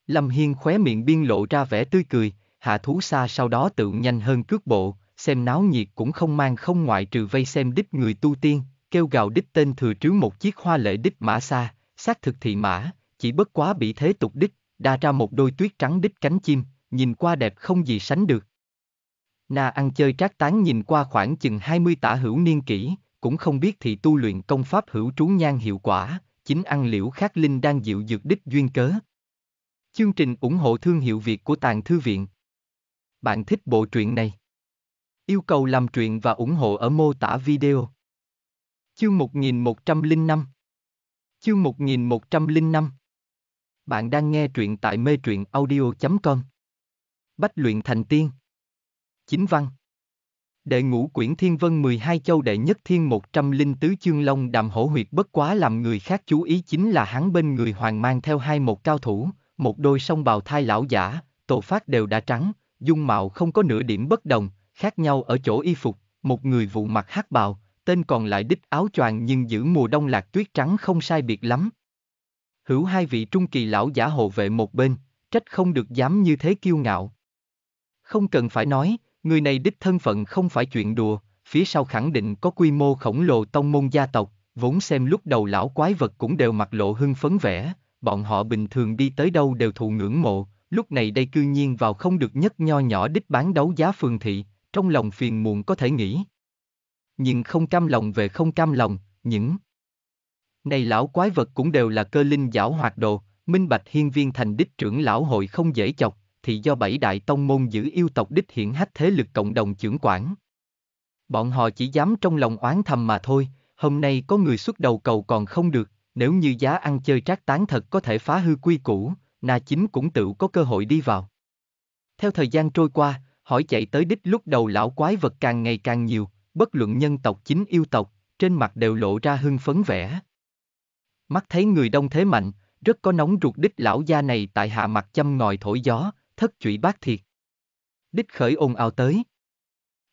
Lâm Hiên khóe miệng biên lộ ra vẻ tươi cười, hạ thú xa sau đó tự nhanh hơn cước bộ, xem náo nhiệt cũng không mang không ngoại trừ vây xem đích người tu tiên, kêu gào đích tên thừa trứ một chiếc hoa lệ đích mã xa, xác thực thị mã, chỉ bất quá bị thế tục đích, đa ra một đôi tuyết trắng đích cánh chim, nhìn qua đẹp không gì sánh được. Na ăn chơi trác tán nhìn qua khoảng chừng 20 tả hữu niên kỷ, cũng không biết thì tu luyện công pháp hữu trú nhan hiệu quả, chính ăn liễu khát linh đang dịu dược đích duyên cớ. Chương trình ủng hộ thương hiệu Việt của Tàng Thư Viện. Bạn thích bộ truyện này? Yêu cầu làm truyện và ủng hộ ở mô tả video. Chương 1105 Chương 1105 bạn đang nghe truyện tại mê truyện audio.com Bách luyện thành tiên Chính văn Đệ ngũ quyển thiên vân 12 châu đệ nhất thiên tứ chương long đàm hổ huyệt bất quá làm người khác chú ý chính là hắn bên người hoàng mang theo hai một cao thủ, một đôi song bào thai lão giả, tổ phát đều đã trắng, dung mạo không có nửa điểm bất đồng, khác nhau ở chỗ y phục, một người vụ mặt hắc bào, tên còn lại đích áo choàng nhưng giữ mùa đông lạc tuyết trắng không sai biệt lắm, hữu hai vị trung kỳ lão giả hộ vệ một bên, trách không được dám như thế kiêu ngạo. Không cần phải nói, người này đích thân phận không phải chuyện đùa, phía sau khẳng định có quy mô khổng lồ tông môn gia tộc, vốn xem lúc đầu lão quái vật cũng đều mặt lộ hưng phấn vẻ, bọn họ bình thường đi tới đâu đều thụ ngưỡng mộ, lúc này đây cư nhiên vào không được nhất nho nhỏ đích bán đấu giá phường thị, trong lòng phiền muộn có thể nghĩ. Nhưng không cam lòng về không cam lòng, những này lão quái vật cũng đều là cơ linh giảo hoạt đồ, minh bạch hiên viên thành đích trưởng lão hội không dễ chọc, thì do bảy đại tông môn giữ yêu tộc đích hiển hách thế lực cộng đồng trưởng quản. Bọn họ chỉ dám trong lòng oán thầm mà thôi, hôm nay có người xuất đầu cầu còn không được, nếu như giá ăn chơi trác tán thật có thể phá hư quy củ, Na Chính cũng tự có cơ hội đi vào. Theo thời gian trôi qua, hỏi chạy tới đích lúc đầu lão quái vật càng ngày càng nhiều, bất luận nhân tộc chính yêu tộc, trên mặt đều lộ ra hưng phấn vẻ. Mắt thấy người đông thế mạnh, rất có nóng ruột đích lão gia này tại hạ mặt châm ngòi thổi gió, thất chủy bác thiệt. Đích khởi ồn ào tới.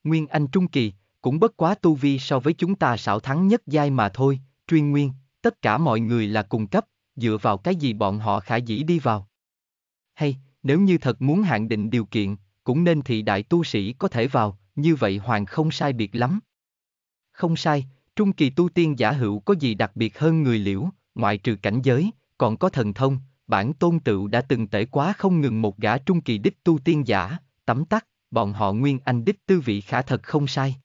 Nguyên Anh Trung Kỳ, cũng bất quá tu vi so với chúng ta xảo thắng nhất giai mà thôi, truyền nguyên, tất cả mọi người là cùng cấp, dựa vào cái gì bọn họ khả dĩ đi vào. Hay, nếu như thật muốn hạn định điều kiện, cũng nên thị đại tu sĩ có thể vào, như vậy hoàng không sai biệt lắm. Không sai, trung kỳ tu tiên giả hữu có gì đặc biệt hơn người liễu, ngoại trừ cảnh giới, còn có thần thông, bản tôn tựu đã từng tể quá không ngừng một gã trung kỳ đích tu tiên giả, tấm tắc, bọn họ nguyên anh đích tư vị khả thật không sai.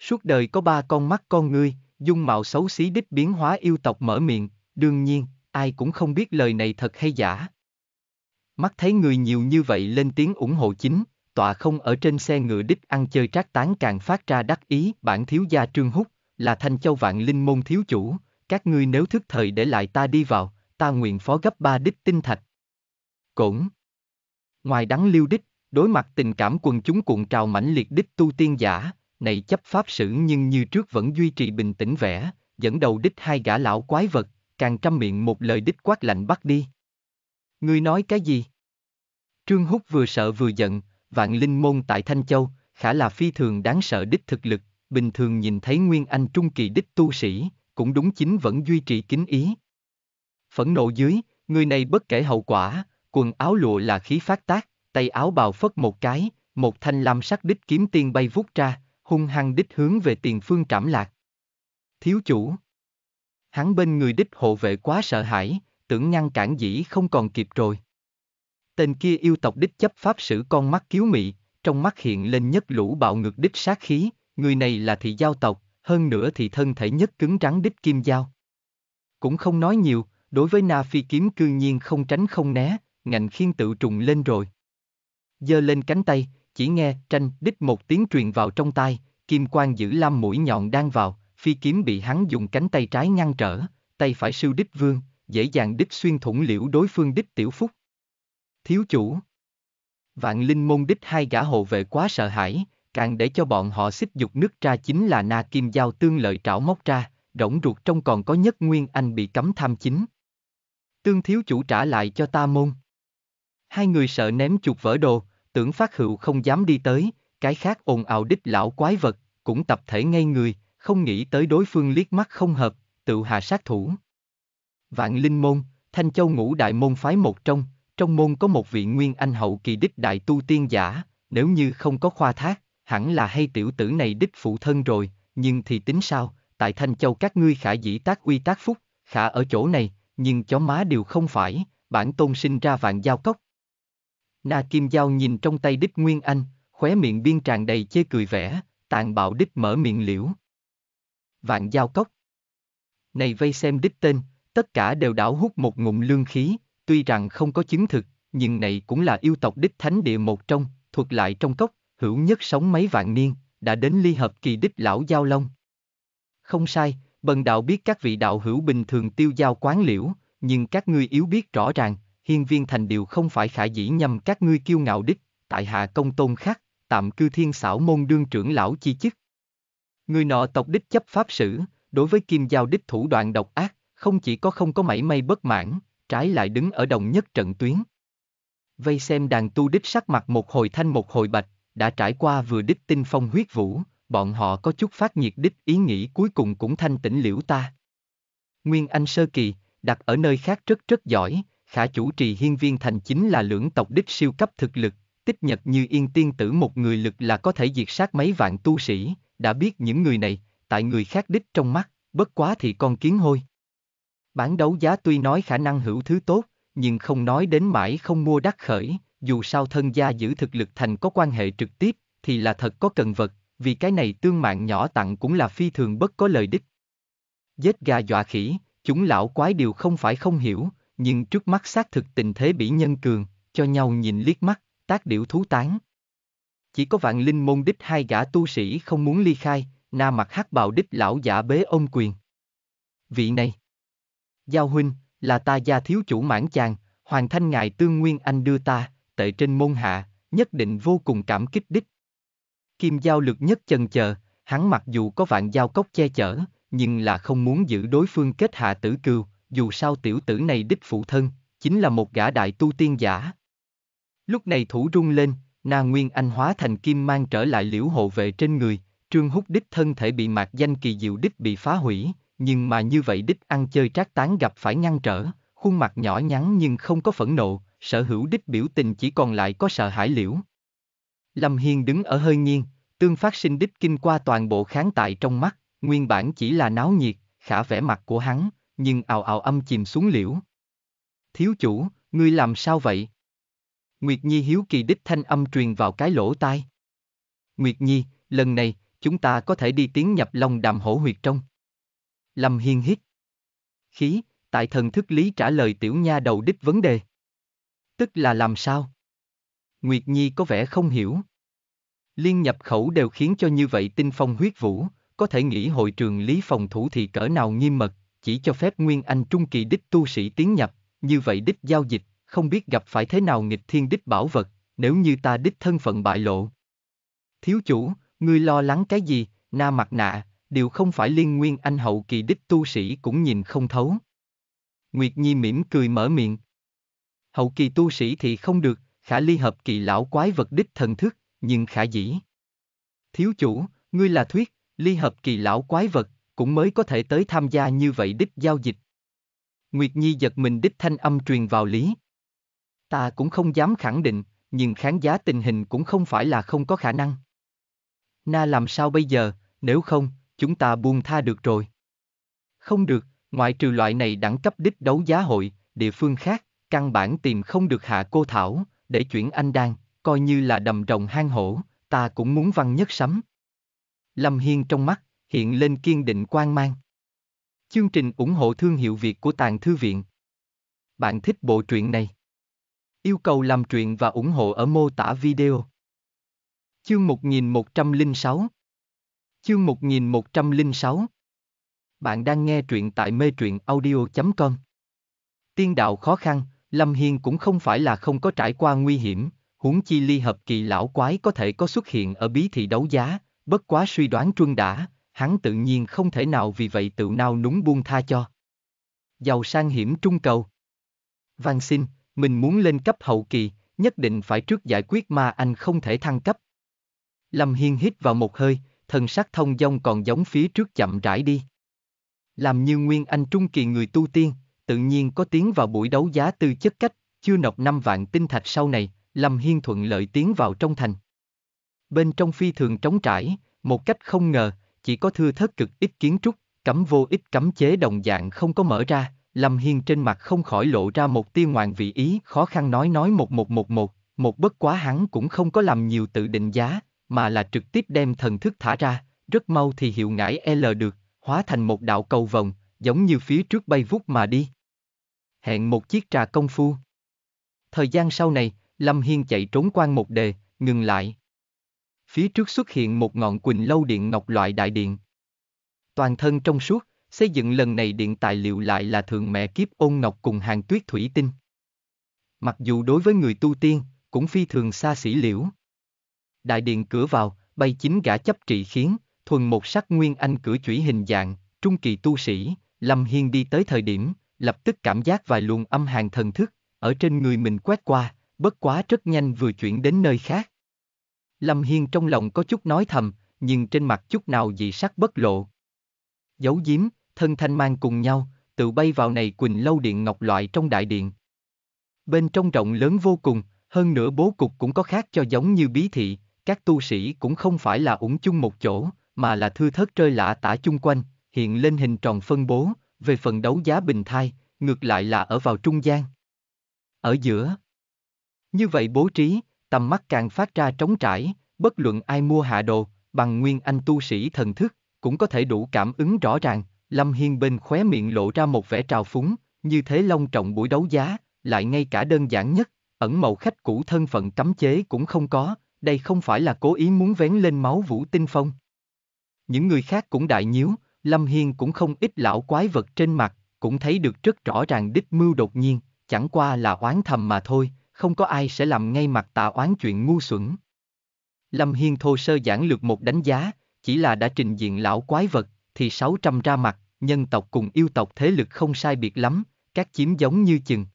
Suốt đời có ba con mắt con ngươi, dung mạo xấu xí đích biến hóa yêu tộc mở miệng, đương nhiên, ai cũng không biết lời này thật hay giả. Mắt thấy người nhiều như vậy lên tiếng ủng hộ chính, tọa không ở trên xe ngựa đích ăn chơi trác tán càng phát ra đắc ý bản thiếu gia Trương Húc, là thanh châu vạn linh môn thiếu chủ, các ngươi nếu thức thời để lại ta đi vào, ta nguyện phó gấp ba đích tinh thạch. Cổn Ngoài đắng liêu đích, đối mặt tình cảm quần chúng cuộn trào mãnh liệt đích tu tiên giả, này chấp pháp sử nhưng như trước vẫn duy trì bình tĩnh vẻ, dẫn đầu đích hai gã lão quái vật, càng trăm miệng một lời đích quát lạnh bắt đi. Ngươi nói cái gì? Trương Húc vừa sợ vừa giận, vạn linh môn tại Thanh Châu, khả là phi thường đáng sợ đích thực lực, bình thường nhìn thấy nguyên anh trung kỳ đích tu sĩ, cũng đúng chính vẫn duy trì kính ý. Phẫn nộ dưới, người này bất kể hậu quả, quần áo lụa là khí phát tác, tay áo bào phất một cái, một thanh lam sắc đích kiếm tiên bay vút ra, hung hăng đích hướng về tiền phương trảm lạc. Thiếu chủ. Hắn bên người đích hộ vệ quá sợ hãi, tưởng ngăn cản dĩ không còn kịp rồi. Tên kia yêu tộc đích chấp pháp sử con mắt cứu mị, trong mắt hiện lên nhất lũ bạo ngược đích sát khí, người này là thị giao tộc, hơn nữa thì thân thể nhất cứng trắng đích kim dao. Cũng không nói nhiều, đối với Na Phi kiếm cư nhiên không tránh không né, ngạnh khiên tự trùng lên rồi. Giơ lên cánh tay, chỉ nghe tranh đích một tiếng truyền vào trong tai, kim quang giữ lam mũi nhọn đang vào, phi kiếm bị hắn dùng cánh tay trái ngăn trở, tay phải siêu đích vương, dễ dàng đích xuyên thủng liễu đối phương đích tiểu phúc. Thiếu chủ Vạn linh môn đích hai gã hộ vệ quá sợ hãi, càng để cho bọn họ xích dục nước ra chính là na kim dao tương lợi trảo móc ra, rỗng ruột trong còn có nhất nguyên anh bị cấm tham chính. Tương thiếu chủ trả lại cho ta môn. Hai người sợ ném chuột vỡ đồ, tưởng phát hữu không dám đi tới, cái khác ồn ào đích lão quái vật, cũng tập thể ngay người, không nghĩ tới đối phương liếc mắt không hợp, tự hạ sát thủ. Vạn Linh Môn, Thanh Châu ngũ đại môn phái một trong, trong môn có một vị nguyên anh hậu kỳ đích đại tu tiên giả, nếu như không có khoa thác, hẳn là hay tiểu tử này đích phụ thân rồi, nhưng thì tính sao, tại Thanh Châu các ngươi khả dĩ tác uy tác phúc, khả ở chỗ này, nhưng chó má đều không phải, bản tôn sinh ra vạn giao cốc. Na Kim Giao nhìn trong tay đích Nguyên Anh, khóe miệng biên tràn đầy chê cười vẻ, tàn bạo đích mở miệng liễu. Vạn giao cốc. Này vây xem đích tên, tất cả đều đảo hút một ngụm lương khí, tuy rằng không có chứng thực, nhưng này cũng là yêu tộc đích thánh địa một trong, thuộc lại trong cốc, hữu nhất sống mấy vạn niên, đã đến ly hợp kỳ đích lão giao long. Không sai, bần đạo biết các vị đạo hữu bình thường tiêu giao quán liễu, nhưng các ngươi yếu biết rõ ràng, hiên viên thành điều không phải khả dĩ nhằm các ngươi kiêu ngạo đích, tại hạ công tôn khắc, tạm cư thiên xảo môn đương trưởng lão chi chức. Người nọ tộc đích chấp pháp sử, đối với kim giao đích thủ đoạn độc ác, không chỉ có không có mảy may bất mãn, trái lại đứng ở đồng nhất trận tuyến. Vây xem đàn tu đích sắc mặt một hồi thanh một hồi bạch, đã trải qua vừa đích tinh phong huyết vũ, bọn họ có chút phát nhiệt đích ý nghĩ cuối cùng cũng thanh tĩnh liễu ta. Nguyên Anh Sơ Kỳ, đặt ở nơi khác rất rất giỏi, khả chủ trì hiên viên thành chính là lưỡng tộc đích siêu cấp thực lực, tích nhật như yên tiên tử một người lực là có thể diệt sát mấy vạn tu sĩ, đã biết những người này, tại người khác đích trong mắt, bất quá thì con kiến hôi. Bán đấu giá tuy nói khả năng hữu thứ tốt, nhưng không nói đến mãi không mua đắc khởi, dù sao thân gia giữ thực lực thành có quan hệ trực tiếp, thì là thật có cần vật, vì cái này tương mạng nhỏ tặng cũng là phi thường bất có lời đích. Giết gà dọa khỉ, chúng lão quái đều không phải không hiểu, nhưng trước mắt xác thực tình thế bị nhân cường, cho nhau nhìn liếc mắt, tác điệu thú tán. Chỉ có vạn linh môn đích hai gã tu sĩ không muốn ly khai, na mặt hắc bào đích lão giả bế ôm quyền. Vị này, Giao huynh, là ta gia thiếu chủ mãn chàng, hoàng thanh ngài tương nguyên anh đưa ta, tệ trên môn hạ, nhất định vô cùng cảm kích đích. Kim giao lực nhất chần chờ, hắn mặc dù có vạn giao cốc che chở, nhưng là không muốn giữ đối phương kết hạ tử cừu, dù sao tiểu tử này đích phụ thân, chính là một gã đại tu tiên giả. Lúc này thủ rung lên, Na Nguyên Anh hóa thành kim mang trở lại liễu hộ vệ trên người, Trương hút đích thân thể bị mạc danh kỳ diệu đích bị phá hủy, nhưng mà như vậy đích ăn chơi trác tán gặp phải ngăn trở, khuôn mặt nhỏ nhắn nhưng không có phẫn nộ, sở hữu đích biểu tình chỉ còn lại có sợ hãi liễu. Lâm Hiên đứng ở hơi nghiêng, tương phát sinh đích kinh qua toàn bộ kháng tại trong mắt, nguyên bản chỉ là náo nhiệt, khả vẻ mặt của hắn, nhưng ào ào âm chìm xuống liễu. Thiếu chủ, ngươi làm sao vậy? Nguyệt Nhi hiếu kỳ đích thanh âm truyền vào cái lỗ tai. Nguyệt Nhi, lần này, chúng ta có thể đi tiến nhập lòng đàm hổ huyệt trong. Lâm Hiên hít. Khí, tại thần thức lý trả lời tiểu nha đầu đích vấn đề. Tức là làm sao? Nguyệt Nhi có vẻ không hiểu. Liên nhập khẩu đều khiến cho như vậy tinh phong huyết vũ, có thể nghĩ hội trường lý phòng thủ thì cỡ nào nghiêm mật, chỉ cho phép Nguyên Anh Trung Kỳ đích tu sĩ tiến nhập, như vậy đích giao dịch, không biết gặp phải thế nào nghịch thiên đích bảo vật, nếu như ta đích thân phận bại lộ. Thiếu chủ, ngươi lo lắng cái gì, na mặt nạ, đều không phải liên Nguyên Anh Hậu Kỳ đích tu sĩ cũng nhìn không thấu. Nguyệt Nhi mỉm cười mở miệng hậu kỳ tu sĩ thì không được, khả ly hợp kỳ lão quái vật đích thần thức, nhưng khả dĩ. Thiếu chủ, ngươi là thuyết, ly hợp kỳ lão quái vật, cũng mới có thể tới tham gia như vậy đích giao dịch. Nguyệt Nhi giật mình đích thanh âm truyền vào lý. Ta cũng không dám khẳng định, nhưng khán giá tình hình cũng không phải là không có khả năng. Na làm sao bây giờ, nếu không, chúng ta buông tha được rồi. Không được, ngoại trừ loại này đẳng cấp đích đấu giá hội, địa phương khác, căn bản tìm không được hạ cô thảo, để chuyển anh đang, coi như là đầm rồng hang hổ, ta cũng muốn văn nhất sắm. Lâm Hiên trong mắt, hiện lên kiên định quan mang. Chương trình ủng hộ thương hiệu Việt của Tàng Thư Viện. Bạn thích bộ truyện này? Yêu cầu làm truyện và ủng hộ ở mô tả video. Chương 1106 Chương 1106 Bạn đang nghe truyện tại mê truyện audio.com Tiên đạo khó khăn, Lâm Hiên cũng không phải là không có trải qua nguy hiểm, huống chi ly hợp kỳ lão quái có thể có xuất hiện ở bí thị đấu giá, bất quá suy đoán truân đã, hắn tự nhiên không thể nào vì vậy tự nào núng buông tha cho. Giàu sang hiểm trung cầu. Văn xin, mình muốn lên cấp hậu kỳ, nhất định phải trước giải quyết ma anh không thể thăng cấp. Lâm Hiên hít vào một hơi, thần sắc thông dong còn giống phía trước chậm rãi đi. Làm như nguyên anh trung kỳ người tu tiên, tự nhiên có tiếng vào buổi đấu giá tư chất cách, chưa nộp 5 vạn tinh thạch sau này, Lâm Hiên thuận lợi tiến vào trong thành. Bên trong phi thường trống trải, một cách không ngờ, chỉ có thưa thất cực ít kiến trúc, cấm vô ít cấm chế đồng dạng không có mở ra, Lâm Hiên trên mặt không khỏi lộ ra một tia ngoạn vị ý khó khăn nói nói một một một một, một bất quá hắn cũng không có làm nhiều tự định giá, mà là trực tiếp đem thần thức thả ra, rất mau thì hiệu ngãi L được, hóa thành một đạo cầu vòng, giống như phía trước bay vút mà đi hẹn một chiếc trà công phu. Thời gian sau này, Lâm Hiên chạy trốn quan một đề, ngừng lại. Phía trước xuất hiện một ngọn quỳnh lâu điện ngọc loại đại điện. Toàn thân trong suốt, xây dựng lần này điện tài liệu lại là thượng mẹ kiếp ôn ngọc cùng hàng tuyết thủy tinh. Mặc dù đối với người tu tiên, cũng phi thường xa xỉ liễu. Đại điện cửa vào, bay chính gã chấp trị khiến, thuần một sắc nguyên anh cửa chủy hình dạng, trung kỳ tu sĩ, Lâm Hiên đi tới thời điểm, lập tức cảm giác vài luồng âm hàng thần thức, ở trên người mình quét qua, bất quá rất nhanh vừa chuyển đến nơi khác. Lâm Hiên trong lòng có chút nói thầm, nhưng trên mặt chút nào dị sắc bất lộ. Giấu giếm, thân thanh mang cùng nhau, tự bay vào này Quỳnh Lâu Điện Ngọc Loại trong đại điện. Bên trong rộng lớn vô cùng, hơn nữa bố cục cũng có khác cho giống như bí thị, các tu sĩ cũng không phải là ủng chung một chỗ, mà là thư thất rơi lạ tả chung quanh, hiện lên hình tròn phân bố, về phần đấu giá bình thai, ngược lại là ở vào trung gian. Ở giữa. Như vậy bố trí, tầm mắt càng phát ra trống trải, bất luận ai mua hạ đồ, bằng nguyên anh tu sĩ thần thức, cũng có thể đủ cảm ứng rõ ràng, Lâm Hiên bên khóe miệng lộ ra một vẻ trào phúng, như thế long trọng buổi đấu giá, lại ngay cả đơn giản nhất, ẩn màu khách cũ thân phận cấm chế cũng không có, đây không phải là cố ý muốn vén lên máu vũ tinh phong. Những người khác cũng đại nhíu, Lâm Hiên cũng không ít lão quái vật trên mặt, cũng thấy được rất rõ ràng đích mưu đột nhiên, chẳng qua là oán thầm mà thôi, không có ai sẽ làm ngay mặt tạ oán chuyện ngu xuẩn. Lâm Hiên thô sơ giản lược một đánh giá, chỉ là đã trình diện lão quái vật, thì 600 ra mặt, nhân tộc cùng yêu tộc thế lực không sai biệt lắm, các chiếm giống như chừng.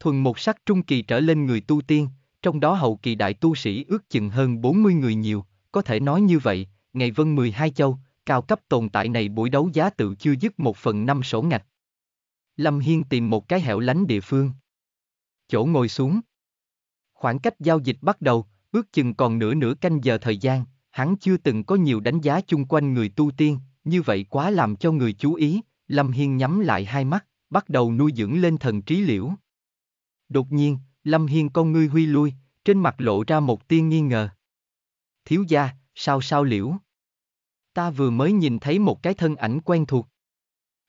Thuần một sắc trung kỳ trở lên người tu tiên, trong đó hậu kỳ đại tu sĩ ước chừng hơn 40 người nhiều, có thể nói như vậy, ngày vân 12 châu, cao cấp tồn tại này buổi đấu giá tự chưa dứt một phần năm sổ ngạch. Lâm Hiên tìm một cái hẻo lánh địa phương. Chỗ ngồi xuống. Khoảng cách giao dịch bắt đầu, ước chừng còn nửa nửa canh giờ thời gian, hắn chưa từng có nhiều đánh giá chung quanh người tu tiên, như vậy quá làm cho người chú ý, Lâm Hiên nhắm lại hai mắt, bắt đầu nuôi dưỡng lên thần trí liễu. Đột nhiên, Lâm Hiên con ngươi huy lui, trên mặt lộ ra một tiên nghi ngờ. Thiếu gia, sao sao liễu? Ta vừa mới nhìn thấy một cái thân ảnh quen thuộc.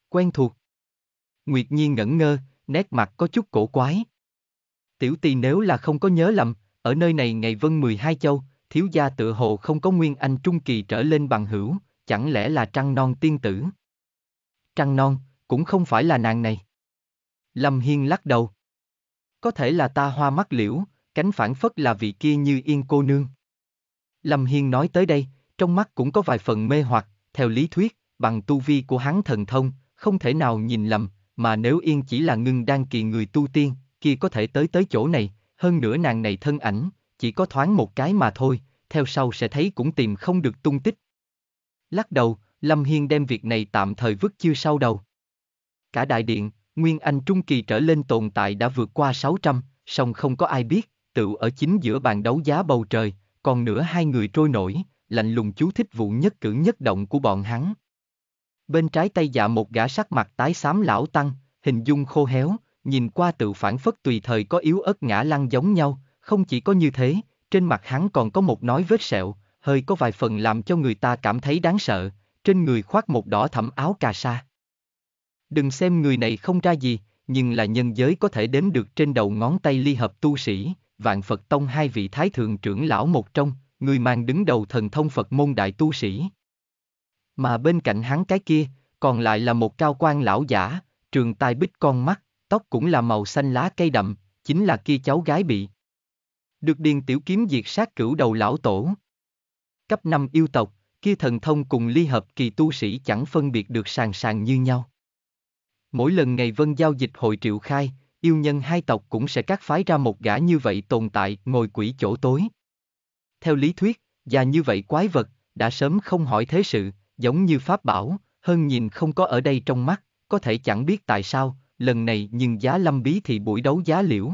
Quen thuộc. Nguyệt Nhi ngẩn ngơ, nét mặt có chút cổ quái. Tiểu Tì nếu là không có nhớ lầm, ở nơi này ngày vân 12 châu, thiếu gia tựa hồ không có nguyên anh trung kỳ trở lên bằng hữu, chẳng lẽ là trăng non tiên tử? Trăng non, cũng không phải là nàng này. Lâm Hiên lắc đầu. Có thể là ta hoa mắt liễu, cánh phản phất là vị kia như yên cô nương. Lâm Hiên nói tới đây, trong mắt cũng có vài phần mê hoặc, theo lý thuyết, bằng tu vi của hắn thần thông, không thể nào nhìn lầm, mà nếu yên chỉ là ngưng đan kỳ người tu tiên, kia có thể tới tới chỗ này, hơn nữa nàng này thân ảnh, chỉ có thoáng một cái mà thôi, theo sau sẽ thấy cũng tìm không được tung tích. Lắc đầu, Lâm Hiên đem việc này tạm thời vứt chưa sau đầu. Cả đại điện, Nguyên Anh Trung Kỳ trở lên tồn tại đã vượt qua 600, song không có ai biết, tự ở chính giữa bàn đấu giá bầu trời, còn nữa hai người trôi nổi, lạnh lùng chú thích vụ nhất cử nhất động của bọn hắn. Bên trái tay dạ một gã sắc mặt tái xám lão tăng, hình dung khô héo, nhìn qua tự phản phất tùy thời có yếu ớt ngã lăn giống nhau, không chỉ có như thế, trên mặt hắn còn có một nói vết sẹo, hơi có vài phần làm cho người ta cảm thấy đáng sợ, trên người khoác một đỏ thẫm áo cà sa. Đừng xem người này không ra gì, nhưng là nhân giới có thể đếm được trên đầu ngón tay ly hợp tu sĩ, vạn Phật Tông hai vị thái thượng trưởng lão một trong, người mang đứng đầu thần thông Phật môn đại tu sĩ. Mà bên cạnh hắn cái kia, còn lại là một cao quan lão giả, trường tai bích con mắt, tóc cũng là màu xanh lá cây đậm, chính là kia cháu gái bị. Được điền tiểu kiếm diệt sát cửu đầu lão tổ. Cấp 5 yêu tộc, kia thần thông cùng ly hợp kỳ tu sĩ chẳng phân biệt được sàng sàng như nhau. Mỗi lần ngày vân giao dịch hội triệu khai, yêu nhân hai tộc cũng sẽ cắt phái ra một gã như vậy tồn tại ngồi quỷ chỗ tối theo lý thuyết, già như vậy quái vật, đã sớm không hỏi thế sự, giống như Pháp bảo, hơn nhìn không có ở đây trong mắt, có thể chẳng biết tại sao, lần này nhưng giá lâm bí thì buổi đấu giá liễu.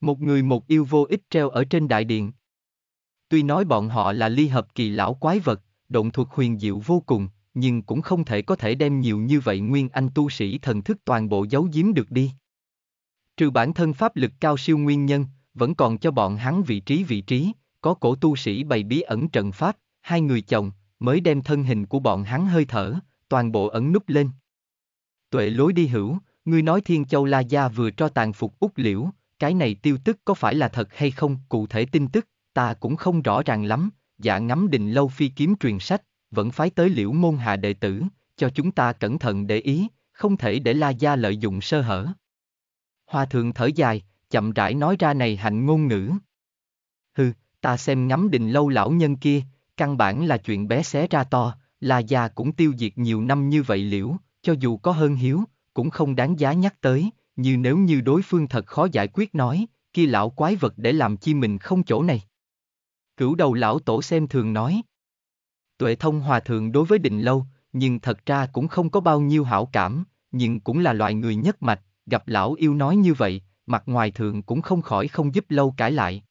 Một người một yêu vô ích treo ở trên đại điện. Tuy nói bọn họ là ly hợp kỳ lão quái vật, động thuộc huyền diệu vô cùng, nhưng cũng không thể có thể đem nhiều như vậy nguyên anh tu sĩ thần thức toàn bộ giấu giếm được đi. Trừ bản thân pháp lực cao siêu nguyên nhân, vẫn còn cho bọn hắn vị trí vị trí, có cổ tu sĩ bày bí ẩn trận pháp, hai người chồng, mới đem thân hình của bọn hắn hơi thở, toàn bộ ẩn núp lên. Tuệ lối đi hữu, ngươi nói Thiên Châu La Gia vừa cho tàn phục Úc Liễu, cái này tiêu tức có phải là thật hay không, cụ thể tin tức, ta cũng không rõ ràng lắm, dạ ngắm định lâu phi kiếm truyền sách, vẫn phái tới liễu môn hạ đệ tử, cho chúng ta cẩn thận để ý, không thể để La Gia lợi dụng sơ hở. Hoa thượng thở dài, chậm rãi nói ra này hạnh ngôn ngữ. Hừ, Ta xem ngắm đình lâu lão nhân kia, căn bản là chuyện bé xé ra to, là già cũng tiêu diệt nhiều năm như vậy liễu, cho dù có hơn hiếu, cũng không đáng giá nhắc tới, như nếu như đối phương thật khó giải quyết nói, kia lão quái vật để làm chi mình không chỗ này. Cửu đầu lão tổ xem thường nói. Tuệ thông hòa thượng đối với đình lâu, nhưng thật ra cũng không có bao nhiêu hảo cảm, nhưng cũng là loại người nhất mạch, gặp lão yêu nói như vậy, mặt ngoài thường cũng không khỏi không giúp lâu cãi lại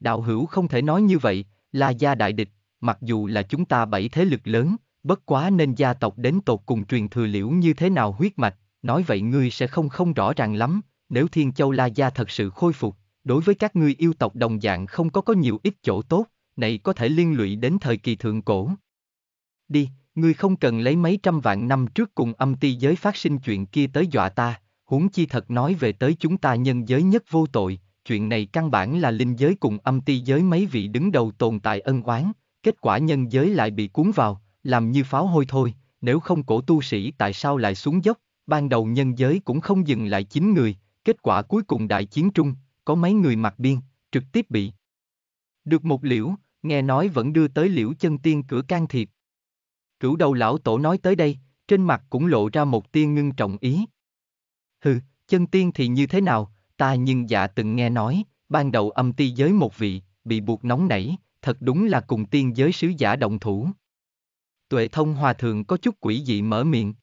đạo hữu không thể nói như vậy, La gia đại địch, mặc dù là chúng ta bảy thế lực lớn, bất quá nên gia tộc đến tột cùng truyền thừa liễu như thế nào huyết mạch, nói vậy ngươi sẽ không không rõ ràng lắm, nếu Thiên Châu La gia thật sự khôi phục, đối với các ngươi yêu tộc đồng dạng không có có nhiều ít chỗ tốt, này có thể liên lụy đến thời kỳ thượng cổ. Đi, ngươi không cần lấy mấy trăm vạn năm trước cùng âm ti giới phát sinh chuyện kia tới dọa ta, huống chi thật nói về tới chúng ta nhân giới nhất vô tội, chuyện này căn bản là linh giới cùng âm ti giới mấy vị đứng đầu tồn tại ân oán, kết quả nhân giới lại bị cuốn vào, làm như pháo hôi thôi, nếu không cổ tu sĩ tại sao lại xuống dốc, ban đầu nhân giới cũng không dừng lại chín người, kết quả cuối cùng đại chiến trung, có mấy người mặc biên, trực tiếp bị. Được một liễu, nghe nói vẫn đưa tới liễu chân tiên cửa can thiệp. Cửu đầu lão tổ nói tới đây, trên mặt cũng lộ ra một tiên ngưng trọng ý. Hừ, chân tiên thì như thế nào, ta nhưng dạ từng nghe nói, ban đầu âm ti giới một vị, bị buộc nóng nảy, thật đúng là cùng tiên giới sứ giả động thủ. Tuệ thông hòa thượng có chút quỷ dị mở miệng.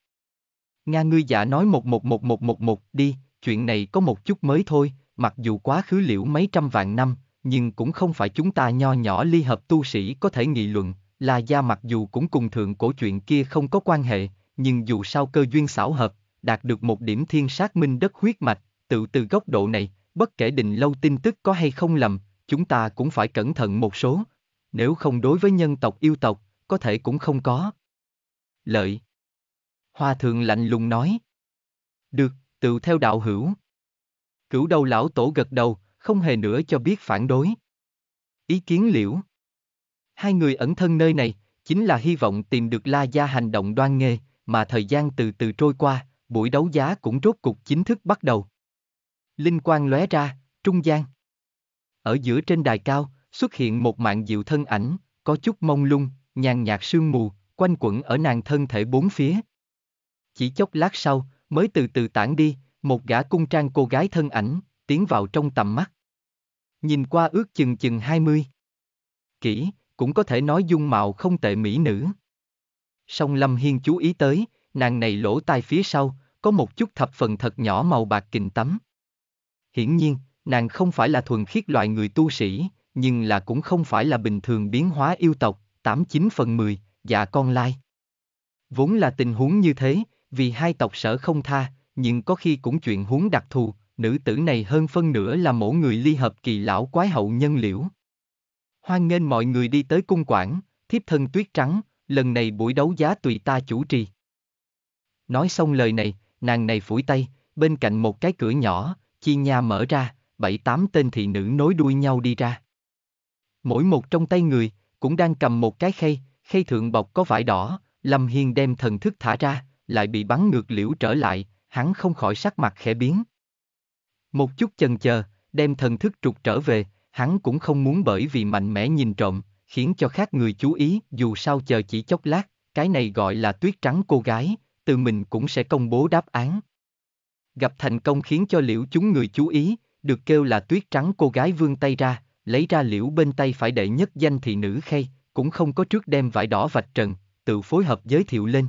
Nga ngươi giả dạ nói một một một một một một đi, chuyện này có một chút mới thôi, mặc dù quá khứ liễu mấy trăm vạn năm, nhưng cũng không phải chúng ta nho nhỏ ly hợp tu sĩ có thể nghị luận, là gia mặc dù cũng cùng thượng cổ chuyện kia không có quan hệ, nhưng dù sao cơ duyên xảo hợp, đạt được một điểm thiên sát minh đất huyết mạch, Tự từ góc độ này, bất kể định lâu tin tức có hay không lầm, chúng ta cũng phải cẩn thận một số, nếu không đối với nhân tộc yêu tộc, có thể cũng không có. Lợi Hoa thường lạnh lùng nói. Được, tự theo đạo hữu. Cửu đầu lão tổ gật đầu, không hề nữa cho biết phản đối. Ý kiến liễu. Hai người ẩn thân nơi này, chính là hy vọng tìm được La Gia hành động đoan nghề, mà thời gian từ từ trôi qua, buổi đấu giá cũng rốt cục chính thức bắt đầu. Linh quang lóe ra, trung gian. Ở giữa trên đài cao, xuất hiện một mạng diệu thân ảnh, có chút mông lung, nhàn nhạt sương mù, quanh quẩn ở nàng thân thể bốn phía. Chỉ chốc lát sau, mới từ từ tản đi, một gã cung trang cô gái thân ảnh, tiến vào trong tầm mắt. Nhìn qua ước chừng chừng 20. Kỹ, cũng có thể nói dung mạo không tệ mỹ nữ. Song Lâm Hiên chú ý tới, nàng này lỗ tai phía sau, có một chút thập phần thật nhỏ màu bạc kình tắm. Hiển nhiên, nàng không phải là thuần khiết loại người tu sĩ, nhưng là cũng không phải là bình thường biến hóa yêu tộc, 89 phần 10, dạ con lai. Vốn là tình huống như thế, vì hai tộc sở không tha, nhưng có khi cũng chuyện huống đặc thù, nữ tử này hơn phân nửa là mẫu người ly hợp kỳ lão quái hậu nhân liễu. Hoan nghênh mọi người đi tới cung quản, thiếp thân tuyết trắng, lần này buổi đấu giá tùy ta chủ trì. Nói xong lời này, nàng này phủi tay, bên cạnh một cái cửa nhỏ, chi nha mở ra, bảy tám tên thị nữ nối đuôi nhau đi ra. Mỗi một trong tay người, cũng đang cầm một cái khay, khay thượng bọc có vải đỏ, Lâm Hiên đem thần thức thả ra, lại bị bắn ngược liễu trở lại, hắn không khỏi sắc mặt khẽ biến. Một chút chần chờ, đem thần thức trục trở về, hắn cũng không muốn bởi vì mạnh mẽ nhìn trộm, khiến cho khác người chú ý, dù sao chờ chỉ chốc lát, cái này gọi là tuyết trắng cô gái, từ mình cũng sẽ công bố đáp án. Gặp thành công khiến cho liễu chúng người chú ý, được kêu là tuyết trắng cô gái vươn tay ra, lấy ra liễu bên tay phải đệ nhất danh thị nữ khay, cũng không có trước đem vải đỏ vạch trần, tự phối hợp giới thiệu lên.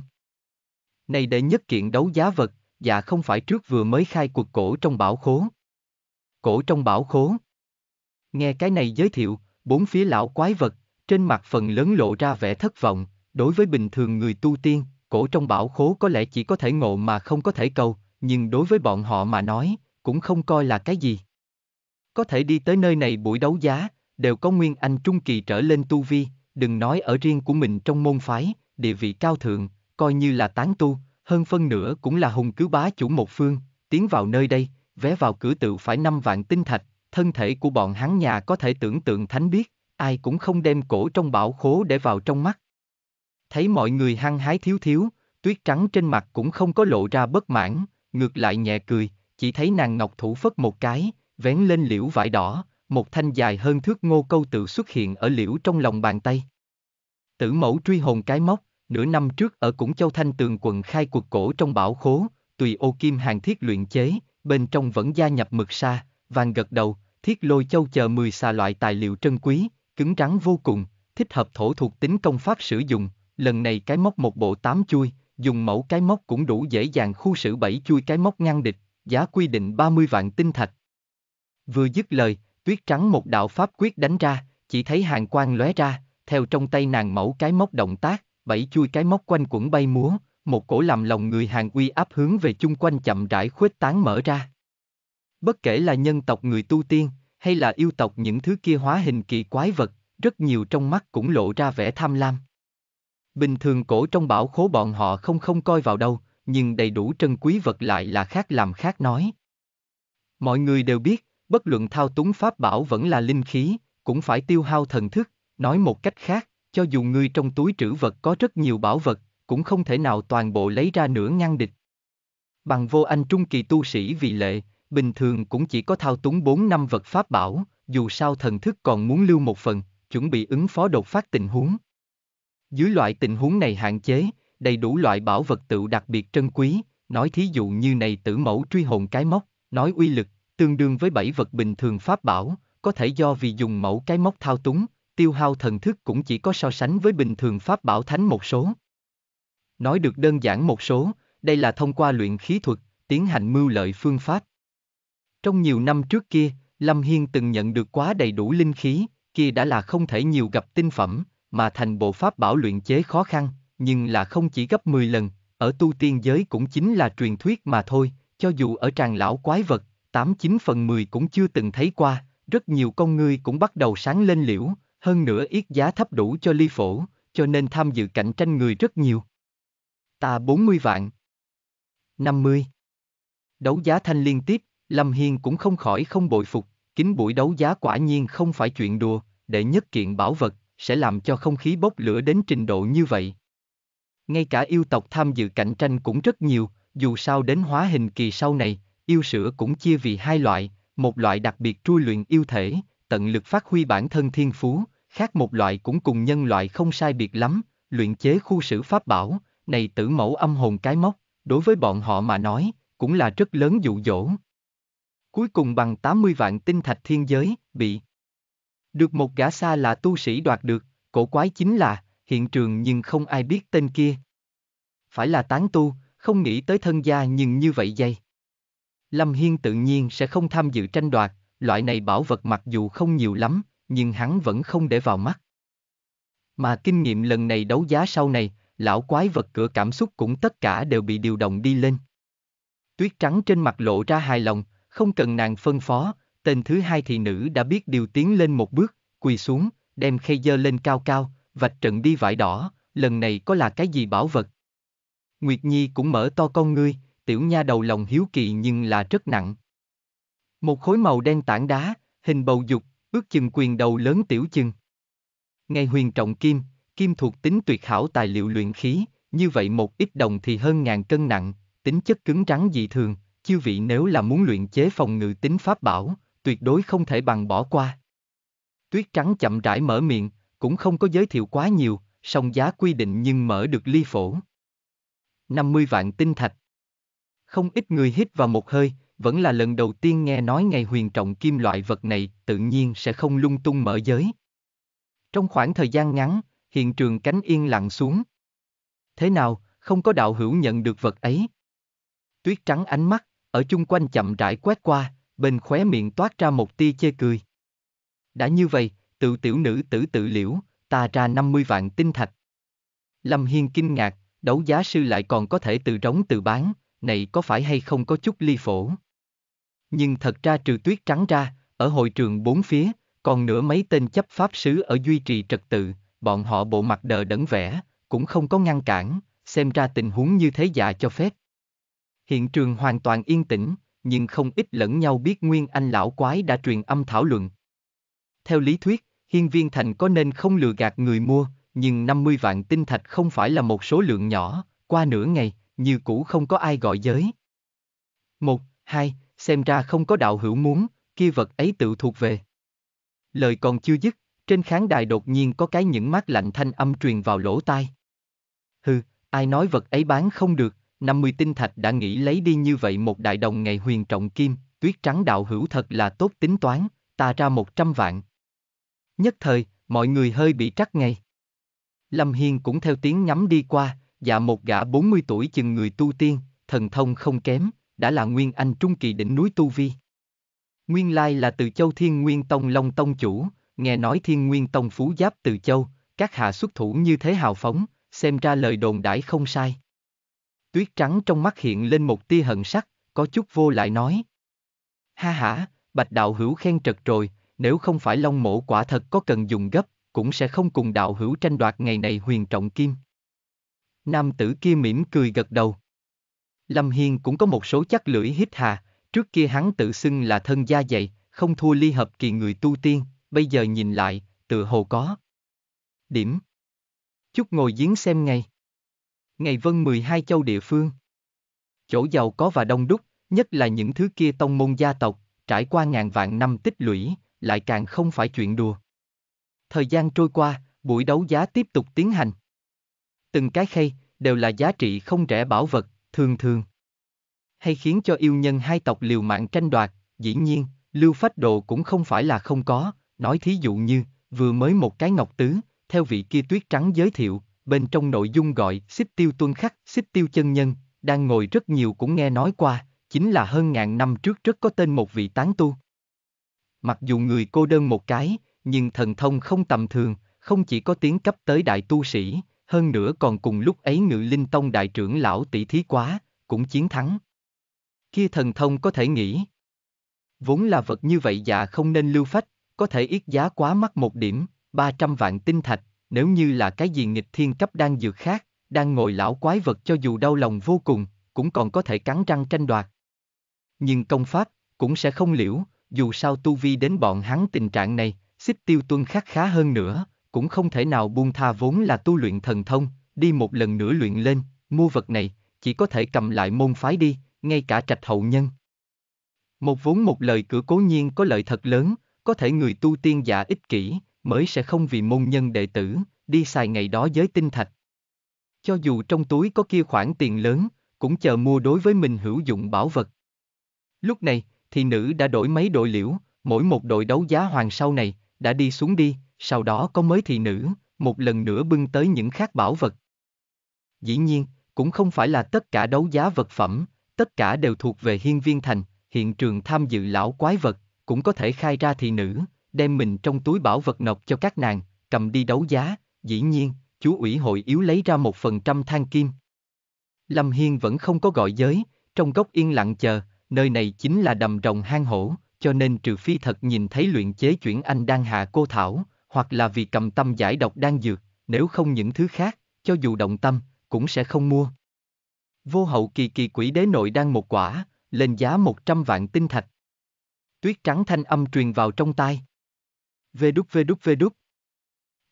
Này đệ nhất kiện đấu giá vật, dạ không phải trước vừa mới khai cuộc cổ trong bảo khố. Cổ trong bảo khố. Nghe cái này giới thiệu, bốn phía lão quái vật, trên mặt phần lớn lộ ra vẻ thất vọng, đối với bình thường người tu tiên, cổ trong bảo khố có lẽ chỉ có thể ngộ mà không có thể cầu, nhưng đối với bọn họ mà nói, cũng không coi là cái gì. Có thể đi tới nơi này buổi đấu giá, đều có Nguyên Anh Trung Kỳ trở lên tu vi, đừng nói ở riêng của mình trong môn phái, địa vị cao thượng, coi như là tán tu, hơn phân nửa cũng là hùng cứ bá chủ một phương, tiến vào nơi đây, vé vào cửa tự phải 5 vạn tinh thạch, thân thể của bọn hắn nhà có thể tưởng tượng thánh biết, ai cũng không đem cổ trong bảo khố để vào trong mắt. Thấy mọi người hăng hái thiếu thiếu, tuyết trắng trên mặt cũng không có lộ ra bất mãn, ngược lại nhẹ cười, chỉ thấy nàng ngọc thủ phất một cái, vén lên liễu vải đỏ, một thanh dài hơn thước ngô câu tự xuất hiện ở liễu trong lòng bàn tay. Tử mẫu truy hồn cái móc, nửa năm trước ở Cũng Châu Thanh Tường quần khai cuộc cổ trong bảo khố, tùy ô kim hàng thiết luyện chế, bên trong vẫn gia nhập mực sa, vàng gật đầu, thiết lôi châu chờ 10 xà loại tài liệu trân quý, cứng rắn vô cùng, thích hợp thổ thuộc tính công pháp sử dụng, lần này cái móc một bộ tám chui, dùng mẫu cái móc cũng đủ dễ dàng khu xử bảy chui cái móc ngăn địch, giá quy định 30 vạn tinh thạch. Vừa dứt lời, tuyết trắng một đạo pháp quyết đánh ra, chỉ thấy hàng quang lóe ra, theo trong tay nàng mẫu cái móc động tác, bảy chui cái móc quanh quẩn bay múa, một cổ làm lòng người hàng uy áp hướng về chung quanh chậm rãi khuếch tán mở ra. Bất kể là nhân tộc người tu tiên, hay là yêu tộc những thứ kia hóa hình kỳ quái vật, rất nhiều trong mắt cũng lộ ra vẻ tham lam. Bình thường cổ trong bảo khố bọn họ không không coi vào đâu, nhưng đầy đủ trân quý vật lại là khác làm khác nói. Mọi người đều biết, bất luận thao túng pháp bảo vẫn là linh khí, cũng phải tiêu hao thần thức, nói một cách khác, cho dù người trong túi trữ vật có rất nhiều bảo vật, cũng không thể nào toàn bộ lấy ra nửa ngăn địch. Bằng vô anh trung kỳ tu sĩ vì lệ, bình thường cũng chỉ có thao túng 4 năm vật pháp bảo, dù sao thần thức còn muốn lưu một phần, chuẩn bị ứng phó đột phát tình huống. Dưới loại tình huống này hạn chế, đầy đủ loại bảo vật tự đặc biệt trân quý, nói thí dụ như này tử mẫu truy hồn cái móc, nói uy lực, tương đương với bảy vật bình thường pháp bảo, có thể do vì dùng mẫu cái móc thao túng, tiêu hao thần thức cũng chỉ có so sánh với bình thường pháp bảo thánh một số. Nói được đơn giản một số, đây là thông qua luyện khí thuật, tiến hành mưu lợi phương pháp. Trong nhiều năm trước kia, Lâm Hiên từng nhận được quá đầy đủ linh khí, kia đã là không thể nhiều gặp tinh phẩm, mà thành bộ pháp bảo luyện chế khó khăn, nhưng là không chỉ gấp 10 lần, ở tu tiên giới cũng chính là truyền thuyết mà thôi, cho dù ở tràng lão quái vật, 89 phần 10 cũng chưa từng thấy qua, rất nhiều con người cũng bắt đầu sáng lên liễu, hơn nữa yết giá thấp đủ cho ly phổ, cho nên tham dự cạnh tranh người rất nhiều. Ta 40 vạn. 50. Đấu giá thanh liên tiếp, Lâm Hiên cũng không khỏi không bội phục, kính buổi đấu giá quả nhiên không phải chuyện đùa, để nhất kiện bảo vật, sẽ làm cho không khí bốc lửa đến trình độ như vậy. Ngay cả yêu tộc tham dự cạnh tranh cũng rất nhiều, dù sao đến hóa hình kỳ sau này, yêu sữa cũng chia vì hai loại, một loại đặc biệt trui luyện yêu thể, tận lực phát huy bản thân thiên phú, khác một loại cũng cùng nhân loại không sai biệt lắm, luyện chế khu sử pháp bảo, này tử mẫu âm hồn cái móc, đối với bọn họ mà nói, cũng là rất lớn dụ dỗ. Cuối cùng bằng 80 vạn tinh thạch thiên giới, bị được một gã xa là tu sĩ đoạt được, cổ quái chính là, hiện trường nhưng không ai biết tên kia. Phải là tán tu, không nghĩ tới thân gia nhưng như vậy dây. Lâm Hiên tự nhiên sẽ không tham dự tranh đoạt, loại này bảo vật mặc dù không nhiều lắm, nhưng hắn vẫn không để vào mắt. Mà kinh nghiệm lần này đấu giá sau này, lão quái vật cửa cảm xúc cũng tất cả đều bị điều động đi lên. Tuyết trắng trên mặt lộ ra hài lòng, không cần nàng phân phó, Tên thứ hai thị nữ đã biết điều tiến lên một bước, quỳ xuống, đem khay dơ lên cao cao, vạch trận đi vải đỏ, lần này có là cái gì bảo vật. Nguyệt Nhi cũng mở to con ngươi, tiểu nha đầu lòng hiếu kỳ nhưng là rất nặng. Một khối màu đen tảng đá, hình bầu dục, ước chừng quyền đầu lớn tiểu chừng. Ngay huyền trọng kim, kim thuộc tính tuyệt hảo tài liệu luyện khí, như vậy một ít đồng thì hơn ngàn cân nặng, tính chất cứng trắng dị thường, chư vị nếu là muốn luyện chế phòng ngự tính pháp bảo, tuyệt đối không thể bằng bỏ qua. Tuyết trắng chậm rãi mở miệng, cũng không có giới thiệu quá nhiều, song giá quy định nhưng mở được ly phổ. 50 vạn tinh thạch. Không ít người hít vào một hơi, vẫn là lần đầu tiên nghe nói ngày huyền trọng kim loại vật này tự nhiên sẽ không lung tung mở giới. Trong khoảng thời gian ngắn, hiện trường cánh yên lặng xuống. Thế nào, không có đạo hữu nhận được vật ấy? Tuyết trắng ánh mắt, ở chung quanh chậm rãi quét qua, bên khóe miệng toát ra một tia chê cười. Đã như vậy, tự tiểu nữ tử tự liễu, ta ra 50 vạn tinh thạch. Lâm Hiên kinh ngạc, đấu giá sư lại còn có thể tự rống tự bán, này có phải hay không có chút ly phổ. Nhưng thật ra trừ tuyết trắng ra, ở hội trường bốn phía, còn nửa mấy tên chấp pháp sứ ở duy trì trật tự, bọn họ bộ mặt đờ đẫn vẻ, cũng không có ngăn cản, xem ra tình huống như thế dạ cho phép. Hiện trường hoàn toàn yên tĩnh, nhưng không ít lẫn nhau biết nguyên anh lão quái đã truyền âm thảo luận. Theo lý thuyết, hiên viên thành có nên không lừa gạt người mua, nhưng 50 vạn tinh thạch không phải là một số lượng nhỏ, qua nửa ngày, như cũ không có ai gọi giới. Một, hai, xem ra không có đạo hữu muốn, kia vật ấy tự thuộc về. Lời còn chưa dứt, trên khán đài đột nhiên có cái những mát lạnh thanh âm truyền vào lỗ tai. Hừ, ai nói vật ấy bán không được, 50 tinh thạch đã nghĩ lấy đi như vậy một đại đồng ngày huyền trọng kim, tuyết trắng đạo hữu thật là tốt tính toán, ta ra 100 vạn. Nhất thời, mọi người hơi bị trắc ngay. Lâm Hiên cũng theo tiếng nhắm đi qua, dạ một gã 40 tuổi chừng người tu tiên, thần thông không kém, đã là nguyên anh trung kỳ đỉnh núi Tu Vi. Nguyên lai là từ châu Thiên Nguyên Tông Long Tông chủ, nghe nói Thiên Nguyên Tông Phú Giáp từ châu, các hạ xuất thủ như thế hào phóng, xem ra lời đồn đãi không sai tuyết trắng trong mắt hiện lên một tia hận sắc, có chút vô lại nói. Ha hả, bạch đạo hữu khen trật rồi, nếu không phải long mộ quả thật có cần dùng gấp, cũng sẽ không cùng đạo hữu tranh đoạt ngày này huyền trọng kim. Nam tử kia mỉm cười gật đầu. Lâm Hiên cũng có một số chắc lưỡi hít hà, trước kia hắn tự xưng là thân gia dạy, không thua ly hợp kỳ người tu tiên, bây giờ nhìn lại, tự hồ có. Điểm. Chút ngồi giếng xem ngay. Ngày vân 12 châu địa phương. Chỗ giàu có và đông đúc, nhất là những thứ kia tông môn gia tộc, trải qua ngàn vạn năm tích lũy, lại càng không phải chuyện đùa. Thời gian trôi qua, buổi đấu giá tiếp tục tiến hành. Từng cái khay, đều là giá trị không rẻ bảo vật, thường thường. Hay khiến cho yêu nhân hai tộc liều mạng tranh đoạt, dĩ nhiên, lưu phách đồ cũng không phải là không có, nói thí dụ như, vừa mới một cái ngọc tứ, theo vị kia tuyết trắng giới thiệu, bên trong nội dung gọi xích tiêu tuân khắc, xích tiêu chân nhân, đang ngồi rất nhiều cũng nghe nói qua, chính là hơn ngàn năm trước rất có tên một vị tán tu. Mặc dù người cô đơn một cái, nhưng thần thông không tầm thường, không chỉ có tiến cấp tới đại tu sĩ, hơn nữa còn cùng lúc ấy ngự linh tông đại trưởng lão tỷ thí quá, cũng chiến thắng. Kia thần thông có thể nghĩ. Vốn là vật như vậy dạ không nên lưu phách, có thể ít giá quá mắc một điểm, 300 vạn tinh thạch, nếu như là cái gì nghịch thiên cấp đang dược khác, đang ngồi lão quái vật cho dù đau lòng vô cùng, cũng còn có thể cắn răng tranh đoạt. Nhưng công pháp, cũng sẽ không liễu, dù sao tu vi đến bọn hắn tình trạng này, xích tiêu tuân khắc khá hơn nữa, cũng không thể nào buông tha vốn là tu luyện thần thông, đi một lần nữa luyện lên, mua vật này, chỉ có thể cầm lại môn phái đi, ngay cả trạch hậu nhân. Một vốn một lời cửa cố nhiên có lợi thật lớn, có thể người tu tiên giả ích kỷ, mới sẽ không vì môn nhân đệ tử, đi xài ngày đó giới tinh thạch. Cho dù trong túi có kia khoản tiền lớn, cũng chờ mua đối với mình hữu dụng bảo vật. Lúc này, thì nữ đã đổi mấy đội liễu, mỗi một đội đấu giá hoàng sau này, đã đi xuống đi, sau đó có mới thị nữ, một lần nữa bưng tới những khác bảo vật. Dĩ nhiên, cũng không phải là tất cả đấu giá vật phẩm, tất cả đều thuộc về hiên viên thành, hiện trường tham dự lão quái vật, cũng có thể khai ra thị nữ, đem mình trong túi bảo vật nộp cho các nàng, cầm đi đấu giá, dĩ nhiên, chú ủy hội yếu lấy ra một phần trăm than kim. Lâm Hiên vẫn không có gọi giới, trong góc yên lặng chờ, nơi này chính là đầm rồng hang hổ, cho nên trừ phi thật nhìn thấy luyện chế chuyển anh đang hạ cô thảo, hoặc là vì cầm tâm giải độc đang dược, nếu không những thứ khác, cho dù động tâm, cũng sẽ không mua. Vô hậu kỳ kỳ quỷ đế nội đang một quả, lên giá 100 vạn tinh thạch. Tuyết trắng thanh âm truyền vào trong tai www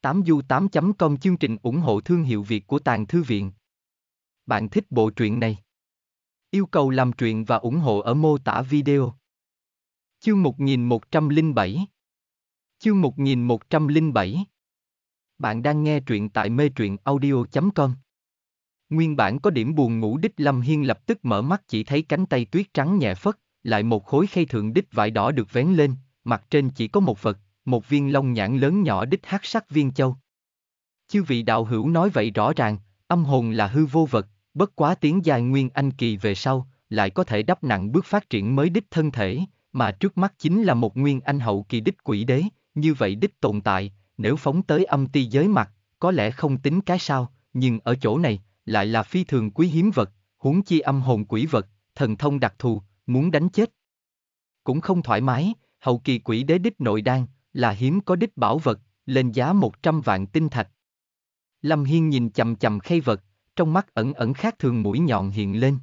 8 du 8 com chương trình ủng hộ thương hiệu Việt của Tàng Thư Viện. Bạn thích bộ truyện này? Yêu cầu làm truyện và ủng hộ ở mô tả video. Chương 1107 Chương 1107 Bạn đang nghe truyện tại mê truyện audio.com Nguyên bản có điểm buồn ngủ Đích Lâm Hiên lập tức mở mắt chỉ thấy cánh tay tuyết trắng nhẹ phất, lại một khối khay thượng đích vải đỏ được vén lên, mặt trên chỉ có một vật, một viên long nhãn lớn nhỏ đích hắc sắc viên châu. Chư vị đạo hữu nói vậy rõ ràng, âm hồn là hư vô vật, bất quá tiếng dài nguyên anh kỳ về sau, lại có thể đắp nặng bước phát triển mới đích thân thể, mà trước mắt chính là một nguyên anh hậu kỳ đích quỷ đế, như vậy đích tồn tại, nếu phóng tới âm ti giới mặt, có lẽ không tính cái sao, nhưng ở chỗ này, lại là phi thường quý hiếm vật, huống chi âm hồn quỷ vật, thần thông đặc thù, muốn đánh chết. Cũng không thoải mái, hậu kỳ quỷ đế đích nội đan, là hiếm có đích bảo vật, lên giá 100 vạn tinh thạch. Lâm Hiên nhìn chầm chầm khay vật, trong mắt ẩn ẩn khác thường mũi nhọn hiện lên.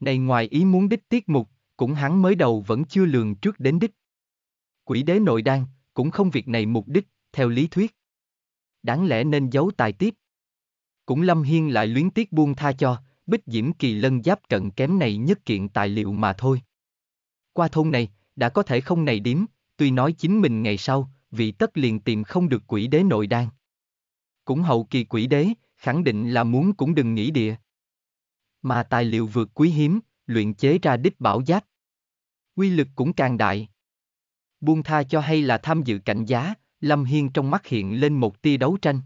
Này ngoài ý muốn đích tiết mục, cũng hắn mới đầu vẫn chưa lường trước đến đích. Quỷ đế nội đan, cũng không việc này mục đích, theo lý thuyết. Đáng lẽ nên giấu tài tiếp. Cũng Lâm Hiên lại luyến tiếc buông tha cho, bích diễm kỳ lân giáp trận kém này nhất kiện tài liệu mà thôi. Qua thôn này, đã có thể không này điếm, tuy nói chính mình ngày sau, vị tất liền tìm không được quỷ đế nội đan. Cũng hậu kỳ quỷ đế, khẳng định là muốn cũng đừng nghĩ địa. Mà tài liệu vượt quý hiếm, luyện chế ra đích bảo giáp. Quy lực cũng càng đại. Buông tha cho hay là tham dự cạnh giá, Lâm Hiên trong mắt hiện lên một tia đấu tranh.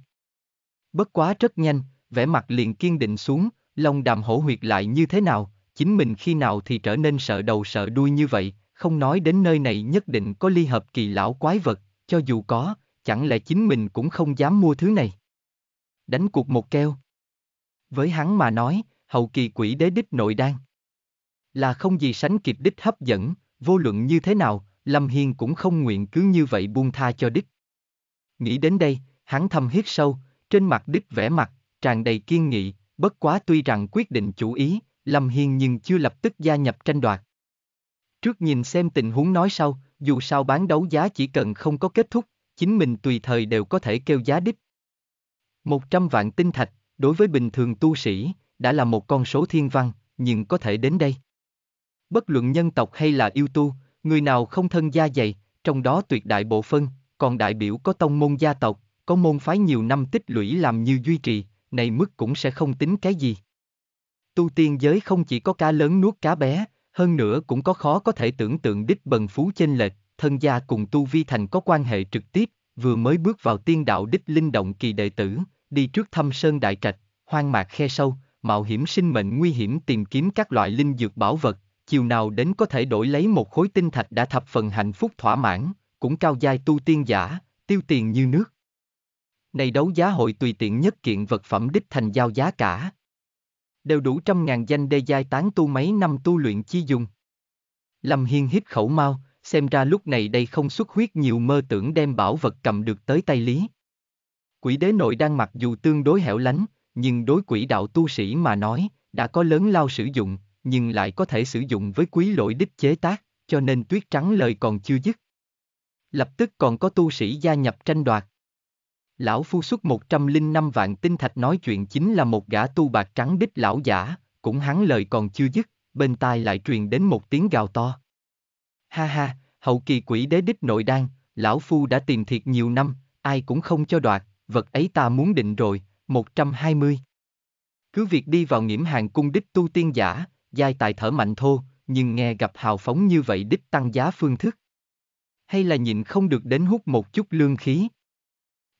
Bất quá rất nhanh, vẻ mặt liền kiên định xuống, lòng đàm hổ huyệt lại như thế nào, chính mình khi nào thì trở nên sợ đầu sợ đuôi như vậy, không nói đến nơi này nhất định có ly hợp kỳ lão quái vật, cho dù có, chẳng lẽ chính mình cũng không dám mua thứ này. Đánh cuộc một keo. Với hắn mà nói, hậu kỳ quỷ đế đích nội đan. Là không gì sánh kịp đích hấp dẫn, vô luận như thế nào, Lâm Hiên cũng không nguyện cứ như vậy buông tha cho đích. Nghĩ đến đây, hắn thầm hít sâu, trên mặt đích vẽ mặt, tràn đầy kiên nghị, bất quá tuy rằng quyết định chủ ý, Lâm Hiên nhưng chưa lập tức gia nhập tranh đoạt. Trước nhìn xem tình huống nói sau, dù sao bán đấu giá chỉ cần không có kết thúc, chính mình tùy thời đều có thể kêu giá đích. 100 vạn tinh thạch, đối với bình thường tu sĩ, đã là một con số thiên văn, nhưng có thể đến đây. Bất luận nhân tộc hay là yêu tu, người nào không thân gia dày, trong đó tuyệt đại bộ phân, còn đại biểu có tông môn gia tộc, có môn phái nhiều năm tích lũy làm như duy trì, này mức cũng sẽ không tính cái gì. Tu tiên giới không chỉ có cá lớn nuốt cá bé, hơn nữa cũng có khó có thể tưởng tượng đích bần phú chênh lệch, thân gia cùng Tu Vi Thành có quan hệ trực tiếp, vừa mới bước vào tiên đạo đích linh động kỳ đệ tử, đi trước thăm sơn đại trạch, hoang mạc khe sâu, mạo hiểm sinh mệnh nguy hiểm tìm kiếm các loại linh dược bảo vật, chiều nào đến có thể đổi lấy một khối tinh thạch đã thập phần hạnh phúc thỏa mãn, cũng cao giai tu tiên giả, tiêu tiền như nước. Này đấu giá hội tùy tiện nhất kiện vật phẩm đích thành giao giá cả đều đủ trăm ngàn danh đê giai tán tu mấy năm tu luyện chi dùng. Lâm Hiên hít khẩu mau, xem ra lúc này đây không xuất huyết nhiều mơ tưởng đem bảo vật cầm được tới tay lý. Quỷ đế nội đang mặc dù tương đối hẻo lánh, nhưng đối quỷ đạo tu sĩ mà nói, đã có lớn lao sử dụng, nhưng lại có thể sử dụng với quý lỗi đích chế tác, cho nên tuyết trắng lời còn chưa dứt. Lập tức còn có tu sĩ gia nhập tranh đoạt, Lão phu xuất 105 vạn tinh thạch nói chuyện chính là một gã tu bạc trắng đích lão giả, cũng hắn lời còn chưa dứt, bên tai lại truyền đến một tiếng gào to. Ha ha, hậu kỳ quỷ đế đích nội đan, lão phu đã tìm thiệt nhiều năm, ai cũng không cho đoạt, vật ấy ta muốn định rồi, 120. Cứ việc đi vào nghiễm hàng cung đích tu tiên giả, giai tài thở mạnh thô, nhưng nghe gặp hào phóng như vậy đích tăng giá phương thức. Hay là nhịn không được đến hút một chút lương khí.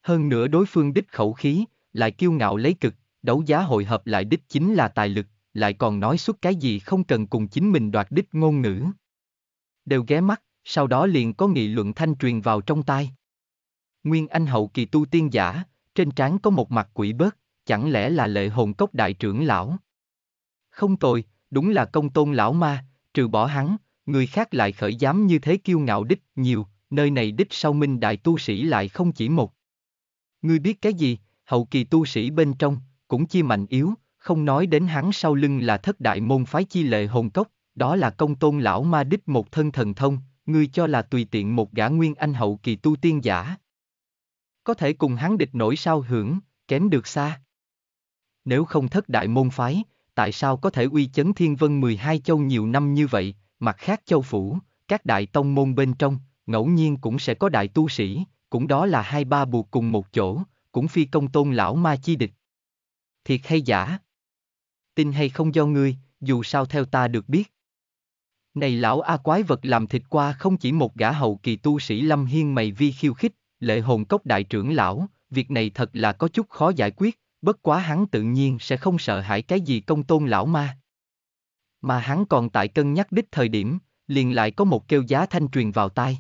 Hơn nữa đối phương đích khẩu khí, lại kiêu ngạo lấy cực, đấu giá hội hợp lại đích chính là tài lực, lại còn nói suốt cái gì không cần cùng chính mình đoạt đích ngôn ngữ. Đều ghé mắt, sau đó liền có nghị luận thanh truyền vào trong tai. Nguyên Anh hậu kỳ tu tiên giả, trên trán có một mặt quỷ bớt, chẳng lẽ là lệ hồn cốc đại trưởng lão? Không tồi, đúng là công tôn lão ma, trừ bỏ hắn, người khác lại khởi dám như thế kiêu ngạo đích nhiều, nơi này đích sau minh đại tu sĩ lại không chỉ một. Ngươi biết cái gì, hậu kỳ tu sĩ bên trong, cũng chia mạnh yếu, không nói đến hắn sau lưng là thất đại môn phái chi lệ hồn cốc, đó là công tôn lão ma đích một thân thần thông, ngươi cho là tùy tiện một gã nguyên anh hậu kỳ tu tiên giả. Có thể cùng hắn địch nổi sao hưởng, kém được xa. Nếu không thất đại môn phái, tại sao có thể uy chấn thiên vân 12 châu nhiều năm như vậy, mặt khác châu phủ, các đại tông môn bên trong, ngẫu nhiên cũng sẽ có đại tu sĩ, cũng đó là hai ba buộc cùng một chỗ, cũng phi công tôn lão ma chi địch. Thiệt hay giả? Tin hay không do ngươi, dù sao theo ta được biết. Này lão A quái vật làm thịt qua không chỉ một gã hậu kỳ tu sĩ lâm hiên mày vi khiêu khích, lệ hồn cốc đại trưởng lão, việc này thật là có chút khó giải quyết, bất quá hắn tự nhiên sẽ không sợ hãi cái gì công tôn lão ma. Mà hắn còn tại cân nhắc đích thời điểm, liền lại có một kêu giá thanh truyền vào tai.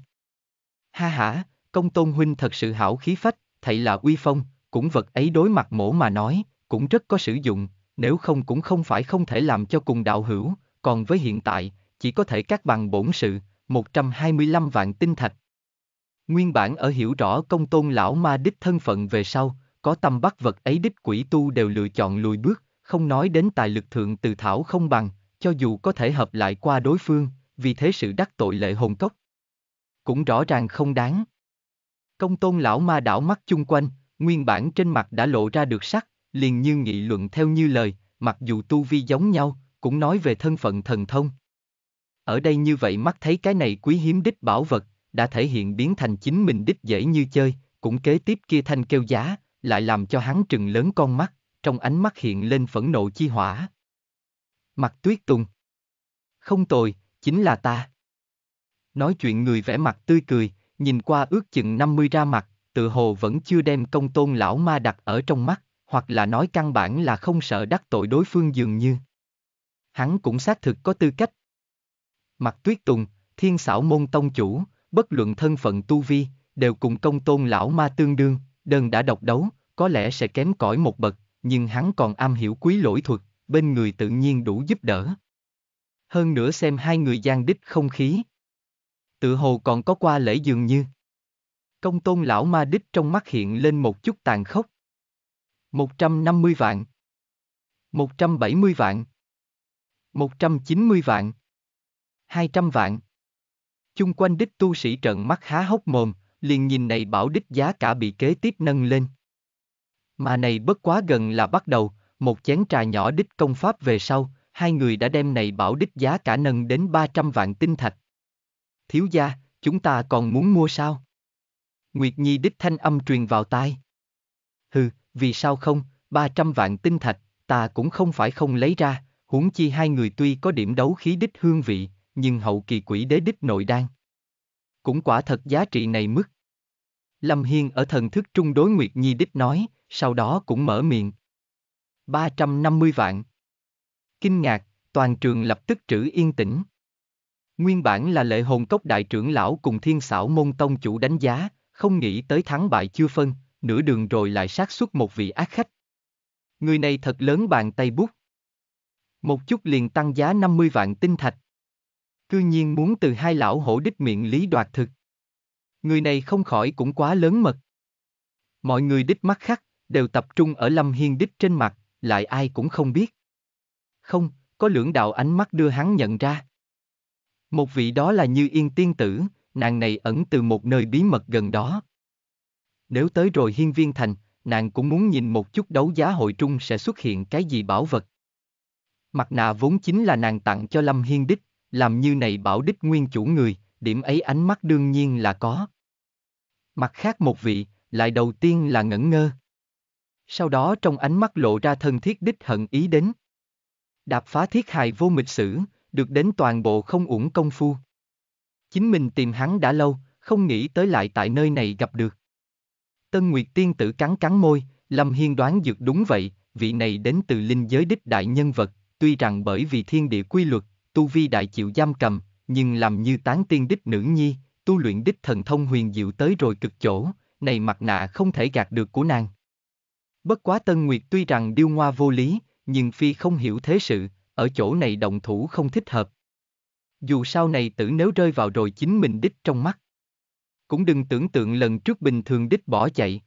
Ha ha, công tôn huynh thật sự hảo khí phách, thậy là uy phong, cũng vật ấy đối mặt mổ mà nói, cũng rất có sử dụng, nếu không cũng không phải không thể làm cho cùng đạo hữu, còn với hiện tại, chỉ có thể cắt bằng bổn sự, 125 vạn tinh thạch. Nguyên bản ở hiểu rõ công tôn lão ma đích thân phận về sau, có tâm bắt vật ấy đích quỷ tu đều lựa chọn lùi bước, không nói đến tài lực thượng từ thảo không bằng, cho dù có thể hợp lại qua đối phương, vì thế sự đắc tội lệ hồn cốc. Cũng rõ ràng không đáng, Công tôn lão ma đảo mắt chung quanh, nguyên bản trên mặt đã lộ ra được sắc, liền như nghị luận theo như lời, mặc dù tu vi giống nhau, cũng nói về thân phận thần thông. Ở đây như vậy mắt thấy cái này quý hiếm đích bảo vật, đã thể hiện biến thành chính mình đích dễ như chơi, cũng kế tiếp kia thanh kêu giá, lại làm cho hắn trừng lớn con mắt, trong ánh mắt hiện lên phẫn nộ chi hỏa. Mặt tuyết tùng. Không tồi, chính là ta. Nói chuyện người vẽ mặt tươi cười, nhìn qua ước chừng 50 ra mặt, tự hồ vẫn chưa đem công tôn lão ma đặt ở trong mắt, hoặc là nói căn bản là không sợ đắc tội đối phương dường như. Hắn cũng xác thực có tư cách. Mặt tuyết tùng, thiên xảo môn tông chủ, bất luận thân phận tu vi, đều cùng công tôn lão ma tương đương, đơn đã độc đấu, có lẽ sẽ kém cỏi một bậc, nhưng hắn còn am hiểu quý lỗi thuật, bên người tự nhiên đủ giúp đỡ. Hơn nữa xem hai người gian đích không khí, tự hồ còn có qua lễ dường như. Công tôn lão ma đích trong mắt hiện lên một chút tàn khốc. 150 vạn. 170 vạn. 190 vạn. 200 vạn. Chung quanh đích tu sĩ trợn mắt há hốc mồm, liền nhìn này bảo đích giá cả bị kế tiếp nâng lên. Mà này bất quá gần là bắt đầu, một chén trà nhỏ đích công pháp về sau, hai người đã đem này bảo đích giá cả nâng đến 300 vạn tinh thạch thiếu gia, chúng ta còn muốn mua sao? Nguyệt Nhi đích thanh âm truyền vào tai. Hừ, vì sao không, 300 vạn tinh thạch, ta cũng không phải không lấy ra, huống chi hai người tuy có điểm đấu khí đích hương vị, nhưng hậu kỳ quỷ đế đích nội đan. Cũng quả thật giá trị này mức. Lâm Hiên ở thần thức trung đối Nguyệt Nhi đích nói, sau đó cũng mở miệng. 350 vạn. Kinh ngạc, toàn trường lập tức trữ yên tĩnh. Nguyên bản là lệ hồn cốc đại trưởng lão cùng thiên xảo môn tông chủ đánh giá, không nghĩ tới thắng bại chưa phân, nửa đường rồi lại sát xuất một vị ác khách. Người này thật lớn bàn tay bút. Một chút liền tăng giá 50 vạn tinh thạch. Cư nhiên muốn từ hai lão hổ đích miệng lý đoạt thực. Người này không khỏi cũng quá lớn mật. Mọi người đích mắt khắc, đều tập trung ở lâm hiên đích trên mặt, lại ai cũng không biết. Không, có lưỡng đạo ánh mắt đưa hắn nhận ra. Một vị đó là Như Yên tiên tử, nàng này ẩn từ một nơi bí mật gần đó. Nếu tới rồi hiên viên thành, nàng cũng muốn nhìn một chút đấu giá hội trung sẽ xuất hiện cái gì bảo vật. Mặt nạ vốn chính là nàng tặng cho Lâm Hiên Đích, làm như này bảo Đích nguyên chủ người, điểm ấy ánh mắt đương nhiên là có. Mặt khác một vị, lại đầu tiên là ngẩn ngơ. Sau đó trong ánh mắt lộ ra thân thiết đích hận ý đến. Đạp phá thiết hài vô mịch sử, được đến toàn bộ không uổng công phu. Chính mình tìm hắn đã lâu, không nghĩ tới lại tại nơi này gặp được. Tân Nguyệt Tiên tử cắn cắn môi, Lâm Hiên đoán dược đúng vậy, vị này đến từ linh giới đích đại nhân vật, tuy rằng bởi vì thiên địa quy luật, tu vi đại chịu giam cầm, nhưng làm như tán tiên đích nữ nhi, tu luyện đích thần thông huyền diệu tới rồi cực chỗ, này mặt nạ không thể gạt được của nàng. Bất quá Tân Nguyệt tuy rằng điêu ngoa vô lý, nhưng phi không hiểu thế sự, ở chỗ này động thủ không thích hợp. Dù sau này tử nếu rơi vào rồi chính mình đích trong mắt. Cũng đừng tưởng tượng lần trước bình thường đích bỏ chạy.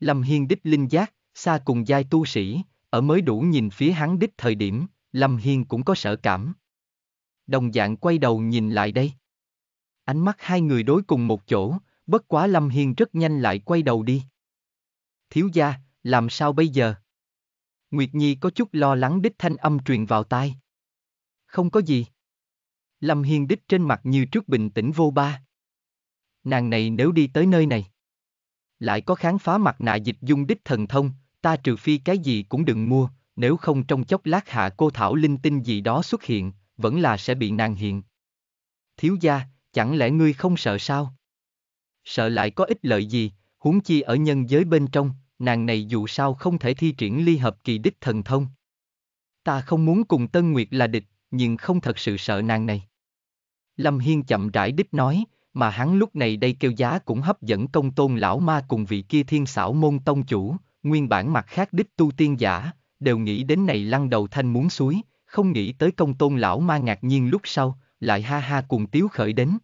Lâm Hiên đích linh giác, xa cùng giai tu sĩ, ở mới đủ nhìn phía hắn đích thời điểm, Lâm Hiên cũng có sợ cảm. Đồng dạng quay đầu nhìn lại đây. Ánh mắt hai người đối cùng một chỗ, bất quá Lâm Hiên rất nhanh lại quay đầu đi. Thiếu gia, làm sao bây giờ? Nguyệt Nhi có chút lo lắng đích thanh âm truyền vào tai. Không có gì. Lâm Hiên đích trên mặt như trước bình tĩnh vô ba. Nàng này nếu đi tới nơi này, lại có kháng phá mặt nạ dịch dung đích thần thông, ta trừ phi cái gì cũng đừng mua, nếu không trong chốc lát hạ cô thảo linh tinh gì đó xuất hiện, vẫn là sẽ bị nàng hiện. Thiếu gia, chẳng lẽ ngươi không sợ sao? Sợ lại có ích lợi gì, huống chi ở nhân giới bên trong, nàng này dù sao không thể thi triển ly hợp kỳ đích thần thông. Ta không muốn cùng Tân Nguyệt là địch, nhưng không thật sự sợ nàng này. Lâm Hiên chậm rãi đích nói, mà hắn lúc này đây kêu giá cũng hấp dẫn công tôn lão ma cùng vị kia thiên xảo môn tông chủ, nguyên bản mặt khác đích tu tiên giả, đều nghĩ đến này lăn đầu thanh muốn suối, không nghĩ tới công tôn lão ma ngạc nhiên lúc sau, lại ha ha cùng tiếu khởi đến.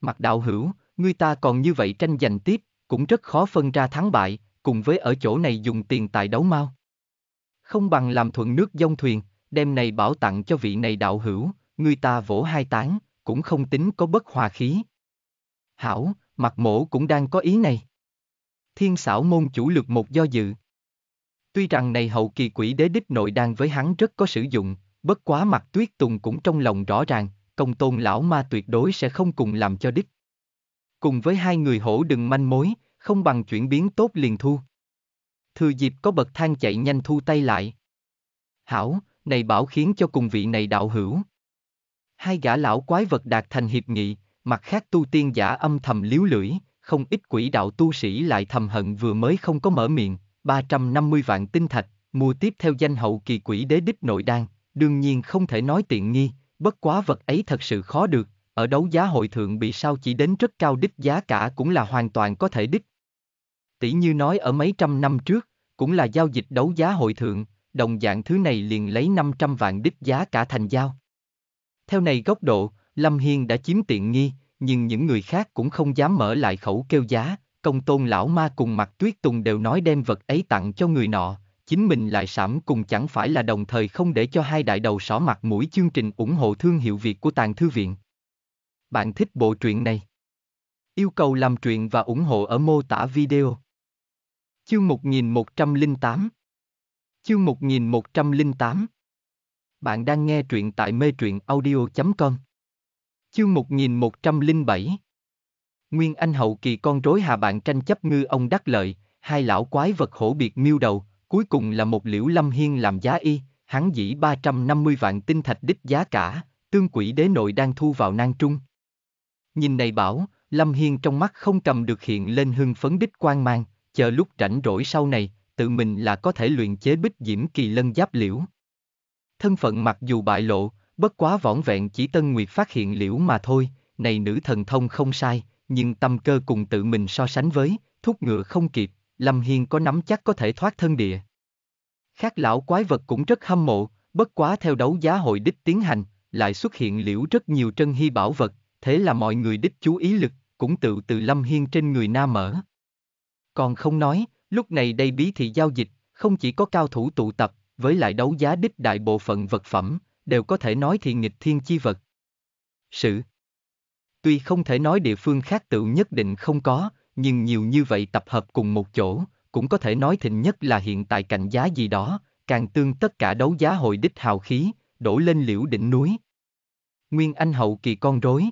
Mặt đạo hữu, người ta còn như vậy tranh giành tiếp, cũng rất khó phân ra thắng bại, cùng với ở chỗ này dùng tiền tài đấu mau. Không bằng làm thuận nước dông thuyền, đem này bảo tặng cho vị này đạo hữu, người ta vỗ hai tán, cũng không tính có bất hòa khí. Hảo, mặt mổ cũng đang có ý này. Thiên xảo môn chủ lực một do dự. Tuy rằng này hậu kỳ quỷ đế đích nội đang với hắn rất có sử dụng, bất quá mặt tuyết tùng cũng trong lòng rõ ràng, công tôn lão ma tuyệt đối sẽ không cùng làm cho đích. Cùng với hai người hổ đừng manh mối, không bằng chuyển biến tốt liền thu. Thừa dịp có bậc thang chạy nhanh thu tay lại. Hảo, này bảo khiến cho cùng vị này đạo hữu. Hai gã lão quái vật đạt thành hiệp nghị, mặt khác tu tiên giả âm thầm liếu lưỡi, không ít quỷ đạo tu sĩ lại thầm hận vừa mới không có mở miệng, 350 vạn tinh thạch, mua tiếp theo danh hậu kỳ quỷ đế đích nội đan, đương nhiên không thể nói tiện nghi, bất quá vật ấy thật sự khó được, ở đấu giá hội thượng bị sao chỉ đến rất cao đích giá cả cũng là hoàn toàn có thể đích, Tỷ như nói ở mấy trăm năm trước, cũng là giao dịch đấu giá hội thượng, đồng dạng thứ này liền lấy 500 vạn đích giá cả thành giao. Theo này góc độ, Lâm Hiên đã chiếm tiện nghi, nhưng những người khác cũng không dám mở lại khẩu kêu giá, công tôn lão ma cùng mặt tuyết tùng đều nói đem vật ấy tặng cho người nọ, chính mình lại sảm cùng chẳng phải là đồng thời không để cho hai đại đầu sỏ mặt mũi chương trình ủng hộ thương hiệu Việt của Tàng Thư Viện. Bạn thích bộ truyện này? Yêu cầu làm truyện và ủng hộ ở mô tả video. Chương 1108 Chương 1108 Bạn đang nghe truyện tại mê truyện audio.com Chương 1107 Nguyên Anh hậu kỳ con rối hà bạn tranh chấp ngư ông đắc lợi, hai lão quái vật hổ biệt miêu đầu, cuối cùng là một liễu lâm hiên làm giá y, hắn dĩ 350 vạn tinh thạch đích giá cả, tương quỷ đế nội đang thu vào nang trung. Nhìn này bảo, Lâm Hiên trong mắt không cầm được hiện lên hưng phấn đích quan mang, chờ lúc rảnh rỗi sau này, tự mình là có thể luyện chế bích diễm kỳ lân giáp liễu. Thân phận mặc dù bại lộ, bất quá võn vẹn chỉ Tân Nguyệt phát hiện liễu mà thôi, này nữ thần thông không sai, nhưng tâm cơ cùng tự mình so sánh với, thúc ngựa không kịp, Lâm Hiên có nắm chắc có thể thoát thân địa. Khác lão quái vật cũng rất hâm mộ, bất quá theo đấu giá hội đích tiến hành, lại xuất hiện liễu rất nhiều trân hy bảo vật, thế là mọi người đích chú ý lực, cũng tự từ Lâm Hiên trên người na mở. Còn không nói, lúc này đây bí thị giao dịch, không chỉ có cao thủ tụ tập, với lại đấu giá đích đại bộ phận vật phẩm, đều có thể nói thì nghịch thiên chi vật. Sự Tuy không thể nói địa phương khác tự nhất định không có, nhưng nhiều như vậy tập hợp cùng một chỗ, cũng có thể nói thịnh nhất là hiện tại cạnh giá gì đó, càng tương tất cả đấu giá hội đích hào khí, đổ lên liễu đỉnh núi. Nguyên Anh hậu kỳ con rối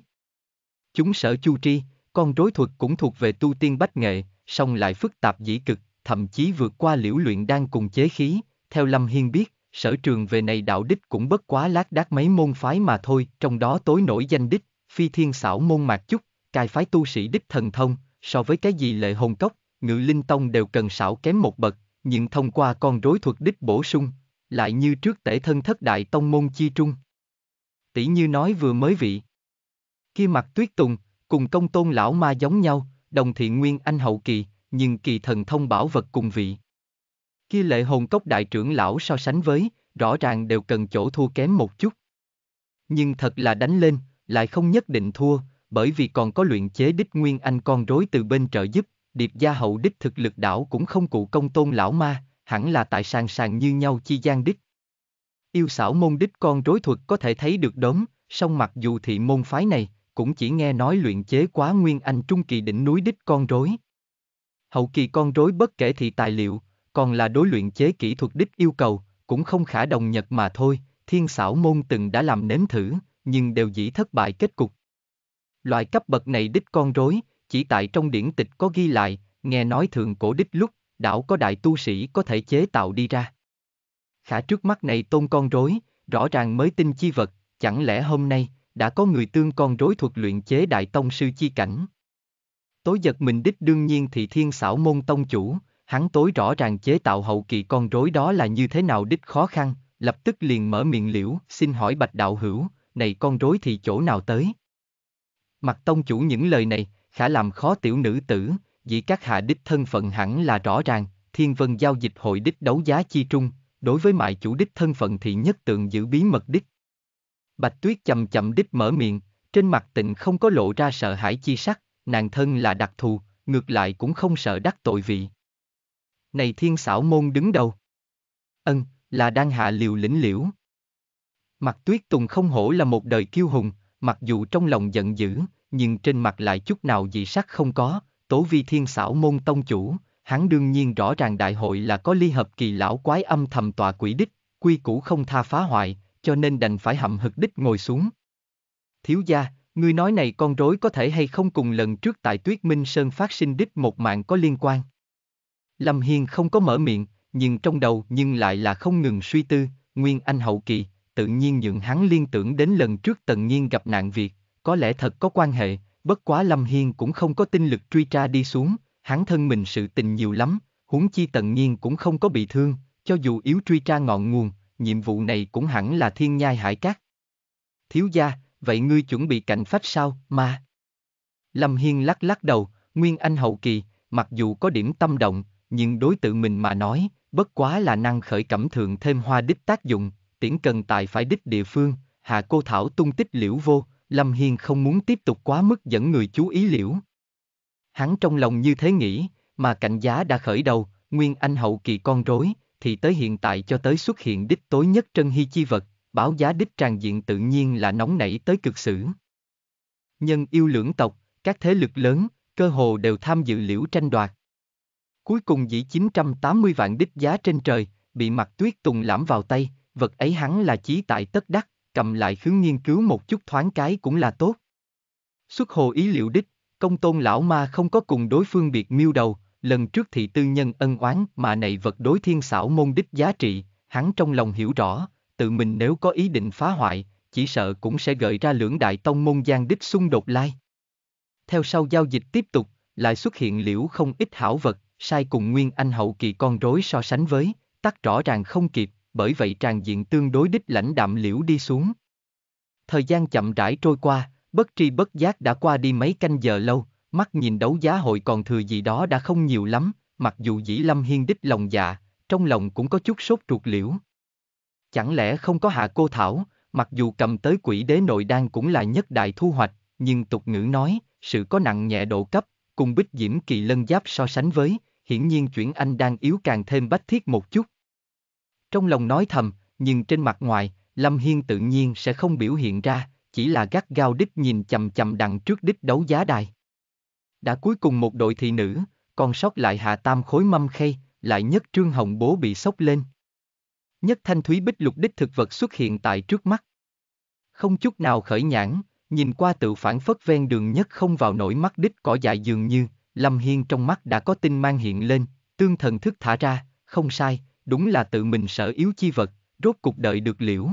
Chúng sở chu tri, con rối thuật cũng thuộc về tu tiên bách nghệ, song lại phức tạp dĩ cực, thậm chí vượt qua liễu luyện đang cùng chế khí, theo Lâm Hiên biết, sở trường về này đạo đích cũng bất quá lác đác mấy môn phái mà thôi, trong đó tối nổi danh đích, phi thiên xảo môn mạc chút, cài phái tu sĩ đích thần thông, so với cái gì lệ hồn cốc, ngự linh tông đều cần xảo kém một bậc, nhưng thông qua con rối thuật đích bổ sung, lại như trước tể thân thất đại tông môn chi trung. Tỷ như nói vừa mới vị. Kia mặt tuyết tùng, cùng công tôn lão ma giống nhau, đồng thiện nguyên anh hậu kỳ, nhưng kỳ thần thông bảo vật cùng vị. Kia lệ hồn cốc đại trưởng lão so sánh với, rõ ràng đều cần chỗ thua kém một chút. Nhưng thật là đánh lên, lại không nhất định thua, bởi vì còn có luyện chế đích nguyên anh con rối từ bên trợ giúp, điệp gia hậu đích thực lực đảo cũng không cụ công tôn lão ma, hẳn là tại sàng sàng như nhau chi gian đích. Yêu xảo môn đích con rối thuật có thể thấy được đốm, song mặc dù thị môn phái này, cũng chỉ nghe nói luyện chế quá nguyên anh trung kỳ đỉnh núi đích con rối. Hậu kỳ con rối bất kể thị tài liệu, còn là đối luyện chế kỹ thuật đích yêu cầu, cũng không khả đồng nhật mà thôi, thiên xảo môn từng đã làm nếm thử, nhưng đều dĩ thất bại kết cục. Loại cấp bậc này đích con rối, chỉ tại trong điển tịch có ghi lại, nghe nói thường cổ đích lúc, đảo có đại tu sĩ có thể chế tạo đi ra. Khả trước mắt này tôn con rối, rõ ràng mới tin chi vật, chẳng lẽ hôm nay, đã có người tương con rối thuật luyện chế đại tông sư chi cảnh. Tối giật mình đích đương nhiên thì thiên xảo môn tông chủ, hắn tối rõ ràng chế tạo hậu kỳ con rối đó là như thế nào đích khó khăn, lập tức liền mở miệng liễu, xin hỏi bạch đạo hữu, này con rối thì chỗ nào tới? Mặt tông chủ những lời này, khả làm khó tiểu nữ tử, dĩ các hạ đích thân phận hẳn là rõ ràng, thiên vân giao dịch hội đích đấu giá chi trung, đối với mại chủ đích thân phận thì nhất tượng giữ bí mật đích, Bạch Tuyết chậm chậm đích mở miệng, trên mặt tịnh không có lộ ra sợ hãi chi sắc, nàng thân là đặc thù, ngược lại cũng không sợ đắc tội vị. Này thiên xảo môn đứng đầu. Ân, là đang hạ liều lĩnh liễu. Mặt tuyết tùng không hổ là một đời kiêu hùng, mặc dù trong lòng giận dữ, nhưng trên mặt lại chút nào dị sắc không có, tố vi thiên xảo môn tông chủ, hắn đương nhiên rõ ràng đại hội là có ly hợp kỳ lão quái âm thầm tọa quỷ đích, quy củ không tha phá hoại, cho nên đành phải hậm hực đích ngồi xuống. Thiếu gia, ngươi nói này con rối có thể hay không cùng lần trước tại Tuyết Minh Sơn phát sinh đích một mạng có liên quan. Lâm Hiên không có mở miệng, nhưng trong đầu nhưng lại là không ngừng suy tư, Nguyên Anh hậu kỳ, tự nhiên nhượng hắn liên tưởng đến lần trước Tần Nhiên gặp nạn việc, có lẽ thật có quan hệ, bất quá Lâm Hiên cũng không có tinh lực truy tra đi xuống, hắn thân mình sự tình nhiều lắm, huống chi Tần Nhiên cũng không có bị thương, cho dù yếu truy tra ngọn nguồn, nhiệm vụ này cũng hẳn là thiên nhai hải cát. Thiếu gia, vậy ngươi chuẩn bị cảnh pháp sao, mà? Lâm Hiên lắc lắc đầu, Nguyên Anh hậu kỳ, mặc dù có điểm tâm động, nhưng đối tự mình mà nói, bất quá là năng khởi cẩm thượng thêm hoa đích tác dụng, tiễn cần tại phải đích địa phương, hạ cô thảo tung tích liễu vô, Lâm Hiên không muốn tiếp tục quá mức dẫn người chú ý liễu. Hắn trong lòng như thế nghĩ, mà cảnh giá đã khởi đầu, Nguyên Anh hậu kỳ con rối, thì tới hiện tại cho tới xuất hiện đích tối nhất trân hy chi vật, báo giá đích tràn diện tự nhiên là nóng nảy tới cực xử. Nhân yêu lưỡng tộc, các thế lực lớn, cơ hồ đều tham dự liễu tranh đoạt. Cuối cùng dĩ 980 vạn đích giá trên trời, bị mặt tuyết tùng lãm vào tay, vật ấy hắn là chí tại tất đắc, cầm lại khứng nghiên cứu một chút thoáng cái cũng là tốt. Xuất hồ ý liệu đích, công tôn lão ma không có cùng đối phương biệt miêu đầu, lần trước thị tư nhân ân oán mà này vật đối thiên xảo môn đích giá trị, hắn trong lòng hiểu rõ, tự mình nếu có ý định phá hoại, chỉ sợ cũng sẽ gợi ra lưỡng đại tông môn gian đích xung đột lai. Theo sau giao dịch tiếp tục, lại xuất hiện liễu không ít hảo vật, sai cùng Nguyên Anh hậu kỳ con rối so sánh với, tắt rõ ràng không kịp, bởi vậy tràn diện tương đối đích lãnh đạm liễu đi xuống. Thời gian chậm rãi trôi qua, bất tri bất giác đã qua đi mấy canh giờ lâu, mắt nhìn đấu giá hội còn thừa gì đó đã không nhiều lắm, mặc dù dĩ lâm hiên đích lòng dạ, trong lòng cũng có chút sốt ruột liễu. Chẳng lẽ không có hạ cô Thảo, mặc dù cầm tới quỷ đế nội đan cũng là nhất đại thu hoạch, nhưng tục ngữ nói, sự có nặng nhẹ độ cấp, cùng bích diễm kỳ lân giáp so sánh với, hiển nhiên chuyển anh đang yếu càng thêm bách thiết một chút. Trong lòng nói thầm, nhưng trên mặt ngoài, Lâm Hiên tự nhiên sẽ không biểu hiện ra, chỉ là gắt gao đích nhìn chầm chầm đằng trước đích đấu giá đài đã cuối cùng một đội thị nữ, còn sót lại hạ tam khối mâm khay, lại nhất trương hồng bố bị sốc lên. Nhất thanh thúy bích lục đích thực vật xuất hiện tại trước mắt. Không chút nào khởi nhãn, nhìn qua tự phản phất ven đường nhất không vào nổi mắt đích cỏ dại dường như, Lâm Hiên trong mắt đã có tinh mang hiện lên, tương thần thức thả ra, không sai, đúng là tự mình sở yếu chi vật, rốt cục đợi được liễu.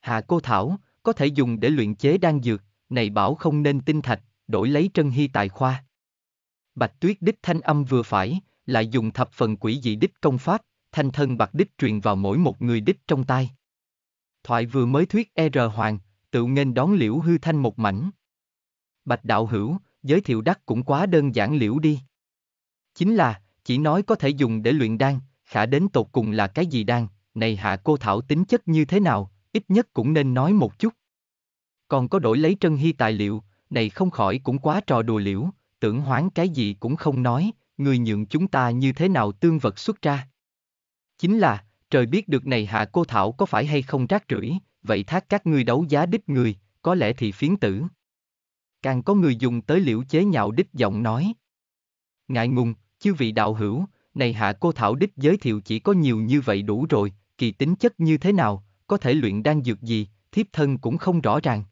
Hạ cô Thảo, có thể dùng để luyện chế đan dược, này bảo không nên tinh thạch, đổi lấy Trân Hy tài khoa. Bạch tuyết đích thanh âm vừa phải, lại dùng thập phần quỷ dị đích công pháp, thanh thân bạc đích truyền vào mỗi một người đích trong tay Thoại vừa mới thuyết e R Hoàng, tự nghênh đón liễu hư thanh một mảnh. Bạch đạo hữu, giới thiệu đắc cũng quá đơn giản liễu đi. Chính là, chỉ nói có thể dùng để luyện đan, khả đến tột cùng là cái gì đan, này hạ cô thảo tính chất như thế nào, ít nhất cũng nên nói một chút. Còn có đổi lấy trân hy tài liệu, này không khỏi cũng quá trò đùa liễu, tưởng hoáng cái gì cũng không nói, người nhượng chúng ta như thế nào tương vật xuất ra. Chính là, trời biết được này hạ cô Thảo có phải hay không rác rưởi, vậy thác các ngươi đấu giá đích người, có lẽ thì phiến tử. Càng có người dùng tới liễu chế nhạo đích giọng nói. Ngại ngùng, chư vị đạo hữu, này hạ cô Thảo đích giới thiệu chỉ có nhiều như vậy đủ rồi, kỳ tính chất như thế nào, có thể luyện đan dược gì, thiếp thân cũng không rõ ràng.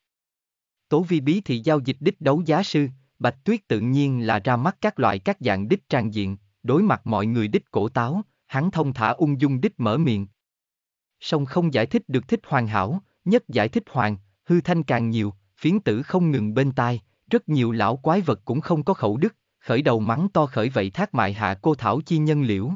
Tố Vi bí thì giao dịch đích đấu giá sư, Bạch Tuyết tự nhiên là ra mắt các loại các dạng đích trang diện, đối mặt mọi người đích cổ táo, hắn thông thả ung dung đích mở miệng. Song không giải thích được thích hoàn hảo, nhất giải thích hoàng, hư thanh càng nhiều, phiến tử không ngừng bên tai, rất nhiều lão quái vật cũng không có khẩu đức, khởi đầu mắng to khởi vậy thác mại hạ cô thảo chi nhân liễu.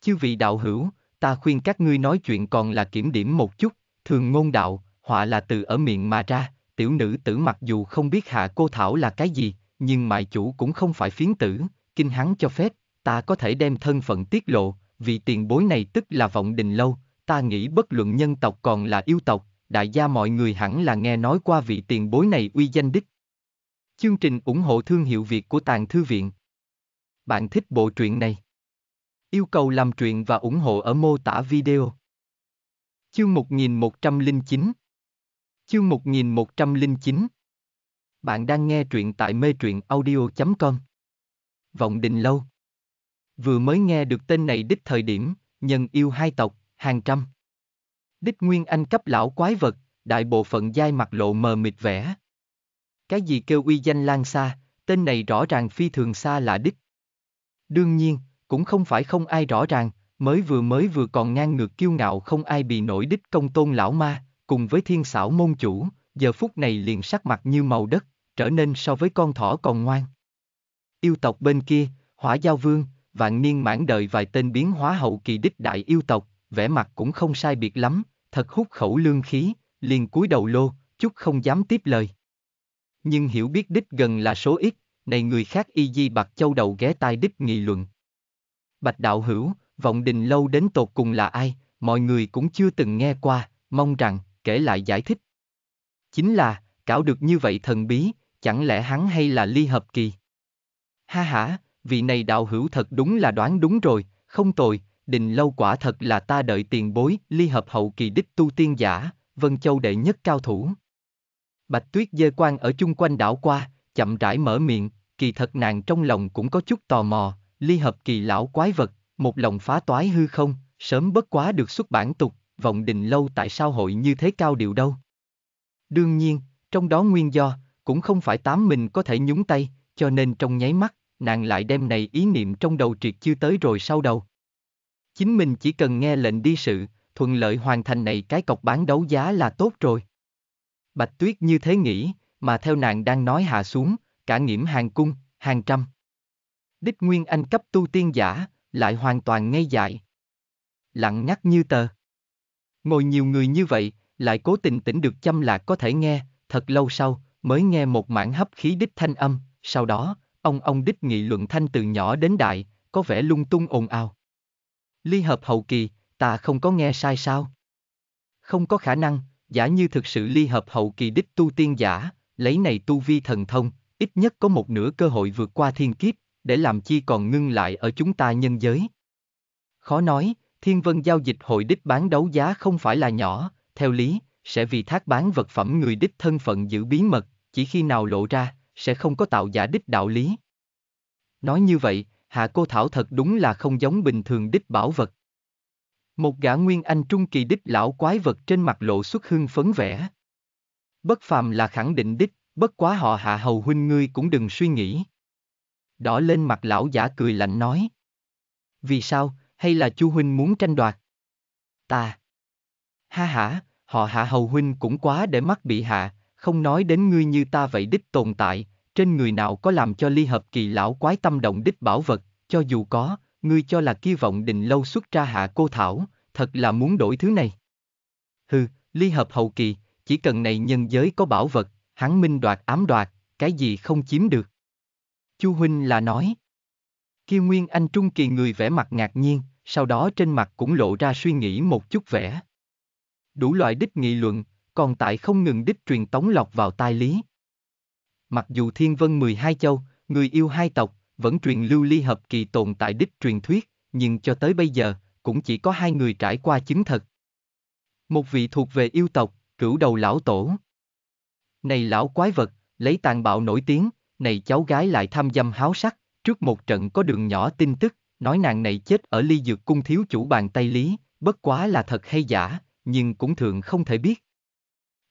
Chư vị đạo hữu, ta khuyên các ngươi nói chuyện còn là kiểm điểm một chút, thường ngôn đạo, họa là từ ở miệng mà ra, tiểu nữ tử mặc dù không biết hạ cô thảo là cái gì, nhưng mại chủ cũng không phải phiến tử, kinh hắn cho phép, ta có thể đem thân phận tiết lộ, vì tiền bối này tức là vọng đình lâu, ta nghĩ bất luận nhân tộc còn là yêu tộc, đại gia mọi người hẳn là nghe nói qua vị tiền bối này uy danh đích. Chương trình ủng hộ thương hiệu Việt của Tàng Thư Viện Bạn thích bộ truyện này? Yêu cầu làm truyện và ủng hộ ở mô tả video. Chương 1109 Chương 1109 Bạn đang nghe truyện tại mê truyện audio.com Vọng đình lâu Vừa mới nghe được tên này đích thời điểm, nhân yêu hai tộc, hàng trăm. Đích nguyên anh cấp lão quái vật, đại bộ phận dai mặt lộ mờ mịt vẻ. Cái gì kêu uy danh lan xa, tên này rõ ràng phi thường xa là đích. Đương nhiên, cũng không phải không ai rõ ràng, mới vừa mới vừa còn ngang ngược kiêu ngạo không ai bị nổi đích công tôn lão ma, cùng với thiên xảo môn chủ, giờ phút này liền sắc mặt như màu đất, trở nên so với con thỏ còn ngoan. Yêu tộc bên kia, hỏa giao vương, vạn niên mãn đời vài tên biến hóa hậu kỳ đích đại yêu tộc, vẻ mặt cũng không sai biệt lắm, thật hút khẩu lương khí, liền cúi đầu lô, chút không dám tiếp lời. Nhưng hiểu biết đích gần là số ít, này người khác y di bạc châu đầu ghé tai đích nghị luận. Bạch đạo hữu, vọng đình lâu đến tột cùng là ai, mọi người cũng chưa từng nghe qua, mong rằng kể lại giải thích. Chính là, cảo được như vậy thần bí, chẳng lẽ hắn hay là ly hợp kỳ? Ha ha, vị này đạo hữu thật đúng là đoán đúng rồi, không tồi, đình lâu quả thật là ta đợi tiền bối, ly hợp hậu kỳ đích tu tiên giả, vân châu đệ nhất cao thủ. Bạch tuyết Dơ quan ở chung quanh đảo qua, chậm rãi mở miệng, kỳ thật nàng trong lòng cũng có chút tò mò, ly hợp kỳ lão quái vật, một lòng phá toái hư không, sớm bất quá được xuất bản tục, vọng đình lâu tại sao hội như thế cao điều đâu. Đương nhiên, trong đó nguyên do, cũng không phải tám mình có thể nhúng tay, cho nên trong nháy mắt, nàng lại đem này ý niệm trong đầu triệt chưa tới rồi sau đầu. Chính mình chỉ cần nghe lệnh đi sự, thuận lợi hoàn thành này cái cọc bán đấu giá là tốt rồi. Bạch Tuyết như thế nghĩ, mà theo nàng đang nói hạ xuống, cả nghiễm hàng cung, hàng trăm. Đích nguyên anh cấp tu tiên giả, lại hoàn toàn ngây dại. Lặng ngắt như tờ. Ngồi nhiều người như vậy, lại cố tình tỉnh được chăm lạc có thể nghe, thật lâu sau, mới nghe một mảng hấp khí đích thanh âm, sau đó, ông ông đích nghị luận thanh từ nhỏ đến đại, có vẻ lung tung ồn ào. Ly hợp hậu kỳ, ta không có nghe sai sao? Không có khả năng, giả như thực sự ly hợp hậu kỳ đích tu tiên giả, lấy này tu vi thần thông, ít nhất có một nửa cơ hội vượt qua thiên kiếp, để làm chi còn ngưng lại ở chúng ta nhân giới. Khó nói, Thiên Vân giao dịch hội đích bán đấu giá không phải là nhỏ, theo lý, sẽ vì thác bán vật phẩm người đích thân phận giữ bí mật, chỉ khi nào lộ ra, sẽ không có tạo giả đích đạo lý. Nói như vậy, Hạ Cô Thảo thật đúng là không giống bình thường đích bảo vật. Một gã nguyên anh trung kỳ đích lão quái vật trên mặt lộ xuất hương phấn vẻ. Bất phàm là khẳng định đích, bất quá họ hạ hầu huynh ngươi cũng đừng suy nghĩ. Đỏ lên mặt lão giả cười lạnh nói. Vì sao, hay là chu huynh muốn tranh đoạt? Ta. Ha hả, họ hạ hầu huynh cũng quá để mắt bị hạ, không nói đến ngươi như ta vậy đích tồn tại, trên người nào có làm cho ly hợp kỳ lão quái tâm động đích bảo vật, cho dù có, ngươi cho là kia vọng định lâu xuất ra hạ cô thảo, thật là muốn đổi thứ này. Hừ, ly hợp hậu kỳ, chỉ cần này nhân giới có bảo vật, hắn minh đoạt ám đoạt, cái gì không chiếm được. Chu Huynh là nói. Kiêu Nguyên Anh Trung Kỳ người vẻ mặt ngạc nhiên, sau đó trên mặt cũng lộ ra suy nghĩ một chút vẻ. Đủ loại đích nghị luận, còn tại không ngừng đích truyền tống lọc vào tai lý. Mặc dù thiên vân 12 châu, người yêu hai tộc, vẫn truyền lưu ly hợp kỳ tồn tại đích truyền thuyết, nhưng cho tới bây giờ, cũng chỉ có hai người trải qua chứng thật. Một vị thuộc về yêu tộc, cửu đầu lão tổ. Này lão quái vật, lấy tàn bạo nổi tiếng, này cháu gái lại tham dâm háo sắc, trước một trận có đường nhỏ tin tức, nói nàng này chết ở ly dược cung thiếu chủ bàn tay lý, bất quá là thật hay giả, nhưng cũng thường không thể biết.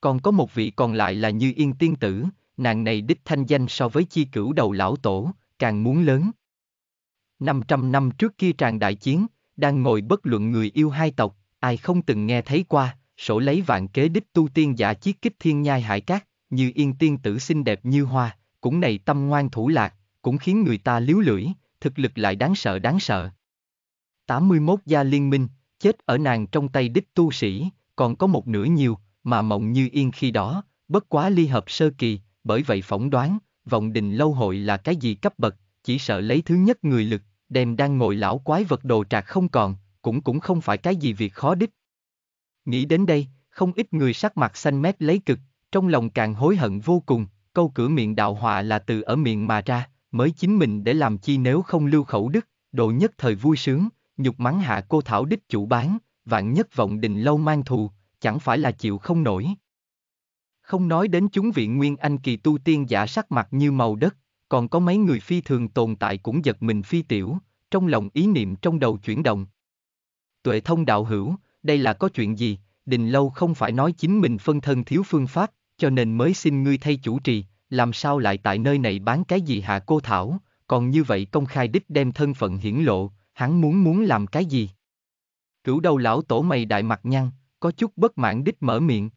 Còn có một vị còn lại là Như Yên Tiên Tử, nàng này đích thanh danh so với chi cửu đầu lão tổ, càng muốn lớn. 500 năm trước kia tràng đại chiến, đang ngồi bất luận người yêu hai tộc, ai không từng nghe thấy qua, sổ lấy vạn kế đích tu tiên giả chiết kích thiên nhai hải cát, như yên tiên tử xinh đẹp như hoa, cũng này tâm ngoan thủ lạc, cũng khiến người ta liếu lưỡi, thực lực lại đáng sợ đáng sợ. 81 gia liên minh, chết ở nàng trong tay đích tu sĩ, còn có một nửa nhiều, mà mộng như yên khi đó, bất quá ly hợp sơ kỳ, bởi vậy phỏng đoán, vọng đình lâu hội là cái gì cấp bậc, chỉ sợ lấy thứ nhất người lực, đem đang ngồi lão quái vật đồ trạc không còn, cũng cũng không phải cái gì việc khó đích. Nghĩ đến đây, không ít người sắc mặt xanh mét lấy cực, trong lòng càng hối hận vô cùng, câu cửa miệng đạo họa là từ ở miệng mà ra mới chính mình để làm chi nếu không lưu khẩu đức, độ nhất thời vui sướng, nhục mắng hạ cô thảo đích chủ bán, vạn nhất vọng đình lâu mang thù, chẳng phải là chịu không nổi. Không nói đến chúng viện nguyên anh kỳ tu tiên giả sắc mặt như màu đất, còn có mấy người phi thường tồn tại cũng giật mình phi tiểu, trong lòng ý niệm trong đầu chuyển động. Tuệ thông đạo hữu, đây là có chuyện gì, đình lâu không phải nói chính mình phân thân thiếu phương pháp, cho nên mới xin ngươi thay chủ trì, làm sao lại tại nơi này bán cái gì hạ cô Thảo, còn như vậy công khai đích đem thân phận hiển lộ, hắn muốn muốn làm cái gì? Cửu đầu lão tổ mày đại mặt nhăn, có chút bất mãn đích mở miệng.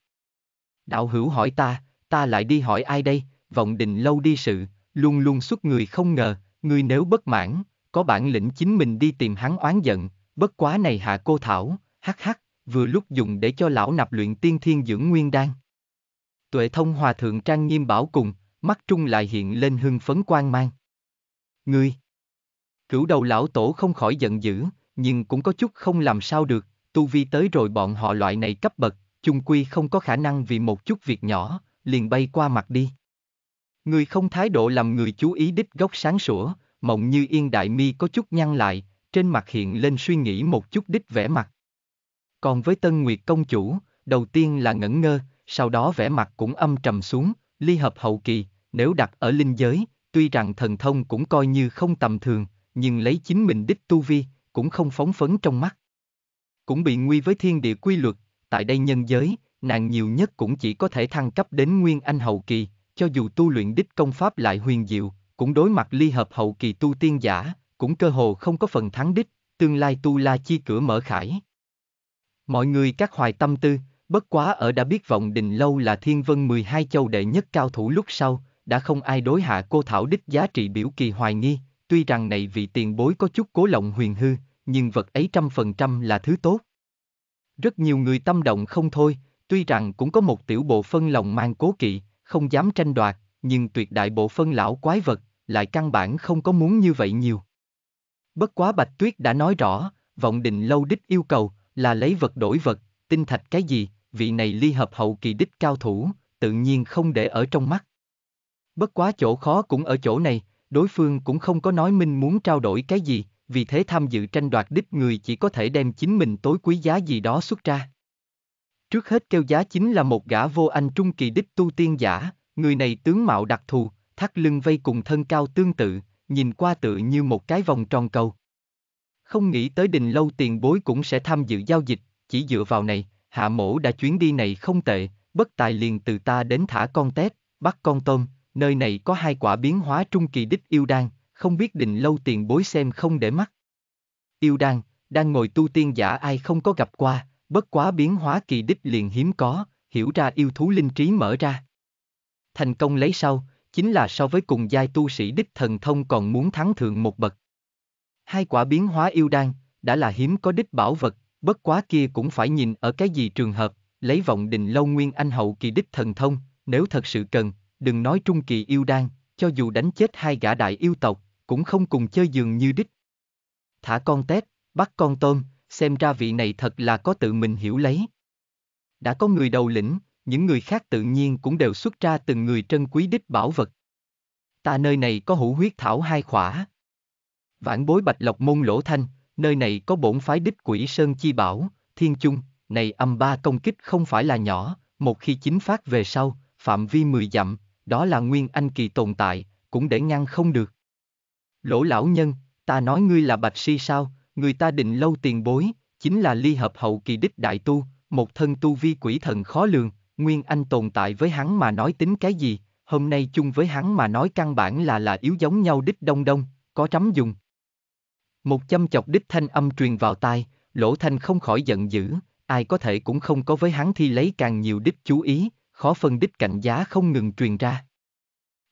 Đạo hữu hỏi ta, ta lại đi hỏi ai đây, vọng Đình lâu đi sự, luôn luôn xuất người không ngờ, người nếu bất mãn, có bản lĩnh chính mình đi tìm hắn oán giận, bất quá này hạ cô Thảo, hắc hắc, vừa lúc dùng để cho lão nạp luyện tiên thiên dưỡng nguyên đan. Tuệ thông hòa thượng trang nghiêm bảo cùng, mắt trung lại hiện lên hưng phấn quan mang. Ngươi! Cửu đầu lão tổ không khỏi giận dữ, nhưng cũng có chút không làm sao được, tu vi tới rồi bọn họ loại này cấp bậc, chung quy không có khả năng vì một chút việc nhỏ, liền bay qua mặt đi. Người không thái độ làm người chú ý đích gốc sáng sủa, mộng như yên đại mi có chút nhăn lại, trên mặt hiện lên suy nghĩ một chút đích vẻ mặt. Còn với Tân Nguyệt công chủ, đầu tiên là ngẩn ngơ, sau đó vẻ mặt cũng âm trầm xuống, ly hợp hậu kỳ, nếu đặt ở linh giới, tuy rằng thần thông cũng coi như không tầm thường, nhưng lấy chính mình đích tu vi, cũng không phóng phấn trong mắt. Cũng bị nguy với thiên địa quy luật, tại đây nhân giới, nàng nhiều nhất cũng chỉ có thể thăng cấp đến nguyên anh hậu kỳ, cho dù tu luyện đích công pháp lại huyền diệu, cũng đối mặt ly hợp hậu kỳ tu tiên giả, cũng cơ hồ không có phần thắng đích, tương lai tu la chi cửa mở khải. Mọi người các hoài tâm tư, bất quá ở đã biết vọng đình lâu là thiên vân 12 châu đệ nhất cao thủ lúc sau, đã không ai đối hạ cô Thảo đích giá trị biểu kỳ hoài nghi, tuy rằng này vị tiền bối có chút cố lộng huyền hư, nhưng vật ấy trăm phần trăm là thứ tốt. Rất nhiều người tâm động không thôi, tuy rằng cũng có một tiểu bộ phân lòng mang cố kỵ, không dám tranh đoạt, nhưng tuyệt đại bộ phân lão quái vật, lại căn bản không có muốn như vậy nhiều. Bất quá Bạch Tuyết đã nói rõ, vọng định lâu đích yêu cầu, là lấy vật đổi vật, tinh thạch cái gì, vị này ly hợp hậu kỳ đích cao thủ, tự nhiên không để ở trong mắt. Bất quá chỗ khó cũng ở chỗ này, đối phương cũng không có nói minh muốn trao đổi cái gì, vì thế tham dự tranh đoạt đích người chỉ có thể đem chính mình tối quý giá gì đó xuất ra. Trước hết kêu giá chính là một gã vô anh trung kỳ đích tu tiên giả, người này tướng mạo đặc thù, thắt lưng vây cùng thân cao tương tự, nhìn qua tự như một cái vòng tròn cầu. Không nghĩ tới đình lâu tiền bối cũng sẽ tham dự giao dịch, chỉ dựa vào này, hạ mổ đã chuyến đi này không tệ, bất tài liền từ ta đến thả con tép, bắt con tôm, nơi này có hai quả biến hóa trung kỳ đích yêu đan, không biết định lâu tiền bối xem không để mắt. Yêu đan, đang ngồi tu tiên giả ai không có gặp qua, bất quá biến hóa kỳ đích liền hiếm có, hiểu ra yêu thú linh trí mở ra. Thành công lấy sau, chính là so với cùng giai tu sĩ đích thần thông còn muốn thắng thượng một bậc. Hai quả biến hóa yêu đan, đã là hiếm có đích bảo vật, bất quá kia cũng phải nhìn ở cái gì trường hợp, lấy vọng đình lâu nguyên anh hậu kỳ đích thần thông, nếu thật sự cần, đừng nói trung kỳ yêu đan, cho dù đánh chết hai gã đại yêu tộc, cũng không cùng chơi giường như đích. Thả con tép, bắt con tôm, xem ra vị này thật là có tự mình hiểu lấy. Đã có người đầu lĩnh, những người khác tự nhiên cũng đều xuất ra từng người trân quý đích bảo vật. Ta nơi này có hữu huyết thảo hai khỏa. Vãn bối bạch lộc môn lỗ thanh, nơi này có bổn phái đích quỷ sơn chi bảo, thiên chung, này âm ba công kích không phải là nhỏ, một khi chính phát về sau, phạm vi mười dặm, đó là nguyên anh kỳ tồn tại, cũng để ngăn không được. Lỗ lão nhân, ta nói ngươi là bạch si sao, người ta định lâu tiền bối, chính là ly hợp hậu kỳ đích đại tu, một thân tu vi quỷ thần khó lường, nguyên anh tồn tại với hắn mà nói tính cái gì, hôm nay chung với hắn mà nói căn bản là là yếu giống nhau đích đông đông, có trắm dùng. Một châm chọc đích thanh âm truyền vào tai, lỗ thanh không khỏi giận dữ, ai có thể cũng không có với hắn thi lấy càng nhiều đích chú ý, khó phân đích cạnh giá không ngừng truyền ra.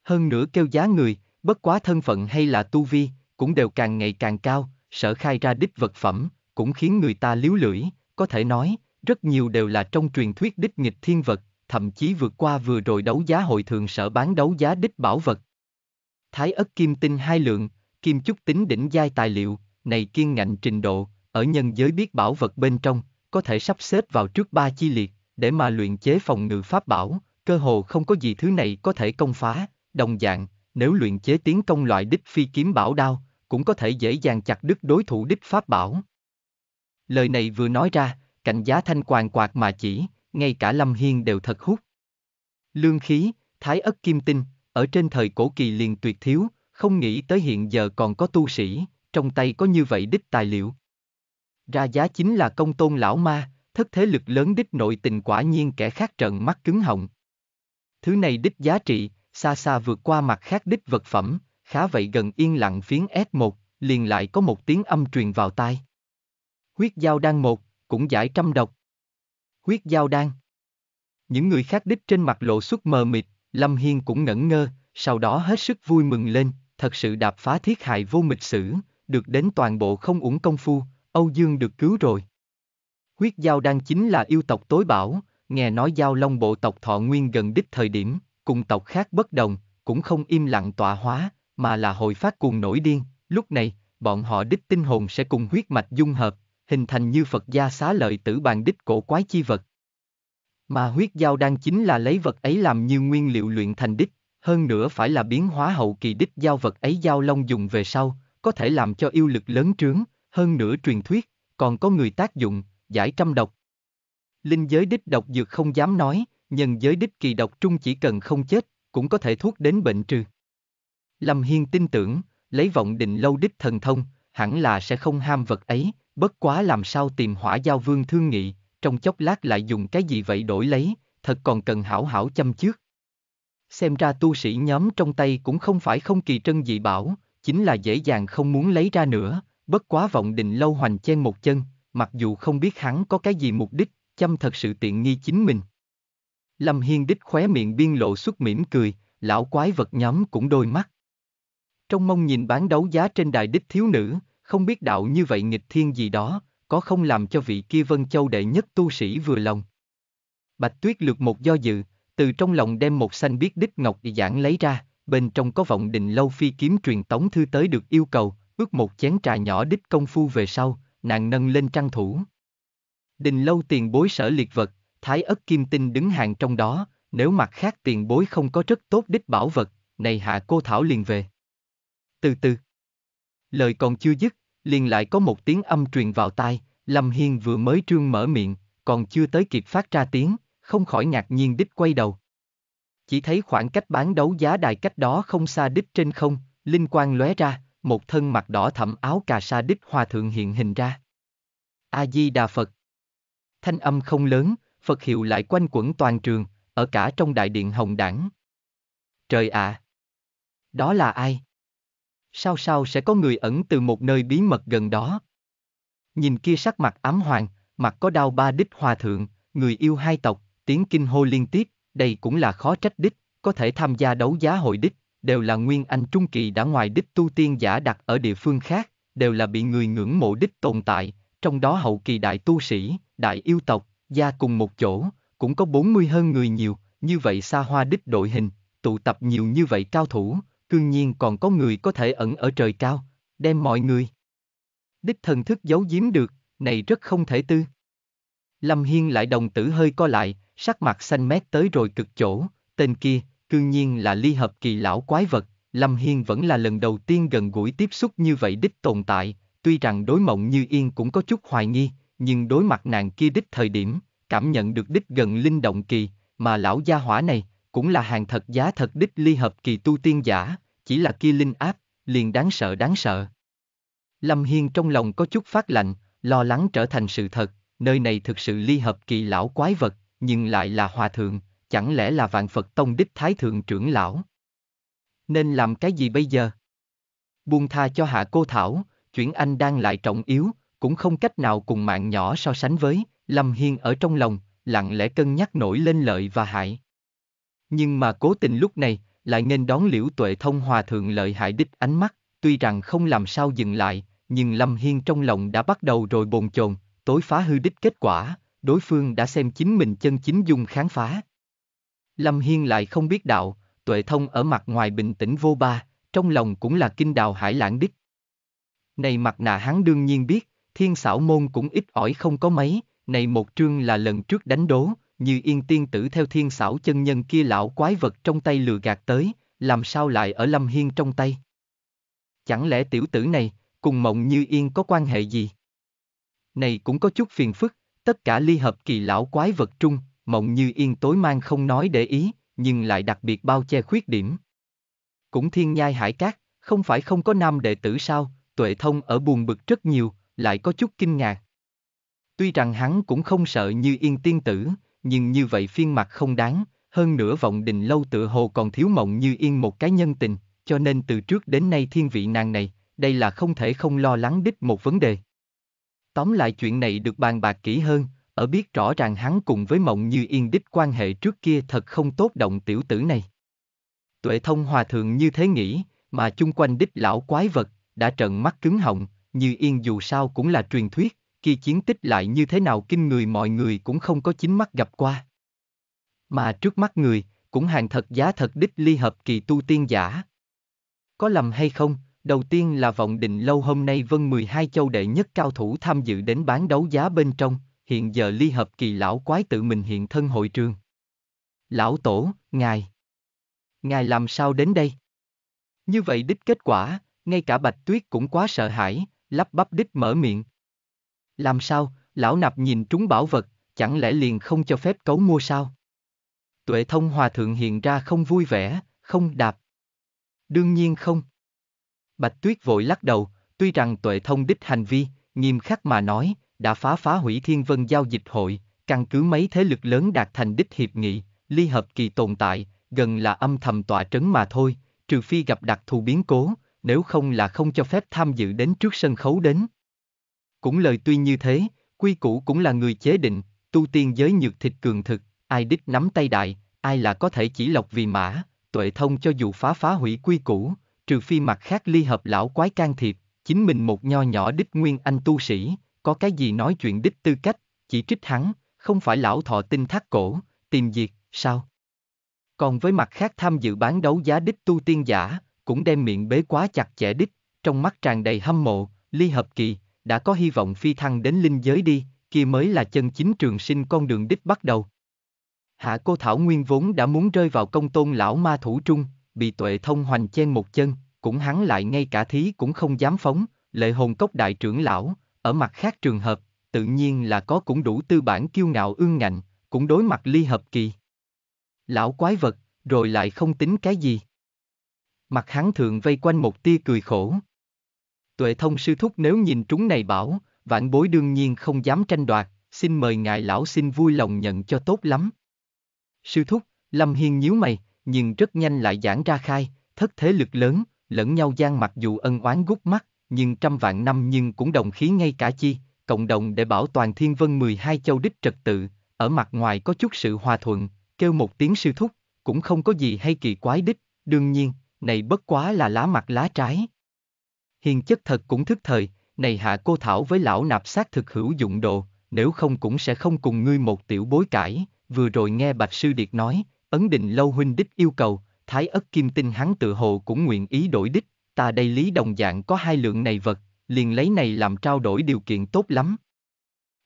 Hơn nữa kêu giá người, bất quá thân phận hay là tu vi, cũng đều càng ngày càng cao, sở khai ra đích vật phẩm, cũng khiến người ta liếu lưỡi, có thể nói, rất nhiều đều là trong truyền thuyết đích nghịch thiên vật, thậm chí vượt qua vừa rồi đấu giá hội thường sở bán đấu giá đích bảo vật. Thái ất kim tinh hai lượng, kim chúc tính đỉnh giai tài liệu, này kiên ngạnh trình độ, ở nhân giới biết bảo vật bên trong, có thể sắp xếp vào trước ba chi liệt, để mà luyện chế phòng ngự pháp bảo, cơ hồ không có gì thứ này có thể công phá, đồng dạng, nếu luyện chế tiến công loại đích phi kiếm bảo đao, cũng có thể dễ dàng chặt đứt đối thủ đích pháp bảo. Lời này vừa nói ra, cảnh giá thanh quàng quạt mà chỉ, ngay cả Lâm Hiên đều thật hút. Lương khí, thái ất kim tinh, ở trên thời cổ kỳ liền tuyệt thiếu, không nghĩ tới hiện giờ còn có tu sĩ, trong tay có như vậy đích tài liệu. Ra giá chính là công tôn lão ma, thất thế lực lớn đích nội tình quả nhiên kẻ khác trận mắt cứng họng. Thứ này đích giá trị, xa xa vượt qua mặt khác đích vật phẩm, khá vậy gần yên lặng phiến S1, liền lại có một tiếng âm truyền vào tai. Huyết giao đan một, cũng giải trăm độc. Huyết giao đan Những người khác đích trên mặt lộ xuất mờ mịt, Lâm Hiên cũng ngẩn ngơ, sau đó hết sức vui mừng lên, thật sự đạp phá thiết hại vô mịch sử, được đến toàn bộ không uổng công phu, Âu Dương được cứu rồi. Huyết Giao Đan chính là yêu tộc tối bảo, nghe nói Giao Long bộ tộc thọ nguyên gần đích thời điểm, cùng tộc khác bất đồng, cũng không im lặng tọa hóa, mà là hồi phát cuồng nổi điên, lúc này, bọn họ đích tinh hồn sẽ cùng huyết mạch dung hợp, hình thành như Phật gia xá lợi tử bàn đích cổ quái chi vật. Mà huyết Giao Đan chính là lấy vật ấy làm như nguyên liệu luyện thành đích, hơn nữa phải là biến hóa hậu kỳ đích giao vật ấy Giao Long dùng về sau, có thể làm cho yêu lực lớn trướng, hơn nữa truyền thuyết, còn có người tác dụng, giải trăm độc. Linh giới đích độc dược không dám nói, nhân giới đích kỳ độc trung chỉ cần không chết, cũng có thể thuốc đến bệnh trừ. Lâm Hiên tin tưởng, lấy vọng định lâu đích thần thông, hẳn là sẽ không ham vật ấy, bất quá làm sao tìm hỏa giao vương thương nghị, trong chốc lát lại dùng cái gì vậy đổi lấy, thật còn cần hảo hảo chăm trước. Xem ra tu sĩ nhóm trong tay cũng không phải không kỳ trân dị bảo, chính là dễ dàng không muốn lấy ra nữa, bất quá vọng định lâu hoành chen một chân, mặc dù không biết hắn có cái gì mục đích, chăm thật sự tiện nghi chính mình. Lâm Hiên đích khóe miệng biên lộ xuất mỉm cười, lão quái vật nhóm cũng đôi mắt. Trong mông nhìn bán đấu giá trên đài đích thiếu nữ, không biết đạo như vậy nghịch thiên gì đó, có không làm cho vị kia Vân Châu đệ nhất tu sĩ vừa lòng. Bạch Tuyết lược một do dự, từ trong lòng đem một xanh biết đích ngọc giản lấy ra, bên trong có vọng định lâu phi kiếm truyền tống thư tới được yêu cầu, ước một chén trà nhỏ đích công phu về sau, nàng nâng lên trang thủ. Đình lâu tiền bối sở liệt vật, thái ất kim tinh đứng hàng trong đó, nếu mặt khác tiền bối không có rất tốt đích bảo vật, này hạ cô Thảo liền về. Từ từ. Lời còn chưa dứt, liền lại có một tiếng âm truyền vào tai, Lâm Hiên vừa mới trương mở miệng, còn chưa tới kịp phát ra tiếng, không khỏi ngạc nhiên đích quay đầu. Chỉ thấy khoảng cách bán đấu giá đài cách đó không xa đích trên không, linh quang lóe ra, một thân mặt đỏ thẫm áo cà sa đích hòa thượng hiện hình ra. A-di-đà Phật Thanh âm không lớn, Phật hiệu lại quanh quẩn toàn trường, ở cả trong đại điện hồng đảng. Trời ạ! À! Đó là ai? Sao sao sẽ có người ẩn từ một nơi bí mật gần đó? Nhìn kia sắc mặt ám hoàng, mặt có đao ba đích hòa thượng, người yêu hai tộc, tiếng kinh hô liên tiếp, đây cũng là khó trách đích, có thể tham gia đấu giá hội đích, đều là nguyên anh trung kỳ đã ngoài đích tu tiên giả đặt ở địa phương khác, đều là bị người ngưỡng mộ đích tồn tại, trong đó hậu kỳ đại tu sĩ, đại yêu tộc, gia cùng một chỗ, cũng có 40 hơn người nhiều, như vậy xa hoa đích đội hình, tụ tập nhiều như vậy cao thủ, cương nhiên còn có người có thể ẩn ở trời cao, đem mọi người. Đích thần thức giấu giếm được, này rất không thể tư. Lâm Hiên lại đồng tử hơi co lại, sắc mặt xanh mét tới rồi cực chỗ, tên kia, cương nhiên là ly hợp kỳ lão quái vật, Lâm Hiên vẫn là lần đầu tiên gần gũi tiếp xúc như vậy đích tồn tại, tuy rằng đối mộng như yên cũng có chút hoài nghi, nhưng đối mặt nàng kia đích thời điểm, cảm nhận được đích gần linh động kỳ, mà lão gia hỏa này, cũng là hàng thật giá thật đích ly hợp kỳ tu tiên giả, chỉ là kia linh áp, liền đáng sợ đáng sợ. Lâm Hiên trong lòng có chút phát lạnh, lo lắng trở thành sự thật, nơi này thực sự ly hợp kỳ lão quái vật, nhưng lại là hòa thượng, chẳng lẽ là vạn Phật Tông đích Thái Thượng trưởng lão? Nên làm cái gì bây giờ? Buông tha cho hạ cô Thảo, chuyện anh đang lại trọng yếu, cũng không cách nào cùng mạng nhỏ so sánh với, Lâm Hiên ở trong lòng, lặng lẽ cân nhắc nổi lên lợi và hại. Nhưng mà cố tình lúc này, lại nên đón liễu tuệ thông hòa thượng lợi hại đích ánh mắt, tuy rằng không làm sao dừng lại, nhưng Lâm Hiên trong lòng đã bắt đầu rồi bồn chồn, tối phá hư đích kết quả, đối phương đã xem chính mình chân chính dung kháng phá. Lâm Hiên lại không biết đạo, tuệ thông ở mặt ngoài bình tĩnh vô ba, trong lòng cũng là kinh đào hải lãng đích. Này mặt nạ hắn đương nhiên biết, thiên xảo môn cũng ít ỏi không có mấy, này một trương là lần trước đánh đố, như yên tiên tử theo thiên xảo chân nhân kia lão quái vật trong tay lừa gạt tới, làm sao lại ở Lâm Hiên trong tay. Chẳng lẽ tiểu tử này, cùng mộng như yên có quan hệ gì? Này cũng có chút phiền phức, tất cả ly hợp kỳ lão quái vật trung, mộng như yên tối mang không nói để ý, nhưng lại đặc biệt bao che khuyết điểm. Cũng thiên nhai hải cát, không phải không có nam đệ tử sao, tuệ thông ở buồn bực rất nhiều, lại có chút kinh ngạc. Tuy rằng hắn cũng không sợ như yên tiên tử, nhưng như vậy phiên mặt không đáng, hơn nữa vọng đình lâu tự hồ còn thiếu mộng như yên một cái nhân tình, cho nên từ trước đến nay thiên vị nàng này, đây là không thể không lo lắng đích một vấn đề. Tóm lại chuyện này được bàn bạc kỹ hơn, ở biết rõ ràng hắn cùng với mộng như yên đích quan hệ trước kia thật không tốt động tiểu tử này. Tuệ thông hòa thượng như thế nghĩ, mà chung quanh đích lão quái vật, đã trận mắt cứng họng, như yên dù sao cũng là truyền thuyết, khi chiến tích lại như thế nào kinh người mọi người cũng không có chính mắt gặp qua. Mà trước mắt người, cũng hàng thật giá thật đích ly hợp kỳ tu tiên giả. Có lầm hay không, đầu tiên là vọng định lâu hôm nay vân 12 châu đệ nhất cao thủ tham dự đến bán đấu giá bên trong, hiện giờ ly hợp kỳ lão quái tự mình hiện thân hội trường. Lão tổ, ngài. Ngài làm sao đến đây? Như vậy đích kết quả, ngay cả Bạch Tuyết cũng quá sợ hãi, lắp bắp đích mở miệng. Làm sao, lão nạp nhìn trúng bảo vật, chẳng lẽ liền không cho phép cấu mua sao? Tuệ thông hòa thượng hiện ra không vui vẻ, không đạp. Đương nhiên không. Bạch Tuyết vội lắc đầu, tuy rằng tuệ thông đích hành vi, nghiêm khắc mà nói, đã phá phá hủy thiên vân giao dịch hội, căn cứ mấy thế lực lớn đạt thành đích hiệp nghị, ly hợp kỳ tồn tại, gần là âm thầm tọa trấn mà thôi, trừ phi gặp đặc thù biến cố, nếu không là không cho phép tham dự đến trước sân khấu đến. Cũng lời tuy như thế, quy củ cũng là người chế định, tu tiên giới nhược thịt cường thực, ai đích nắm tay đại, ai là có thể chỉ lọc vì mã, tuệ thông cho dù phá phá hủy quy củ, trừ phi mặt khác ly hợp lão quái can thiệp, chính mình một nho nhỏ đích nguyên anh tu sĩ, có cái gì nói chuyện đích tư cách, chỉ trích hắn, không phải lão thọ tinh thác cổ, tìm diệt, sao? Còn với mặt khác tham dự bán đấu giá đích tu tiên giả, cũng đem miệng bế quá chặt chẽ đích, trong mắt tràn đầy hâm mộ, ly hợp kỳ, đã có hy vọng phi thăng đến linh giới đi, kia mới là chân chính trường sinh con đường đích bắt đầu. Hạ cô Thảo Nguyên vốn đã muốn rơi vào công tôn lão ma thủ trung, bị tuệ thông hoành chen một chân, cũng hắn lại ngay cả thí cũng không dám phóng, lệ hồn cốc đại trưởng lão, ở mặt khác trường hợp, tự nhiên là có cũng đủ tư bản kiêu ngạo ương ngạnh, cũng đối mặt ly hợp kỳ. Lão quái vật, rồi lại không tính cái gì. Mặt hắn thường vây quanh một tia cười khổ. Tuệ thông sư thúc nếu nhìn trúng này bảo, vạn bối đương nhiên không dám tranh đoạt, xin mời ngài lão xin vui lòng nhận cho tốt lắm. Sư thúc, Lâm Hiên nhíu mày, nhưng rất nhanh lại giãn ra khai, thất thế lực lớn, lẫn nhau gian mặc dù ân oán gút mắt, nhưng trăm vạn năm nhưng cũng đồng khí ngay cả chi, cộng đồng để bảo toàn thiên vân 12 châu đích trật tự, ở mặt ngoài có chút sự hòa thuận, kêu một tiếng sư thúc, cũng không có gì hay kỳ quái đích, đương nhiên, này bất quá là lá mặt lá trái. Hiền chất thật cũng thức thời, này hạ cô Thảo với lão nạp sát thực hữu dụng độ, nếu không cũng sẽ không cùng ngươi một tiểu bối cãi, vừa rồi nghe Bạch Sư Điệt nói, ấn định lâu huynh đích yêu cầu, thái ất kim tinh hắn tự hồ cũng nguyện ý đổi đích, ta đây lý đồng dạng có hai lượng này vật, liền lấy này làm trao đổi điều kiện tốt lắm.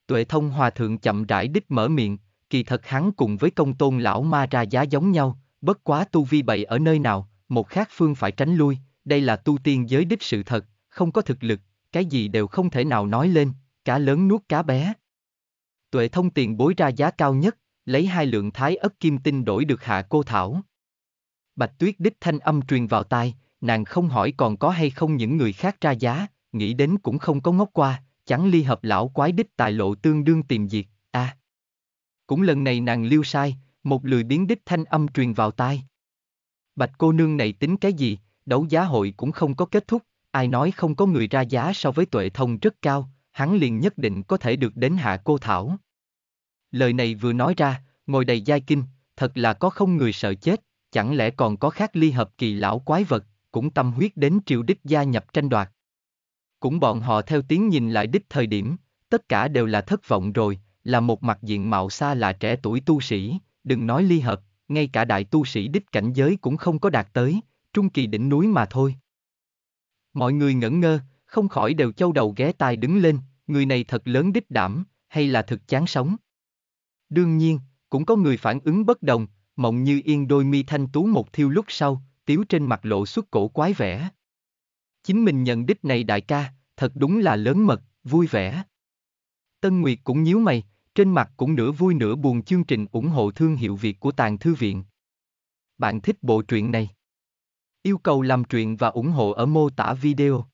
Tuệ thông hòa thượng chậm rãi đích mở miệng, kỳ thật hắn cùng với công tôn lão ma ra giá giống nhau, bất quá tu vi bậy ở nơi nào, một khác phương phải tránh lui, đây là tu tiên giới đích sự thật, không có thực lực, cái gì đều không thể nào nói lên, cá lớn nuốt cá bé. Tuệ thông tiền bối ra giá cao nhất, lấy hai lượng thái ất kim tinh đổi được hạ cô thảo. Bạch tuyết đích thanh âm truyền vào tai, nàng không hỏi còn có hay không những người khác ra giá, nghĩ đến cũng không có ngốc qua, chẳng ly hợp lão quái đích tài lộ tương đương tìm diệt, a. À. Cũng lần này nàng lưu sai, một lười biến đích thanh âm truyền vào tai. Bạch cô nương này tính cái gì, đấu giá hội cũng không có kết thúc, ai nói không có người ra giá so với tuệ thông rất cao, hắn liền nhất định có thể được đến hạ cô Thảo. Lời này vừa nói ra, ngồi đầy giai kinh, thật là có không người sợ chết, chẳng lẽ còn có khác ly hợp kỳ lão quái vật, cũng tâm huyết đến triều đích gia nhập tranh đoạt. Cũng bọn họ theo tiếng nhìn lại đích thời điểm, tất cả đều là thất vọng rồi, là một mặt diện mạo xa là trẻ tuổi tu sĩ, đừng nói ly hợp, ngay cả đại tu sĩ đích cảnh giới cũng không có đạt tới, trung kỳ đỉnh núi mà thôi. Mọi người ngẩn ngơ, không khỏi đều châu đầu ghé tai đứng lên, người này thật lớn đích đảm, hay là thực chán sống. Đương nhiên, cũng có người phản ứng bất đồng, mộng như yên đôi mi thanh tú một thiêu lúc sau, Tiếu trên mặt lộ xuất cổ quái vẻ. Chính mình nhận đích này đại ca, thật đúng là lớn mật, vui vẻ. Tân Nguyệt cũng nhíu mày, trên mặt cũng nửa vui nửa buồn chương trình ủng hộ thương hiệu Việt của Tàng Thư Viện. Bạn thích bộ truyện này? Yêu cầu làm truyện và ủng hộ ở mô tả video.